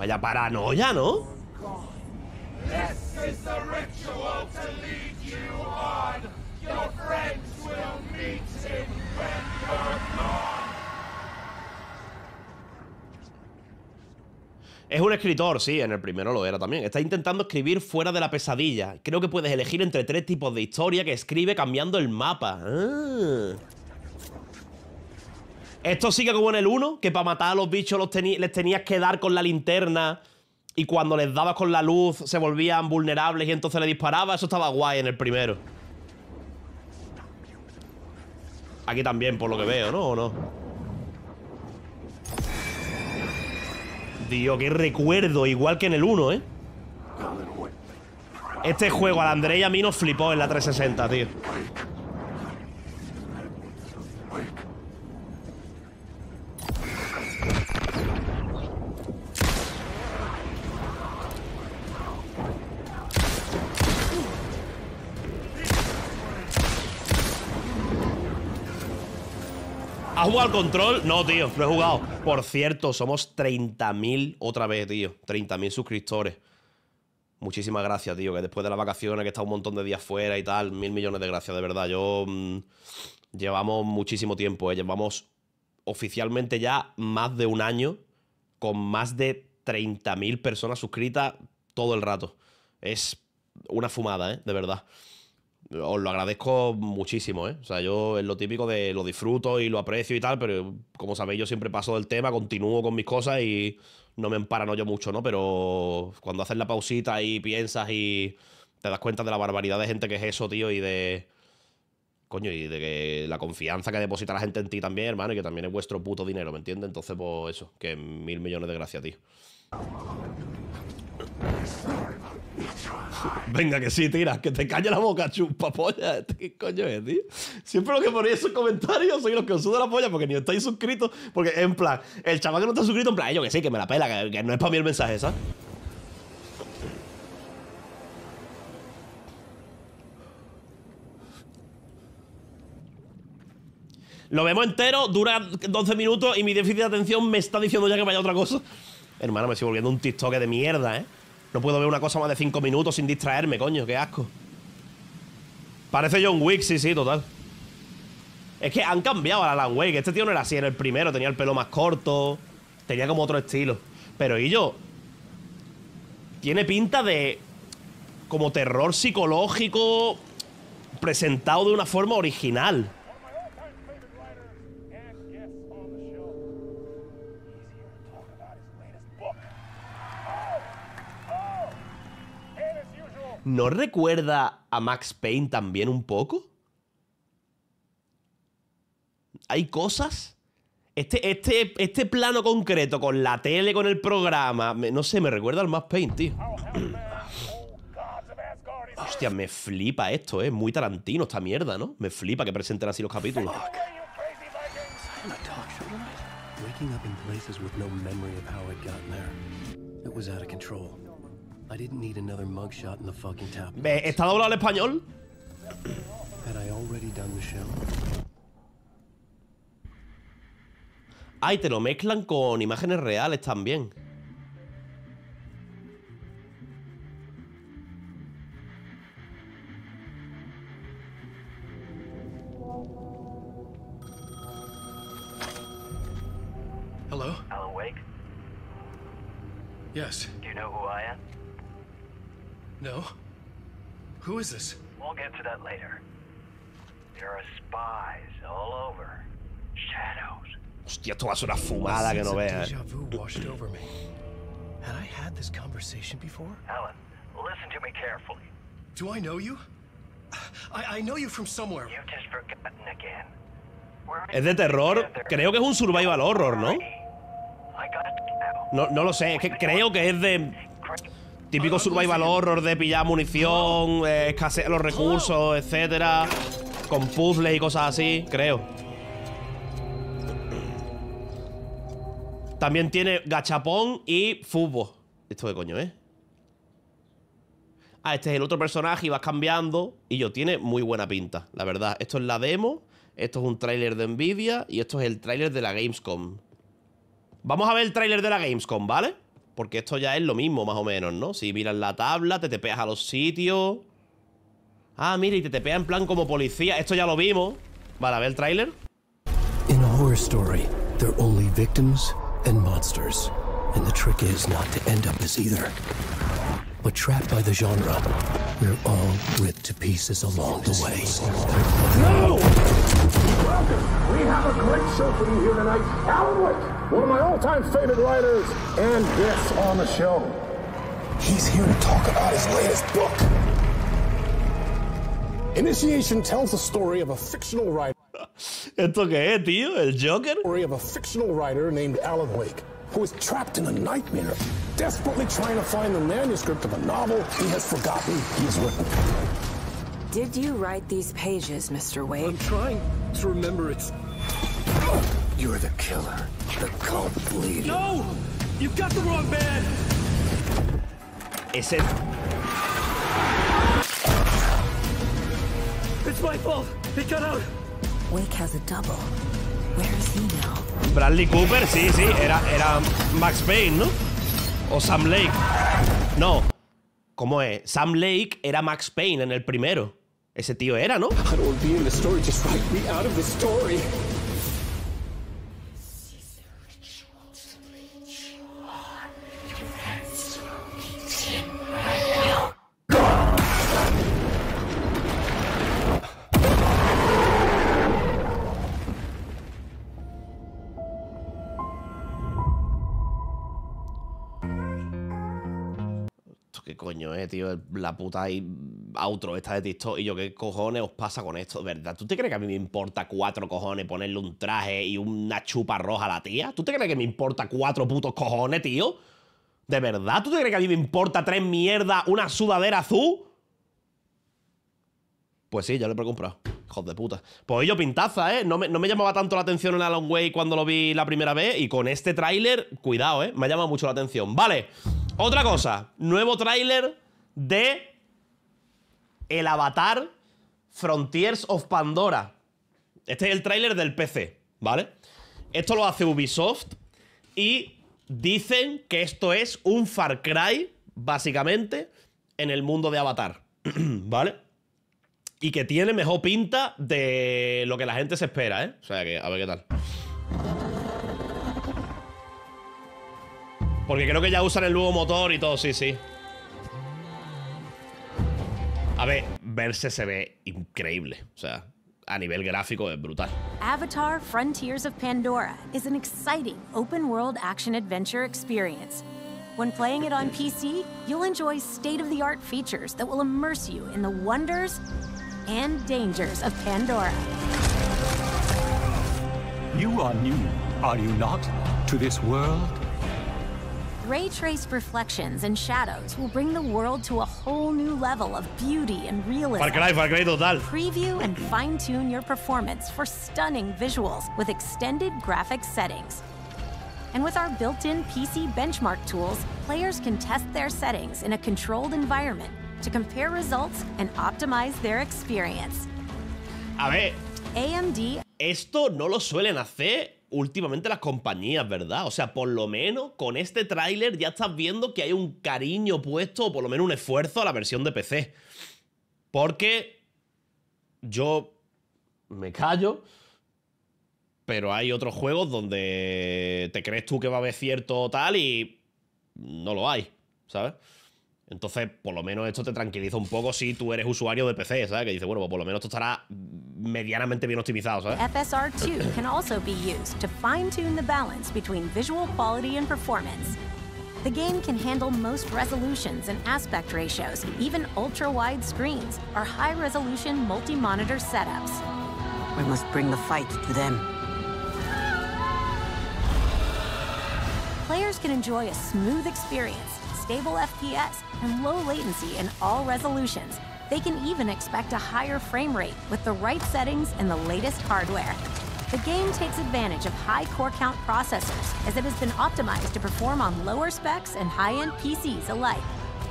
Vaya paranoia, ¿no? Es un escritor, sí, en el primero lo era también. Está intentando escribir fuera de la pesadilla. Creo que puedes elegir entre tres tipos de historia que escribe cambiando el mapa. Ah. Esto sigue como en el 1, que para matar a los bichos les tenías que dar con la linterna y cuando les dabas con la luz se volvían vulnerables y entonces le disparaba. Eso estaba guay en el primero. Aquí también, por lo que veo, ¿no? no? Dios, qué recuerdo. Igual que en el 1, ¿eh? Este juego al André y a mí nos flipó en la 360, tío. ¿Has jugado al control? No, tío, no he jugado. Por cierto, somos 30.000 otra vez, tío. 30.000 suscriptores. Muchísimas gracias, tío. Que después de las vacaciones, que he estado un montón de días fuera y tal, mil millones de gracias, de verdad. Yo. Mm, llevamos muchísimo tiempo, ¿eh? Llevamos oficialmente ya más de un año con más de 30.000 personas suscritas todo el rato. Es una fumada, ¿eh? De verdad os lo agradezco muchísimo, ¿eh? O sea, yo es lo típico de lo disfruto y lo aprecio y tal, pero como sabéis, yo siempre paso del tema, continúo con mis cosas y no me emparano yo mucho, ¿no? Pero cuando haces la pausita y piensas y te das cuenta de la barbaridad de gente que es eso, tío, y de. Coño, y de que la confianza que deposita la gente en ti también, hermano, y que también es vuestro puto dinero, ¿me entiendes? Entonces, pues eso, que mil millones de gracias, tío. Venga, que sí, tira, que te calle la boca, chupa polla. ¿Qué coño es, tío? Siempre lo que ponéis esos comentarios soy los que os sudo la polla porque ni estáis suscritos. Porque, en plan, el chaval que no está suscrito, en plan, yo que sí, que me la pela, que, no es para mí el mensaje, ¿sabes? Lo vemos entero, dura 12 minutos y mi déficit de atención me está diciendo ya que vaya otra cosa. Hermano, me estoy volviendo un TikTok de mierda, ¿eh? No puedo ver una cosa más de cinco minutos sin distraerme, coño, qué asco. Parece John Wick, sí, sí, total. Es que han cambiado a Land Wake. Este tío no era así en el primero, tenía el pelo más corto, tenía como otro estilo. Pero y yo. Tiene pinta de. como terror psicológico presentado de una forma original. ¿No recuerda a Max Payne también un poco? Hay cosas. Este, este, este plano concreto con la tele, con el programa. no sé, me recuerda al Max Payne, tío. Hostia, me flipa esto, eh. Muy tarantino esta mierda, ¿no? Me flipa que presenten así los capítulos. Waking up in places with no memory of how it got there. It was out of control. I didn't need another mugshot in the fucking tap. Ve, está doblado al español. Had I already done the show? Ay, te lo mezclan con imágenes reales también. Hello? Hello, Wake. Yes. No. Who is this? We'll get to that later. There are spies all over. Shadows. Hostia, esto va a ser una fumada que no veas. Deja vu washed over me. Had I had this conversation before? Alan, listen to me carefully. Do I know you? I, I know you from somewhere. You've just forgotten again. Es de terror. Creo que es un survival horror, ¿no? No, no lo sé. Es que creo que es de Típico survival horror de pillar munición, eh, escasear los recursos, etcétera. Con puzzles y cosas así, creo. También tiene gachapón y fútbol. Esto de coño, ¿eh? Ah, este es el otro personaje y vas cambiando. Y yo, tiene muy buena pinta, la verdad. Esto es la demo, esto es un tráiler de Nvidia y esto es el tráiler de la Gamescom. Vamos a ver el tráiler de la Gamescom, ¿vale? vale porque esto ya es lo mismo, más o menos, ¿no? Si miras la tabla, te pegas a los sitios. Ah, mira, y te tepeas en plan como policía. Esto ya lo vimos. Vale, a ver el tráiler. In a horror story, there are only victims and monsters. And the trick is not to end up as either. But trapped by the genre, we're all ripped to pieces along the way. No! We have a great show for you here tonight. one of my all-time favorite writers and guests on the show. He's here to talk about his latest book. Initiation tells the story of a fictional writer. ¿Esto qué es, tío? ¿El Joker? Story of a fictional writer named Alan Wake, who is trapped in a nightmare, desperately trying to find the manuscript of a novel he has forgotten he has written. Did you write these pages, Mr. Wake? I'm trying to remember. It's You're the killer. The cult bleeding. No! You've got the wrong man! Is it? It's my fault. He got out. Wake has a double. Where is he now? Bradley Cooper, sí, sí, era, era Max Payne, ¿no? O Sam Lake. No. ¿Cómo es? Sam Lake era Max Payne en el primero. Ese tío era, ¿no? I don't want to be in the story. Just write me out of the story. coño, eh, tío, la puta outro esta de TikTok. Y yo, ¿qué cojones os pasa con esto? ¿Verdad? ¿Tú te crees que a mí me importa cuatro cojones ponerle un traje y una chupa roja a la tía? ¿Tú te crees que me importa cuatro putos cojones, tío? ¿De verdad? ¿Tú te crees que a mí me importa tres mierda, una sudadera azul? Pues sí, ya lo he comprado. hijo de puta. Pues yo pintaza, ¿eh? No me, no me, llamaba tanto la atención en long Way cuando lo vi la primera vez. Y con este tráiler, cuidado, ¿eh? Me ha llamado mucho la atención. Vale. Otra cosa, nuevo tráiler de El Avatar Frontiers of Pandora. Este es el tráiler del PC, ¿vale? Esto lo hace Ubisoft y dicen que esto es un Far Cry, básicamente, en el mundo de Avatar, ¿vale? Y que tiene mejor pinta de lo que la gente se espera, ¿eh? O sea, a ver qué tal. Porque creo que ya usan el nuevo motor y todo, sí, sí. A ver, verse se ve increíble. O sea, a nivel gráfico es brutal. Avatar Frontiers of Pandora is an exciting open-world action-adventure experience. When playing it on PC, you'll enjoy state-of-the-art features that will immerse you in the wonders and dangers of Pandora. You are new, are you not, to this world? ray-traced reflections and shadows will bring the world to a whole new level of beauty and realism. Far Cry, Far Cry total. Preview and fine-tune your performance for stunning visuals with extended graphics settings. And with our built-in PC benchmark tools, players can test their settings in a controlled environment to compare results and optimize their experience. A ver, AMD. Esto no lo suelen hacer últimamente las compañías, ¿verdad? O sea, por lo menos con este tráiler ya estás viendo que hay un cariño puesto, o por lo menos un esfuerzo a la versión de PC. Porque yo me callo, pero hay otros juegos donde te crees tú que va a haber cierto tal y no lo hay, ¿sabes? Entonces, por lo menos esto te tranquiliza un poco si tú eres usuario de PC, ¿sabes? Que dice bueno, pues por lo menos esto estará medianamente bien optimizados. ¿eh? fsr FSR2 can also be used to fine-tune the balance between visual quality and performance. The game can handle most resolutions and aspect ratios, even ultra-wide screens or high-resolution multi-monitor setups. We must bring the fight to them. Players can enjoy a smooth experience, stable FPS, and low latency in all resolutions they can even expect a higher frame rate with the right settings and the latest hardware. The game takes advantage of high core count processors as it has been optimized to perform on lower specs and high-end PCs alike.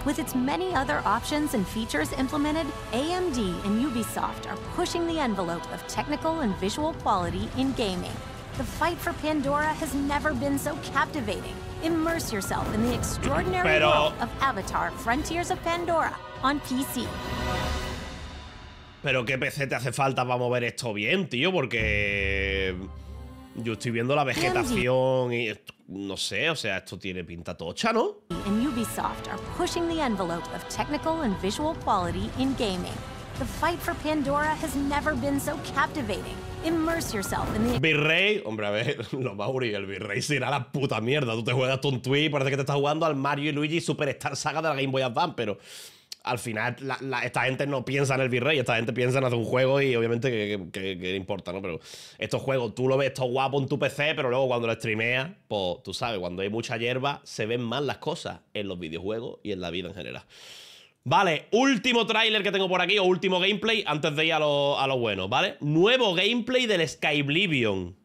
With its many other options and features implemented, AMD and Ubisoft are pushing the envelope of technical and visual quality in gaming. The fight for Pandora has never been so captivating. Immerse yourself in the extraordinary world of Avatar Frontiers of Pandora PC. Pero qué PC te hace falta para mover esto bien, tío, porque yo estoy viendo la vegetación y no sé, o sea, esto tiene pinta tocha, ¿no? And Ray? hombre, a ver, el Virrey será la puta mierda. Tú te juegas un tweet parece que te estás jugando al Mario y Luigi Superstar Saga de la Game Boy Advance, pero al final esta gente no piensa en el virrey, esta gente piensa en hacer un juego y obviamente que, que, importa, ¿no? Pero estos juegos, tú lo ves todo guapo en tu PC, pero luego cuando lo streameas, pues tú sabes, cuando hay mucha hierba se ven mal las cosas en los videojuegos y en la vida en general. Vale, último tráiler que tengo por aquí, o último gameplay, antes de ir a lo, a lo bueno, ¿vale? Nuevo gameplay del Skyblivion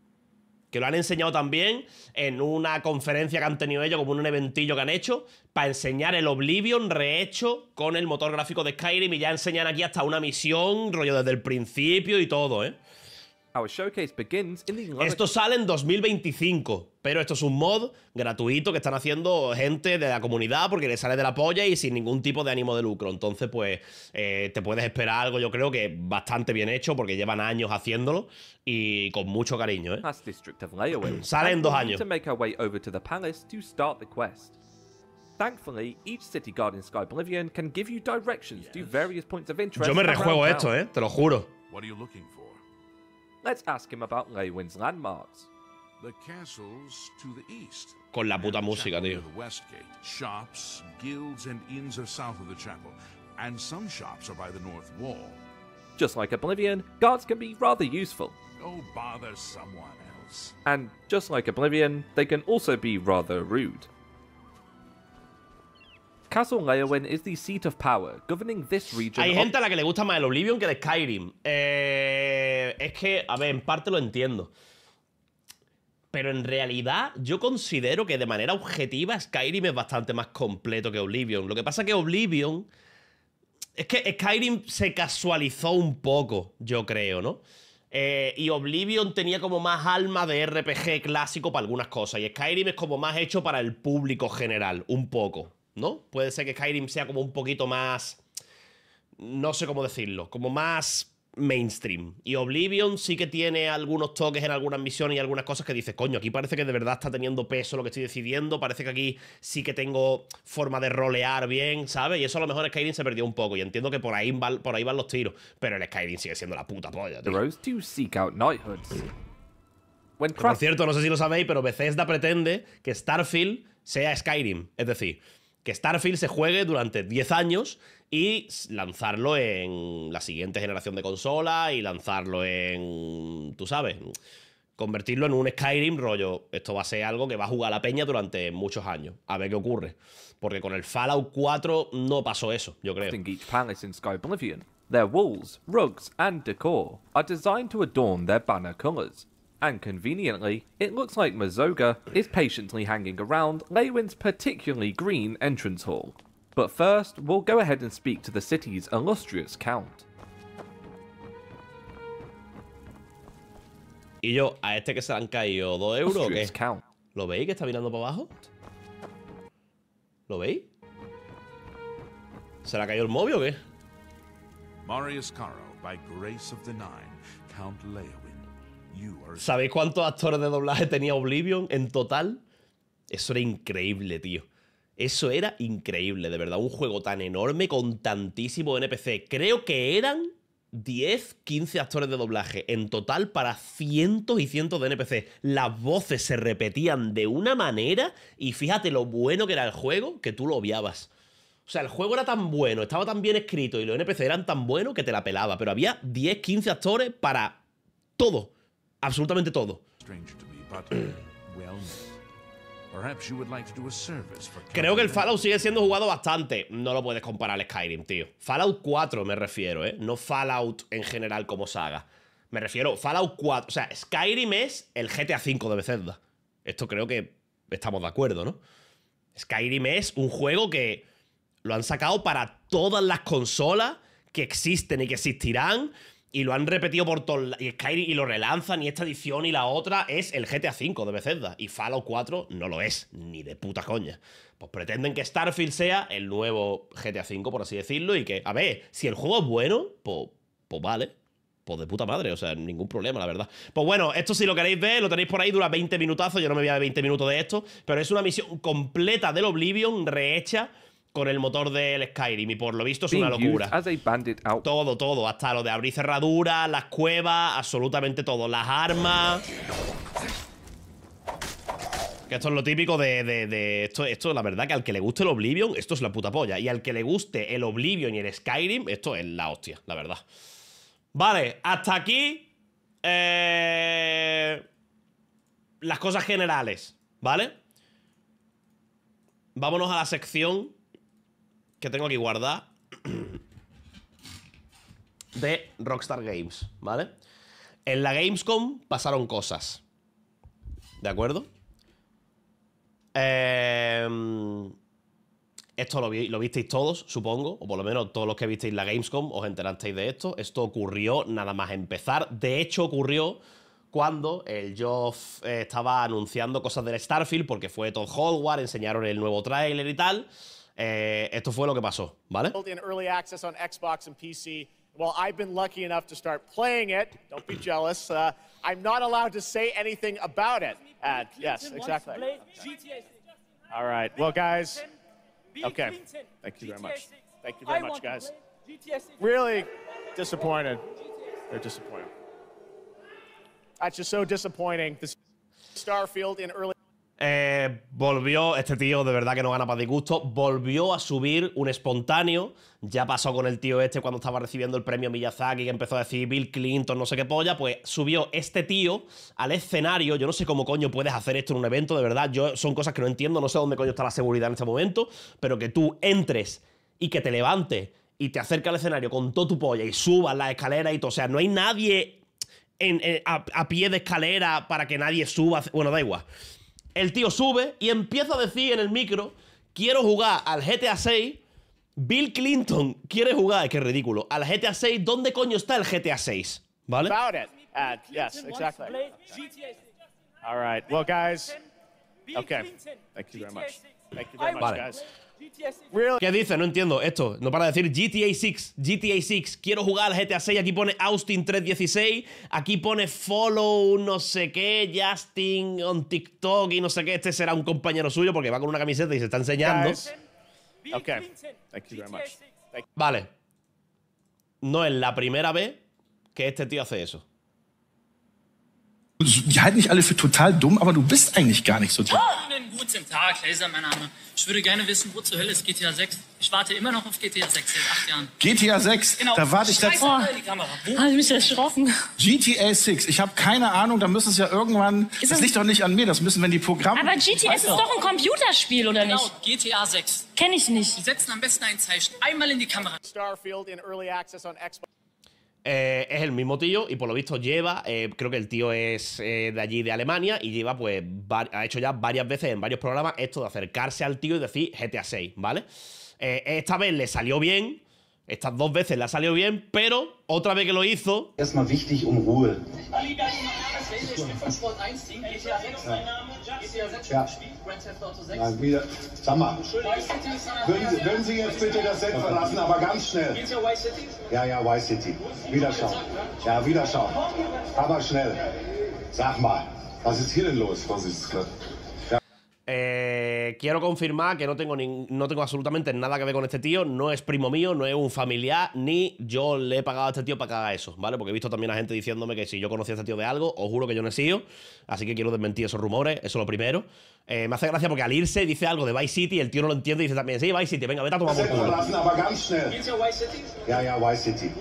que lo han enseñado también en una conferencia que han tenido ellos, como un eventillo que han hecho, para enseñar el Oblivion rehecho con el motor gráfico de Skyrim y ya enseñan aquí hasta una misión, rollo desde el principio y todo, ¿eh? Esto sale en 2025. Pero esto es un mod gratuito que están haciendo gente de la comunidad porque le sale de la polla y sin ningún tipo de ánimo de lucro. Entonces, pues eh, te puedes esperar algo, yo creo que bastante bien hecho porque llevan años haciéndolo y con mucho cariño. ¿eh? sale en dos años. Yo me rejuego esto, eh, te lo juro. What are you looking for? landmarks. Con la puta música, tío. Shops, guilds and inns are south of the chapel, and some shops are by the north wall. Just like Oblivion, guards can be rather useful. bother someone else. And just like Oblivion, they can also be rather rude. Castle Leowin is the seat of power, governing this region. Hay gente a la que le gusta más el Oblivion que el Skyrim. Eh, es que, a ver, en parte lo entiendo pero en realidad yo considero que de manera objetiva Skyrim es bastante más completo que Oblivion. Lo que pasa que Oblivion... Es que Skyrim se casualizó un poco, yo creo, ¿no? Eh, y Oblivion tenía como más alma de RPG clásico para algunas cosas. Y Skyrim es como más hecho para el público general, un poco, ¿no? Puede ser que Skyrim sea como un poquito más. No sé cómo decirlo. Como más mainstream. Y Oblivion sí que tiene algunos toques en algunas misiones y algunas cosas que dices, coño, aquí parece que de verdad está teniendo peso lo que estoy decidiendo, parece que aquí sí que tengo forma de rolear bien, ¿sabes? Y eso a lo mejor Skyrim se perdió un poco y entiendo que por ahí, por ahí van los tiros, pero el Skyrim sigue siendo la puta polla. Tío. Por cierto, no sé si lo sabéis, pero Bethesda pretende que Starfield sea Skyrim, es decir que Starfield se juegue durante 10 años y lanzarlo en la siguiente generación de consola y lanzarlo en, tú sabes, convertirlo en un Skyrim rollo. Esto va a ser algo que va a jugar la peña durante muchos años. A ver qué ocurre. Porque con el Fallout 4 no pasó eso, yo creo. their walls, rugs and decor are designed to adorn their banner And conveniently, it looks like Mazoga is patiently hanging around Lewin's particularly green entrance hall. But first, we'll go ahead and speak to the city's illustrious count. Y yo, a este que se han caído dos euros, ¿o qué? Count. ¿Lo veis que está mirando para abajo? ¿Lo veis? ¿Se le ha caído el móvil o qué? Marius Caro, by grace of the nine, Count Leowin. ¿Sabéis cuántos actores de doblaje tenía Oblivion en total? Eso era increíble, tío. Eso era increíble, de verdad. Un juego tan enorme con tantísimo NPC. Creo que eran 10, 15 actores de doblaje en total para cientos y cientos de NPC. Las voces se repetían de una manera y fíjate lo bueno que era el juego que tú lo obviabas. O sea, el juego era tan bueno, estaba tan bien escrito y los NPC eran tan buenos que te la pelaba, pero había 10, 15 actores para todo absolutamente todo. Uh, creo que el Fallout sigue siendo jugado bastante. No lo puedes comparar al Skyrim, tío. Fallout 4 me refiero, ¿eh? No Fallout en general como saga. Me refiero Fallout 4. O sea, Skyrim es el GTA V de Bethesda. Esto creo que estamos de acuerdo, ¿no? Skyrim es un juego que lo han sacado para todas las consolas que existen y que existirán. Y lo han repetido por todo. Y Skyrim, y lo relanzan, y esta edición y la otra es el GTA V de Bethesda. Y Fallout 4 no lo es, ni de puta coña. Pues pretenden que Starfield sea el nuevo GTA V, por así decirlo, y que, a ver, si el juego es bueno, pues, pues vale. Pues de puta madre, o sea, ningún problema, la verdad. Pues bueno, esto si lo queréis ver, lo tenéis por ahí, dura 20 minutazos, yo no me voy a 20 minutos de esto, pero es una misión completa del Oblivion, rehecha, con el motor del Skyrim y por lo visto es una locura. Todo, todo, hasta lo de abrir cerraduras, las cuevas, absolutamente todo, las armas. Que esto es lo típico de, de, esto, esto, la verdad que al que le guste el Oblivion, esto es la puta polla. Y al que le guste el Oblivion y el Skyrim, esto es la hostia, la verdad. Vale, hasta aquí eh, las cosas generales, ¿vale? Vámonos a la sección que tengo que guardar de Rockstar Games, ¿vale? En la Gamescom pasaron cosas. ¿De acuerdo? Em, esto lo, visteis todos, supongo, o por lo menos todos los que visteis la Gamescom os enterasteis de esto. Esto ocurrió nada más empezar. De hecho, ocurrió cuando el Geoff eh, estaba anunciando cosas del Starfield, porque fue Todd Hogwarts, enseñaron el nuevo tráiler y tal. Eh, esto fue lo que pasó, ¿vale? In early access on Xbox and PC. Well, I've been lucky enough to start playing it. Don't be jealous. Uh, I'm not allowed to say anything about it. yes, exactly. All right. Well, guys. Okay. Thank you very much. Thank you very much, guys. Really disappointed. They're disappointed. That's just so disappointing. This Starfield in early. Eh, volvió, este tío de verdad que no gana para disgusto, volvió a subir un espontáneo. Ya pasó con el tío este cuando estaba recibiendo el premio Miyazaki, que empezó a decir Bill Clinton, no sé qué polla. Pues subió este tío al escenario. Yo no sé cómo coño puedes hacer esto en un evento, de verdad. Yo, son cosas que no entiendo, no sé dónde coño está la seguridad en este momento, pero que tú entres y que te levantes y te acerques al escenario con todo tu polla y subas la escalera y todo. O sea, no hay nadie a pie de escalera para que nadie suba. Bueno, da igual. El tío sube y empieza a decir en el micro, quiero jugar al GTA 6. Bill Clinton quiere jugar, Qué ridículo, al GTA 6. ¿Dónde coño está el GTA 6? ¿Vale? exactly. All right. Well, guys. Okay. Thank you very much. Thank you very much, guys. ¿Qué dice? No entiendo esto. No para decir GTA 6, GTA 6. Quiero jugar al GTA 6. Aquí pone Austin 316. Aquí pone follow no sé qué, Justin on TikTok y no sé qué. Este será un compañero suyo porque va con una camiseta y se está enseñando. Vale. No es la primera vez que este tío hace eso. Die halten dich alle für total dumm, aber du bist eigentlich gar nicht so dumm. Einen guten Tag, Laser, mein Name. Ich würde gerne wissen, wo zur Hölle ist GTA 6? Ich warte immer noch auf GTA 6 seit acht Jahren. GTA 6, genau. da warte ich da Oh. Habe ich mich erschrocken. GTA 6, ich habe keine Ahnung, da müssen es ja irgendwann. Ist das, das liegt doch nicht an mir, das müssen, wenn die Programme. Aber GTA ist doch. doch ein Computerspiel, oder genau, nicht? Genau, GTA 6. Kenne ich nicht. Die setzen am besten ein Zeichen. Einmal in die Kamera. Starfield in Early Access on Xbox. es el mismo tío y por lo visto lleva, creo que el tío es de allí, de Alemania, y lleva, pues, ha hecho ya varias veces en varios programas esto de acercarse al tío y decir GTA 6, ¿vale? esta vez le salió bien, estas dos veces le ha salido bien, pero otra vez que lo hizo... Ja. Nein, wieder. Sag mal. Würden Sie, würden Sie jetzt bitte das Set verlassen, aber ganz schnell. Ja, ja, White City. Wieder Ja, wieder Aber schnell. Sag mal, was ist hier denn los? Was ist gerade? Eh, quiero confirmar que no tengo, ni, no tengo absolutamente nada que ver con este tío. No es primo mío, no es un familiar, ni yo le he pagado a este tío para que eso, ¿vale? Porque he visto también a gente diciéndome que si yo conocía a este tío de algo, os juro que yo no he sido. Así que quiero desmentir esos rumores, eso es lo primero. Eh, me hace gracia porque al irse dice algo de Vice City, el tío no lo entiende y dice también, sí, Vice City, venga, vete a tomar un culo. Ya, ya, Vice City.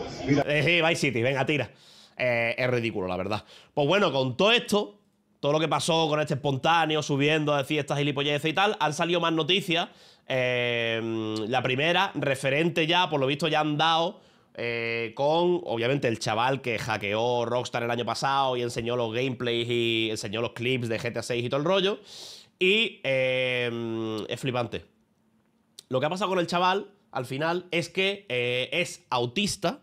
Eh, sí, Vice City, venga, tira. Eh, es ridículo, la verdad. Pues bueno, con todo esto, todo lo que pasó con este espontáneo, subiendo de decir estas gilipolleces y tal, han salido más noticias. Em, la primera, referente ya, por lo visto ya han dado eh, con, obviamente, el chaval que hackeó Rockstar el año pasado y enseñó los gameplays y enseñó los clips de GTA 6 y todo el rollo. Y em, es flipante. Lo que ha pasado con el chaval, al final, es que eh, es autista.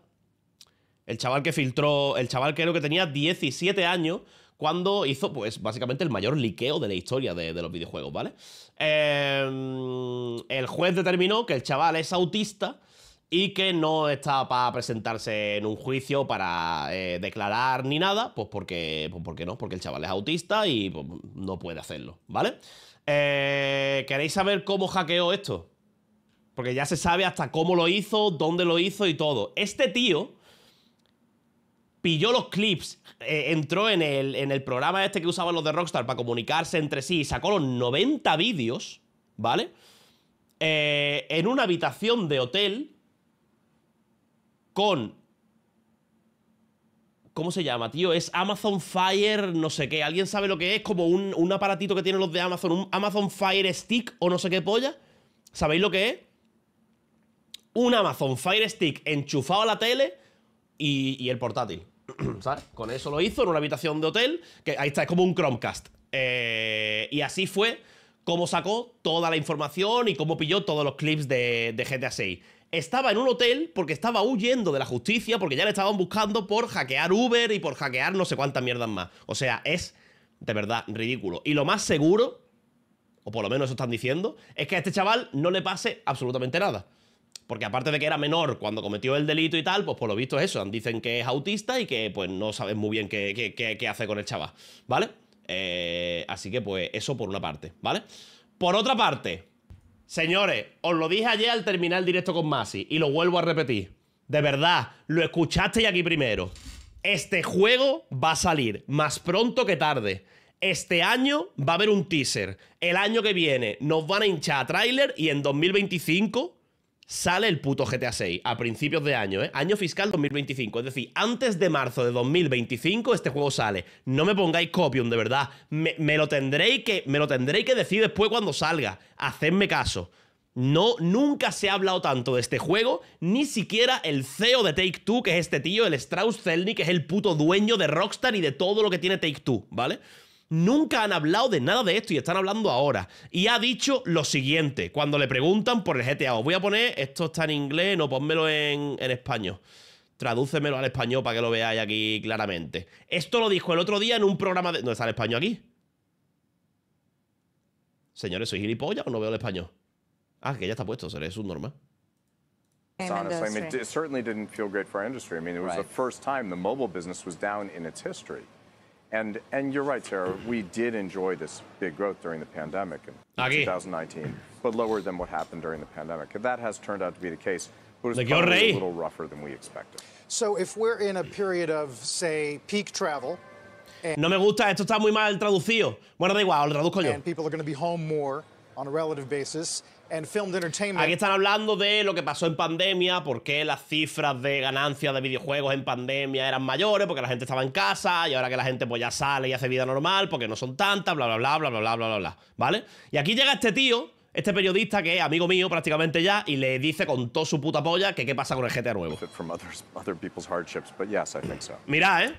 El chaval que filtró, el chaval creo que tenía 17 años, cuando hizo, pues, básicamente el mayor liqueo de la historia de, los videojuegos, ¿vale? Em, el juez determinó que el chaval es autista y que no está para presentarse en un juicio para eh, declarar ni nada, pues porque, pues no, porque el chaval es autista y pues, no puede hacerlo, ¿vale? Eh, ¿Queréis saber cómo hackeó esto? Porque ya se sabe hasta cómo lo hizo, dónde lo hizo y todo. Este tío pilló los clips, eh, entró en el, en el programa este que usaban los de Rockstar para comunicarse entre sí y sacó los 90 vídeos, ¿vale? Eh, en una habitación de hotel con... ¿Cómo se llama, tío? Es Amazon Fire, no sé qué. ¿Alguien sabe lo que es? Como un, aparatito que tienen los de Amazon, un Amazon Fire Stick o no sé qué polla. ¿Sabéis lo que es? Un Amazon Fire Stick enchufado a la tele y el portátil. Con eso lo hizo en una habitación de hotel, que ahí está, es como un Chromecast. Eh, y así fue como sacó toda la información y cómo pilló todos los clips de, GTA VI. estaba en un hotel porque estaba huyendo de la justicia, porque ya le estaban buscando por hackear Uber y por hackear no sé cuántas mierdas más. O sea, es de verdad ridículo. Y lo más seguro, o por lo menos eso están diciendo, es que a este chaval no le pase absolutamente nada. Porque aparte de que era menor cuando cometió el delito y tal, pues por lo visto es eso. Dicen que es autista y que pues no saben muy bien qué, qué, hace con el chaval, ¿vale? Eh, así que pues eso por una parte, ¿vale? Por otra parte, señores, os lo dije ayer al terminar el directo con Masi y lo vuelvo a repetir. De verdad, lo escuchasteis aquí primero. Este juego va a salir más pronto que tarde. Este año va a haber un teaser. El año que viene nos van a hinchar a tráiler y en 2025 sale el puto GTA 6 a principios de año, ¿eh? Año fiscal 2025. Es decir, antes de marzo de 2025 este juego sale. No me pongáis copium, de verdad. Me, lo tendréis que, me lo tendréis que decir después cuando salga. Hacedme caso. No, nunca se ha hablado tanto de este juego, ni siquiera el CEO de Take Two, que es este tío, el Strauss Zelnick, que es el puto dueño de Rockstar y de todo lo que tiene Take Two, ¿vale? nunca han hablado de nada de esto y están hablando ahora. Y ha dicho lo siguiente, cuando le preguntan por el GTA, os voy a poner, esto está en inglés, no ponmelo en, español. Tradúcemelo al español para que lo veáis aquí claramente. Esto lo dijo el otro día en un programa de... ¿Dónde está el español aquí? Señores, ¿soy gilipollas o no veo el español? Ah, que ya está puesto, seré subnormal. normal normal. I mean, it was the first time the mobile business was down in its And and you're right, Sarah. We did enjoy this big growth during the pandemic in 2019, but lower than what happened during the pandemic. And that has turned out to be the case, but it's probably a little rougher than we expected. So if we're in a period of, say, peak travel. No me gusta, esto está muy mal traducido. Bueno, da igual, lo traduzco yo. And people are going to be home more on a relative basis. Aquí están hablando de lo que pasó en pandemia, por qué las cifras de ganancias de videojuegos en pandemia eran mayores, porque la gente estaba en casa y ahora que la gente pues ya sale y hace vida normal, porque no son tantas, bla, bla, bla, bla, bla, bla, bla, bla, ¿vale? Y aquí llega este tío, este periodista que es amigo mío prácticamente ya, y le dice con toda su puta polla que qué pasa con el GTA nuevo. Mira, ¿eh?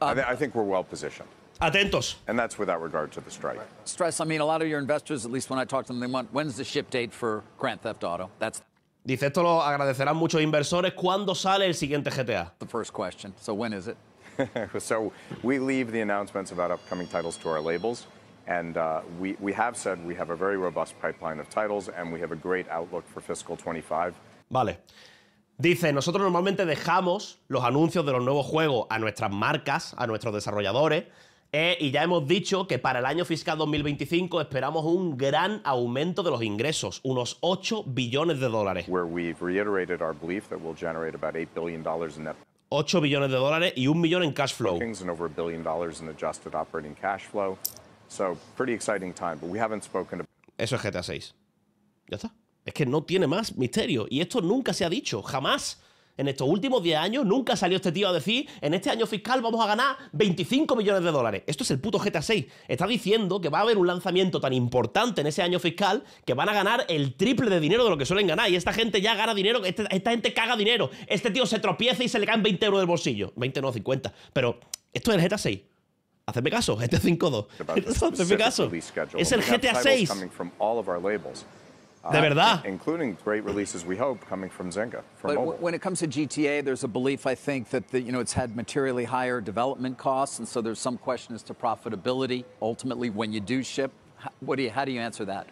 I think we're well positioned. Atentos. And that's without regard to the strike. Stress, I mean, a lot of your investors, at least when I talk to them, they want, when's the ship date for Grand Theft Auto? That's Dice, esto lo agradecerán muchos inversores. ¿Cuándo sale el siguiente GTA? The first question. So when is it? so we leave the announcements about upcoming titles to our labels. And uh, we, we have said we have a very robust pipeline of titles and we have a great outlook for fiscal 25. Vale. Dice, nosotros normalmente dejamos los anuncios de los nuevos juegos a nuestras marcas, a nuestros desarrolladores, Eh, y ya hemos dicho que para el año fiscal 2025 esperamos un gran aumento de los ingresos, unos 8 billones de dólares. 8 billones de dólares y un millón en cash flow. Eso es GTA 6. Ya está. Es que no tiene más misterio. Y esto nunca se ha dicho, jamás. En estos últimos 10 años nunca salió este tío a decir, en este año fiscal vamos a ganar 25 millones de dólares. Esto es el puto GTA 6. Está diciendo que va a haber un lanzamiento tan importante en ese año fiscal que van a ganar el triple de dinero de lo que suelen ganar. Y esta gente ya gana dinero, este, esta, gente caga dinero. Este tío se tropieza y se le caen 20 euros del bolsillo. 20 no, 50. Pero esto es el GTA 6. Hacedme caso, GTA 5.2. Hacedme caso. Es el GTA 6. De ah, verdad. including great releases we hope coming from Zynga. From but when it comes to GTA, there's a belief I think that the, you know it's had materially higher development costs, and so there's some question as to profitability ultimately when you do ship. how do you answer that?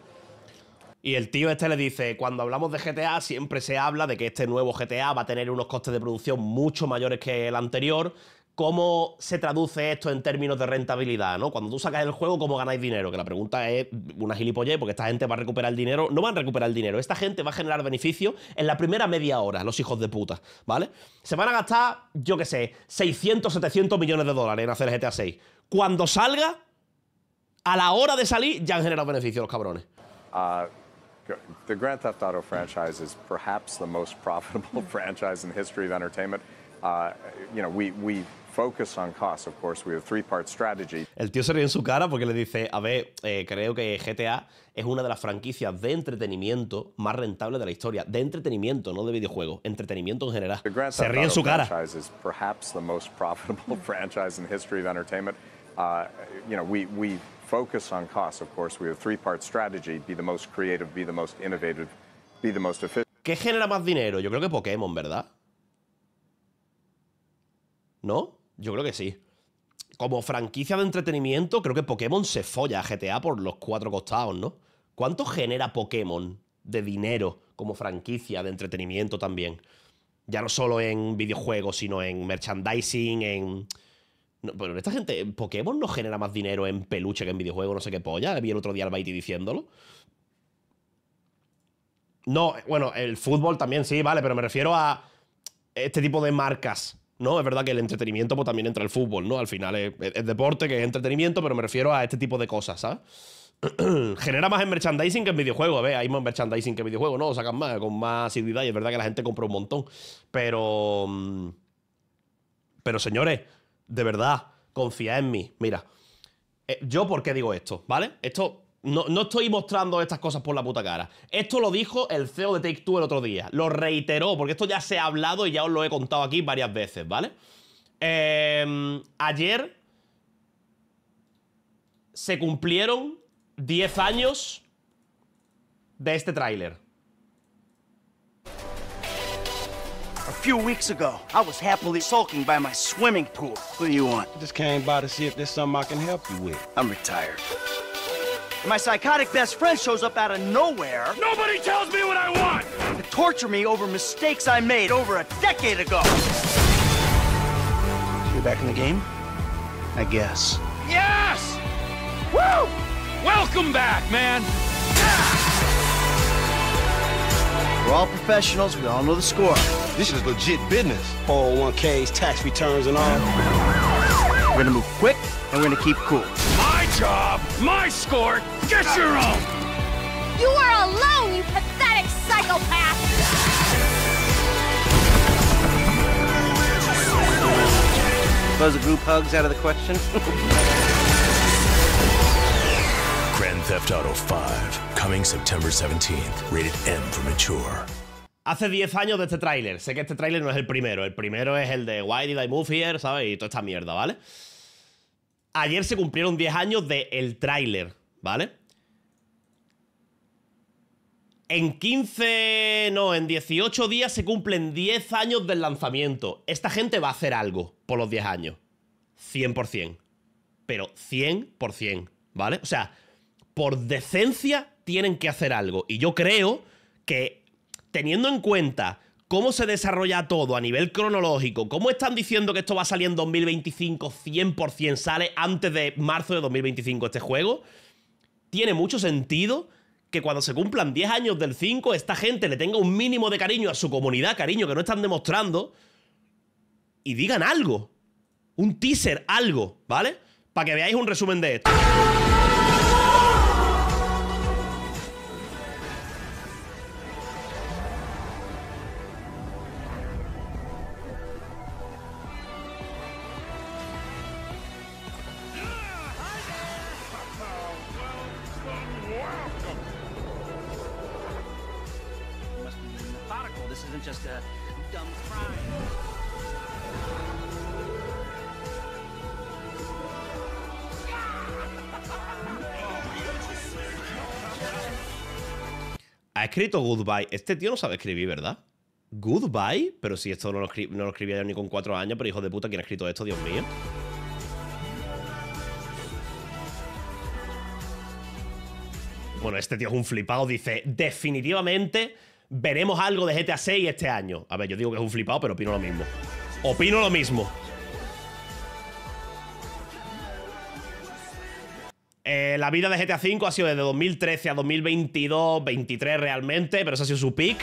Y el tío este le dice, cuando hablamos de GTA siempre se habla de que este nuevo GTA va a tener unos costes de producción mucho mayores que el anterior ¿Cómo se traduce esto en términos de rentabilidad? ¿no? Cuando tú sacas el juego, ¿cómo ganáis dinero? Que la pregunta es una gilipollez, porque esta gente va a recuperar el dinero. No van a recuperar el dinero. Esta gente va a generar beneficio en la primera media hora, los hijos de puta, ¿vale? Se van a gastar, yo qué sé, 600, 700 millones de dólares en hacer el GTA 6. Cuando salga, a la hora de salir, ya han generado beneficio los cabrones. Uh... the Grand Theft Auto franchise is perhaps the most profitable franchise in the history of entertainment. Ah, you know, we, we el tío se ríe en su cara porque le dice, a ver, eh, creo que GTA es una de las franquicias de entretenimiento más rentable de la historia. De entretenimiento, no de videojuegos. Entretenimiento en general. Se ríe en su cara. ¿Qué genera más dinero? Yo creo que Pokémon, ¿verdad? ¿No? Yo creo que sí. Como franquicia de entretenimiento, creo que Pokémon se folla a GTA por los cuatro costados, ¿no? ¿Cuánto genera Pokémon de dinero como franquicia de entretenimiento también? Ya no solo en videojuegos, sino en merchandising, en... Bueno, esta gente, Pokémon no genera más dinero en peluche que en videojuego? no sé qué polla. Vi el otro día al Baiti diciéndolo. No, bueno, el fútbol también sí, vale, pero me refiero a este tipo de marcas ¿no? Es verdad que el entretenimiento pues, también entra el fútbol, ¿no? Al final es, deporte, que es entretenimiento, pero me refiero a este tipo de cosas, ¿sabes? Genera más en merchandising que en videojuegos, ¿ves? Hay más merchandising que en videojuegos, ¿no? sacan más, con más asiduidad y es verdad que la gente compra un montón. Pero... Mm, pero señores, de verdad, confía en mí. Mira, eh, yo por qué digo esto, ¿vale? Esto no, estoy mostrando estas cosas por la puta cara. Esto lo dijo el CEO de Take Two el otro día. Lo reiteró, porque esto ya se ha hablado y ya os lo he contado aquí varias veces, ¿vale? Em, ayer se cumplieron 10 años de este tráiler. A few ago, What do you want? I'm retired. My psychotic best friend shows up out of nowhere. Nobody tells me what I want! To torture me over mistakes I made over a decade ago. you're back in the game? I guess. Yes! Woo! Welcome back, man! We're all professionals. We all know the score. This is legit business. 401ks, tax returns, and all. We're gonna move quick, and we're gonna keep cool job! My score! Get your own! You are alone, you pathetic psychopath! Suppose a group hug's out of the question? Grand Theft Auto 5, coming September 17th, rated M for mature. Hace 10 años de este tráiler. Sé que este tráiler no es el primero. El primero es el de Why Did I Move Here, ¿sabes? Y toda esta mierda, ¿vale? Ayer se cumplieron 10 años del de tráiler, ¿vale? En 15, no, en 18 días se cumplen 10 años del lanzamiento. Esta gente va a hacer algo por los 10 años. 100%. Pero 100%, ¿vale? O sea, por decencia tienen que hacer algo. Y yo creo que teniendo en cuenta cómo se desarrolla todo a nivel cronológico, cómo están diciendo que esto va a salir en 2025, 100% sale antes de marzo de 2025 este juego, tiene mucho sentido que cuando se cumplan 10 años del 5, esta gente le tenga un mínimo de cariño a su comunidad, cariño que no están demostrando, y digan algo, un teaser, algo, ¿vale? Para que veáis un resumen de esto. escrito Goodbye. Este tío no sabe escribir, ¿verdad? Goodbye, pero si esto no lo, escribía yo ni con cuatro años, pero hijo de puta, ¿quién ha escrito esto? Dios mío. Bueno, este tío es un flipado, dice, definitivamente veremos algo de GTA 6 este año. A ver, yo digo que es un flipado, pero opino lo mismo. Opino lo mismo. Eh, la vida de GTA V ha sido desde 2013 a 2022, 23 realmente, pero ese ha sido su peak.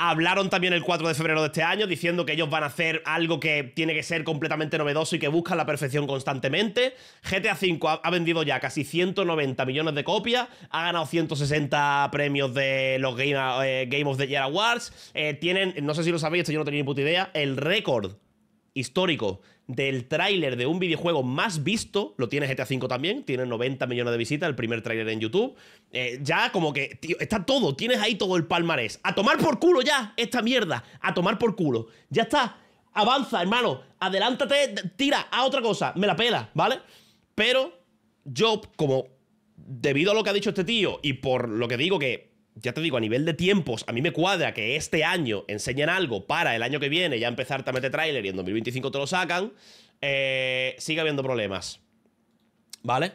Hablaron también el 4 de febrero de este año diciendo que ellos van a hacer algo que tiene que ser completamente novedoso y que busca la perfección constantemente. GTA V ha vendido ya casi 190 millones de copias, ha ganado 160 premios de los eh, Game, of the Year Awards. Eh, tienen, no sé si lo sabéis, yo no tenía ni puta idea, el récord histórico del tráiler de un videojuego más visto, lo tiene GTA V también, tiene 90 millones de visitas, el primer tráiler en YouTube. Eh, ya como que, tío, está todo, tienes ahí todo el palmarés. A tomar por culo ya esta mierda, a tomar por culo. Ya está, avanza, hermano, adelántate, tira a otra cosa, me la pela, ¿vale? Pero yo, como debido a lo que ha dicho este tío y por lo que digo que ya te digo, a nivel de tiempos, a mí me cuadra que este año enseñen algo para el año que viene ya empezar a meter trailer y en 2025 te lo sacan, eh, sigue habiendo problemas. ¿Vale?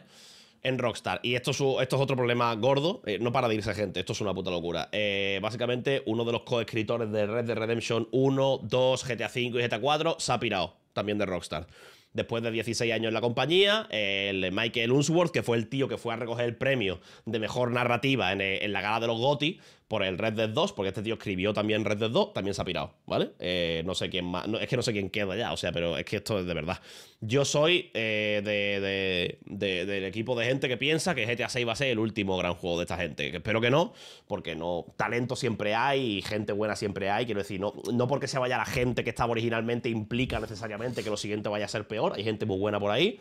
En Rockstar. Y esto es, otro problema gordo. Eh, no para de irse gente. Esto es una puta locura. Eh, básicamente, uno de los coescritores de Red Dead Redemption 1, 2, GTA 5 y GTA 4 se ha pirado. También de Rockstar después de 16 años en la compañía, el Michael Unsworth, que fue el tío que fue a recoger el premio de mejor narrativa en, eh, la gala de los GOTI por el Red Dead 2, porque este tío escribió también Red Dead 2, también se ha pirado, ¿vale? Eh, no sé quién más, es que no sé quién queda ya, o sea, pero es que esto es de verdad. Yo soy eh, del equipo de gente que piensa que GTA 6 va a ser el último gran juego de esta gente, espero que no, porque no, talento siempre hay y gente buena siempre hay, quiero decir, no, no porque se vaya la gente que estaba originalmente implica necesariamente que lo siguiente vaya a ser peor, hay gente muy buena por ahí,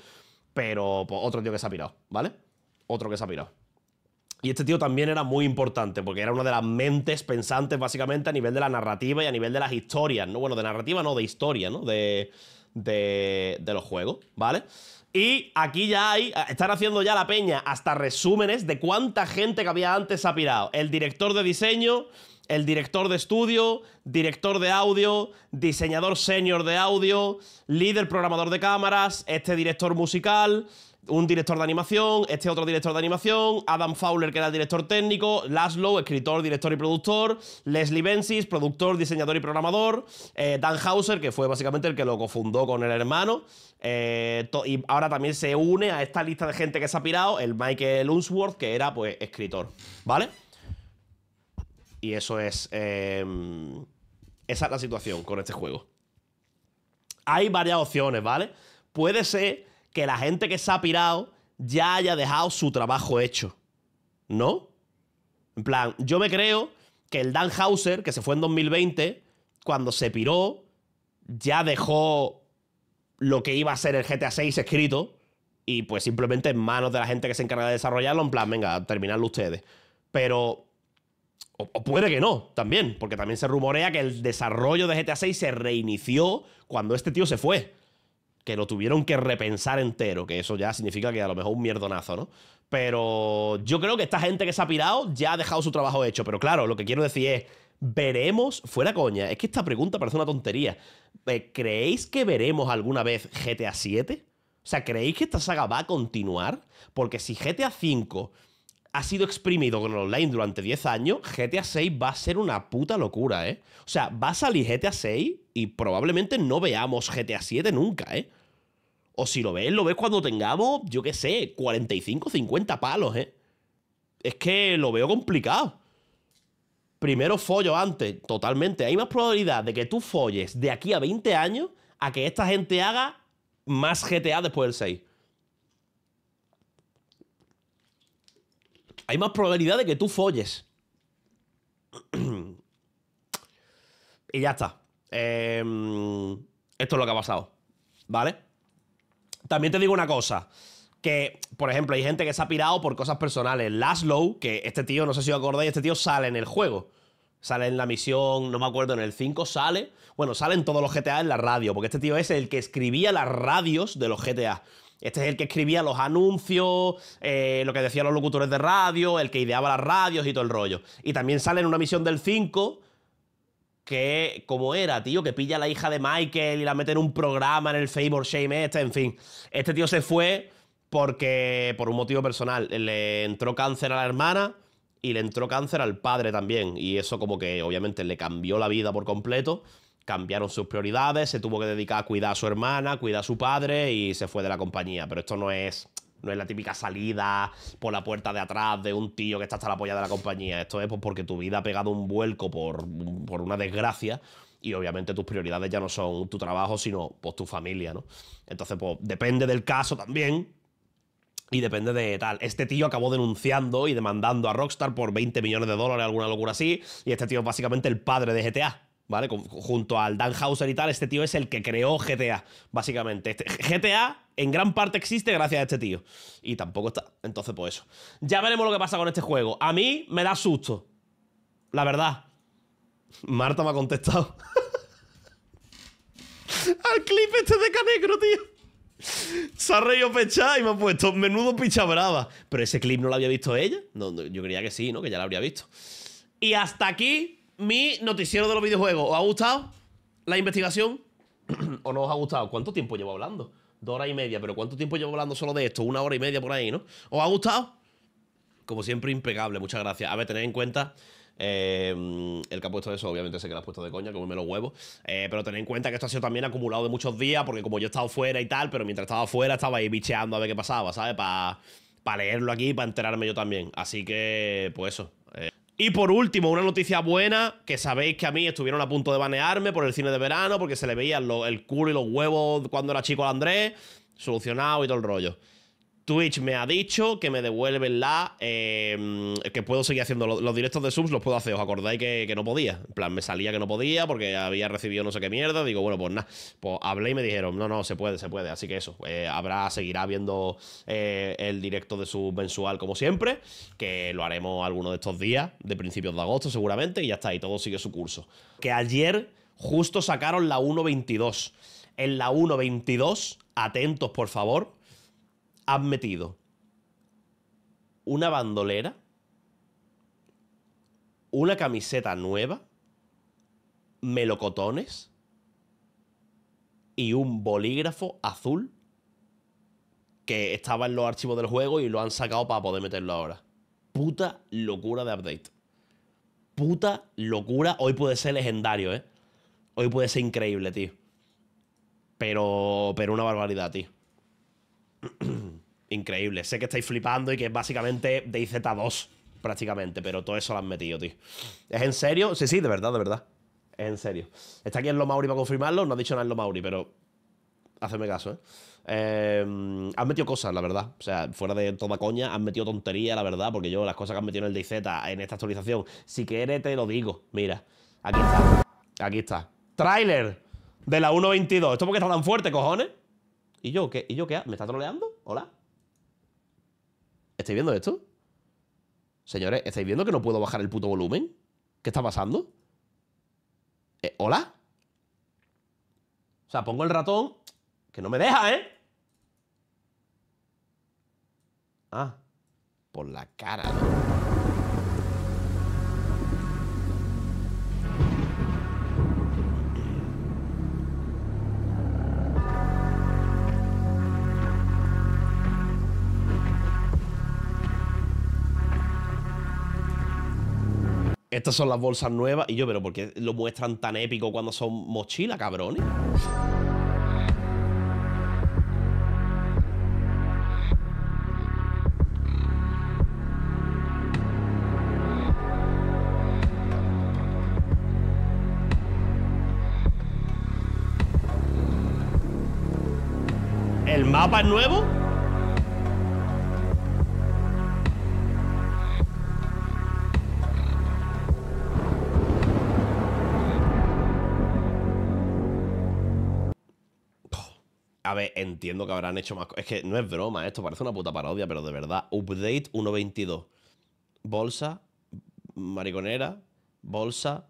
pero pues, otro tío que se ha pirado, ¿vale? Otro que se ha pirado. Y este tío también era muy importante, porque era una de las mentes pensantes, básicamente, a nivel de la narrativa y a nivel de las historias, ¿no? Bueno, de narrativa no, de historia, ¿no? De, de, de los juegos, ¿vale? Y aquí ya hay, están haciendo ya la peña hasta resúmenes de cuánta gente que había antes ha El director de diseño, el director de estudio, director de audio, diseñador senior de audio, líder programador de cámaras, este director musical, un director de animación, este otro director de animación, Adam Fowler, que era el director técnico, Laszlo, escritor, director y productor, Leslie Bensis, productor, diseñador y programador, eh, Dan Hauser, que fue básicamente el que lo cofundó con el hermano, eh, y ahora también se une a esta lista de gente que se ha pirado, el Michael Unsworth, que era pues escritor, ¿vale? Y eso es... Em, esa es la situación con este juego. Hay varias opciones, ¿vale? Puede ser que la gente que se ha pirado ya haya dejado su trabajo hecho. ¿No? En plan, yo me creo que el Dan Hauser, que se fue en 2020, cuando se piró, ya dejó lo que iba a ser el GTA 6 escrito y pues simplemente en manos de la gente que se encarga de desarrollarlo, en plan, venga, terminadlo ustedes. Pero... O, puede que no, también, porque también se rumorea que el desarrollo de GTA 6 se reinició cuando este tío se fue que lo tuvieron que repensar entero, que eso ya significa que a lo mejor un mierdonazo, ¿no? Pero yo creo que esta gente que se ha pirado ya ha dejado su trabajo hecho. Pero claro, lo que quiero decir es, veremos, fuera coña, es que esta pregunta parece una tontería. Eh, ¿Creéis que veremos alguna vez GTA 7? O sea, ¿creéis que esta saga va a continuar? Porque si GTA 5... V ha sido exprimido con online durante 10 años, GTA 6 va a ser una puta locura, ¿eh? O sea, va a salir GTA 6 y probablemente no veamos GTA 7 nunca, ¿eh? O si lo ves, lo ves cuando tengamos, yo qué sé, 45, 50 palos, ¿eh? Es que lo veo complicado. Primero follo antes, totalmente. Hay más probabilidad de que tú folles de aquí a 20 años a que esta gente haga más GTA después del 6. hay más probabilidad de que tú folles. y ya está. Em, esto es lo que ha pasado. ¿Vale? También te digo una cosa. Que, por ejemplo, hay gente que se ha pirado por cosas personales. Laszlo, que este tío, no sé si os acordáis, este tío sale en el juego. Sale en la misión, no me acuerdo, en el 5 sale. Bueno, salen todos los GTA en la radio, porque este tío es el que escribía las radios de los GTA. Este es el que escribía los anuncios, eh, lo que decían los locutores de radio, el que ideaba las radios y todo el rollo. Y también sale en una misión del 5 que, como era, tío, que pilla a la hija de Michael y la mete en un programa en el Favor Shame este, en fin. Este tío se fue porque, por un motivo personal, le entró cáncer a la hermana y le entró cáncer al padre también. Y eso como que, obviamente, le cambió la vida por completo cambiaron sus prioridades, se tuvo que dedicar a cuidar a su hermana, cuidar a su padre y se fue de la compañía. Pero esto no es, no es la típica salida por la puerta de atrás de un tío que está hasta la polla de la compañía. Esto es pues, porque tu vida ha pegado un vuelco por, por una desgracia y obviamente tus prioridades ya no son tu trabajo, sino pues, tu familia, ¿no? Entonces, pues depende del caso también, y depende de tal. Este tío acabó denunciando y demandando a Rockstar por 20 millones de dólares, alguna locura así. Y este tío es básicamente el padre de GTA. ¿vale? junto al Dan Hauser y tal, este tío es el que creó GTA, básicamente. Este, GTA en gran parte existe gracias a este tío. Y tampoco está. Entonces, pues eso. Ya veremos lo que pasa con este juego. A mí me da susto. La verdad. Marta me ha contestado. al clip este de Canegro, tío. Se ha reído Pechá y me ha puesto menudo picha brava. Pero ese clip no lo había visto ella. yo creía que sí, ¿no? Que ya lo habría visto. Y hasta aquí mi noticiero de los videojuegos. ¿Os ha gustado la investigación? ¿O no os ha gustado? ¿Cuánto tiempo llevo hablando? Dos horas y media, pero ¿cuánto tiempo llevo hablando solo de esto? Una hora y media por ahí, ¿no? ¿Os ha gustado? Como siempre, impecable, muchas gracias. A ver, tened en cuenta eh, el que ha puesto eso, obviamente sé que lo has puesto de coña, como me los huevos. Eh, pero tened en cuenta que esto ha sido también acumulado de muchos días, porque como yo he estado fuera y tal, pero mientras estaba fuera estaba ahí bicheando a ver qué pasaba, ¿sabes? Para leerlo aquí, para enterarme yo también. Así que, pues eso. Eh, y por último, una noticia buena, que sabéis que a mí estuvieron a punto de banearme por el cine de verano, porque se le veían el culo y los huevos cuando era chico al Andrés, solucionado y todo el rollo. Twitch me ha dicho que me devuelven la. Eh, que puedo seguir haciendo los, directos de subs, los puedo hacer. ¿Os acordáis que, no podía? En plan, me salía que no podía porque había recibido no sé qué mierda. Digo, bueno, pues nada. Pues hablé y me dijeron, no, no, se puede, se puede. Así que eso, eh, habrá, seguirá viendo eh, el directo de sub mensual como siempre, que lo haremos alguno de estos días, de principios de agosto seguramente, y ya está, y todo sigue su curso. Que ayer justo sacaron la 1.22. En la 1.22, atentos por favor han metido una bandolera, una camiseta nueva, melocotones y un bolígrafo azul que estaba en los archivos del juego y lo han sacado para poder meterlo ahora. Puta locura de update. Puta locura. Hoy puede ser legendario, ¿eh? Hoy puede ser increíble, tío. Pero, pero una barbaridad, tío. increíble. Sé que estáis flipando y que es básicamente DayZ2, prácticamente, pero todo eso lo han metido, tío. ¿Es en serio? Sí, sí, de verdad, de verdad. Es en serio. Está aquí en Lo Mauri para confirmarlo, no ha dicho nada en Lo Mauri, pero haceme caso, ¿eh? Em, han metido cosas, la verdad. O sea, fuera de toda coña, han metido tontería, la verdad, porque yo las cosas que han metido en el DayZ, en esta actualización, si quieres te lo digo. Mira, aquí está. Aquí está. Trailer de la 1.22. ¿Esto por qué está tan fuerte, cojones? ¿Y yo qué? ¿Y yo qué? ¿Me está troleando? ¿Hola? ¿Estáis viendo esto? Señores, ¿estáis viendo que no puedo bajar el puto volumen? ¿Qué está pasando? Eh, ¿Hola? O sea, pongo el ratón que no me deja, ¿eh? Ah, por la cara. Estas son las bolsas nuevas. Y yo, pero ¿por qué lo muestran tan épico cuando son mochila, cabrones? ¿El mapa es nuevo? entiendo que habrán hecho más cosas. Es que no es broma, esto parece una puta parodia, pero de verdad. Update 1.22. Bolsa, mariconera, bolsa.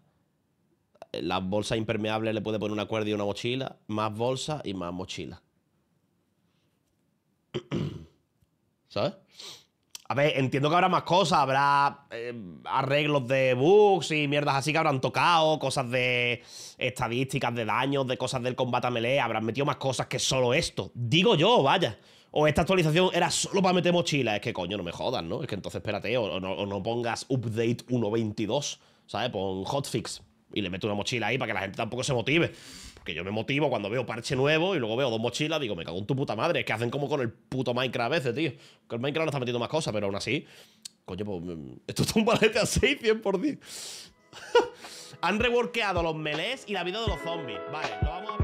Eh, Las bolsas impermeables le puede poner una cuerda y una mochila. Más bolsa y más mochila. ¿Sabes? A ver, entiendo que habrá más cosas, habrá eh, arreglos de bugs y mierdas así que habrán tocado, cosas de estadísticas de daños, de cosas del combate a melee, habrán metido más cosas que solo esto. Digo yo, vaya. O esta actualización era solo para meter mochila. Es que coño, no me jodas, ¿no? Es que entonces espérate, no, o no, pongas update 1.22, ¿sabes? Pon hotfix y le meto una mochila ahí para que la gente tampoco se motive que yo me motivo cuando veo parche nuevo y luego veo dos mochilas, digo, me cago en tu puta madre. Es que hacen como con el puto Minecraft a veces, tío. Que el Minecraft no está metiendo más cosas, pero aún así. Coño, pues. Mm, esto es un balete a 6, 100 por 10. Han reworkeado los melees y la vida de los zombies. Vale, lo vamos a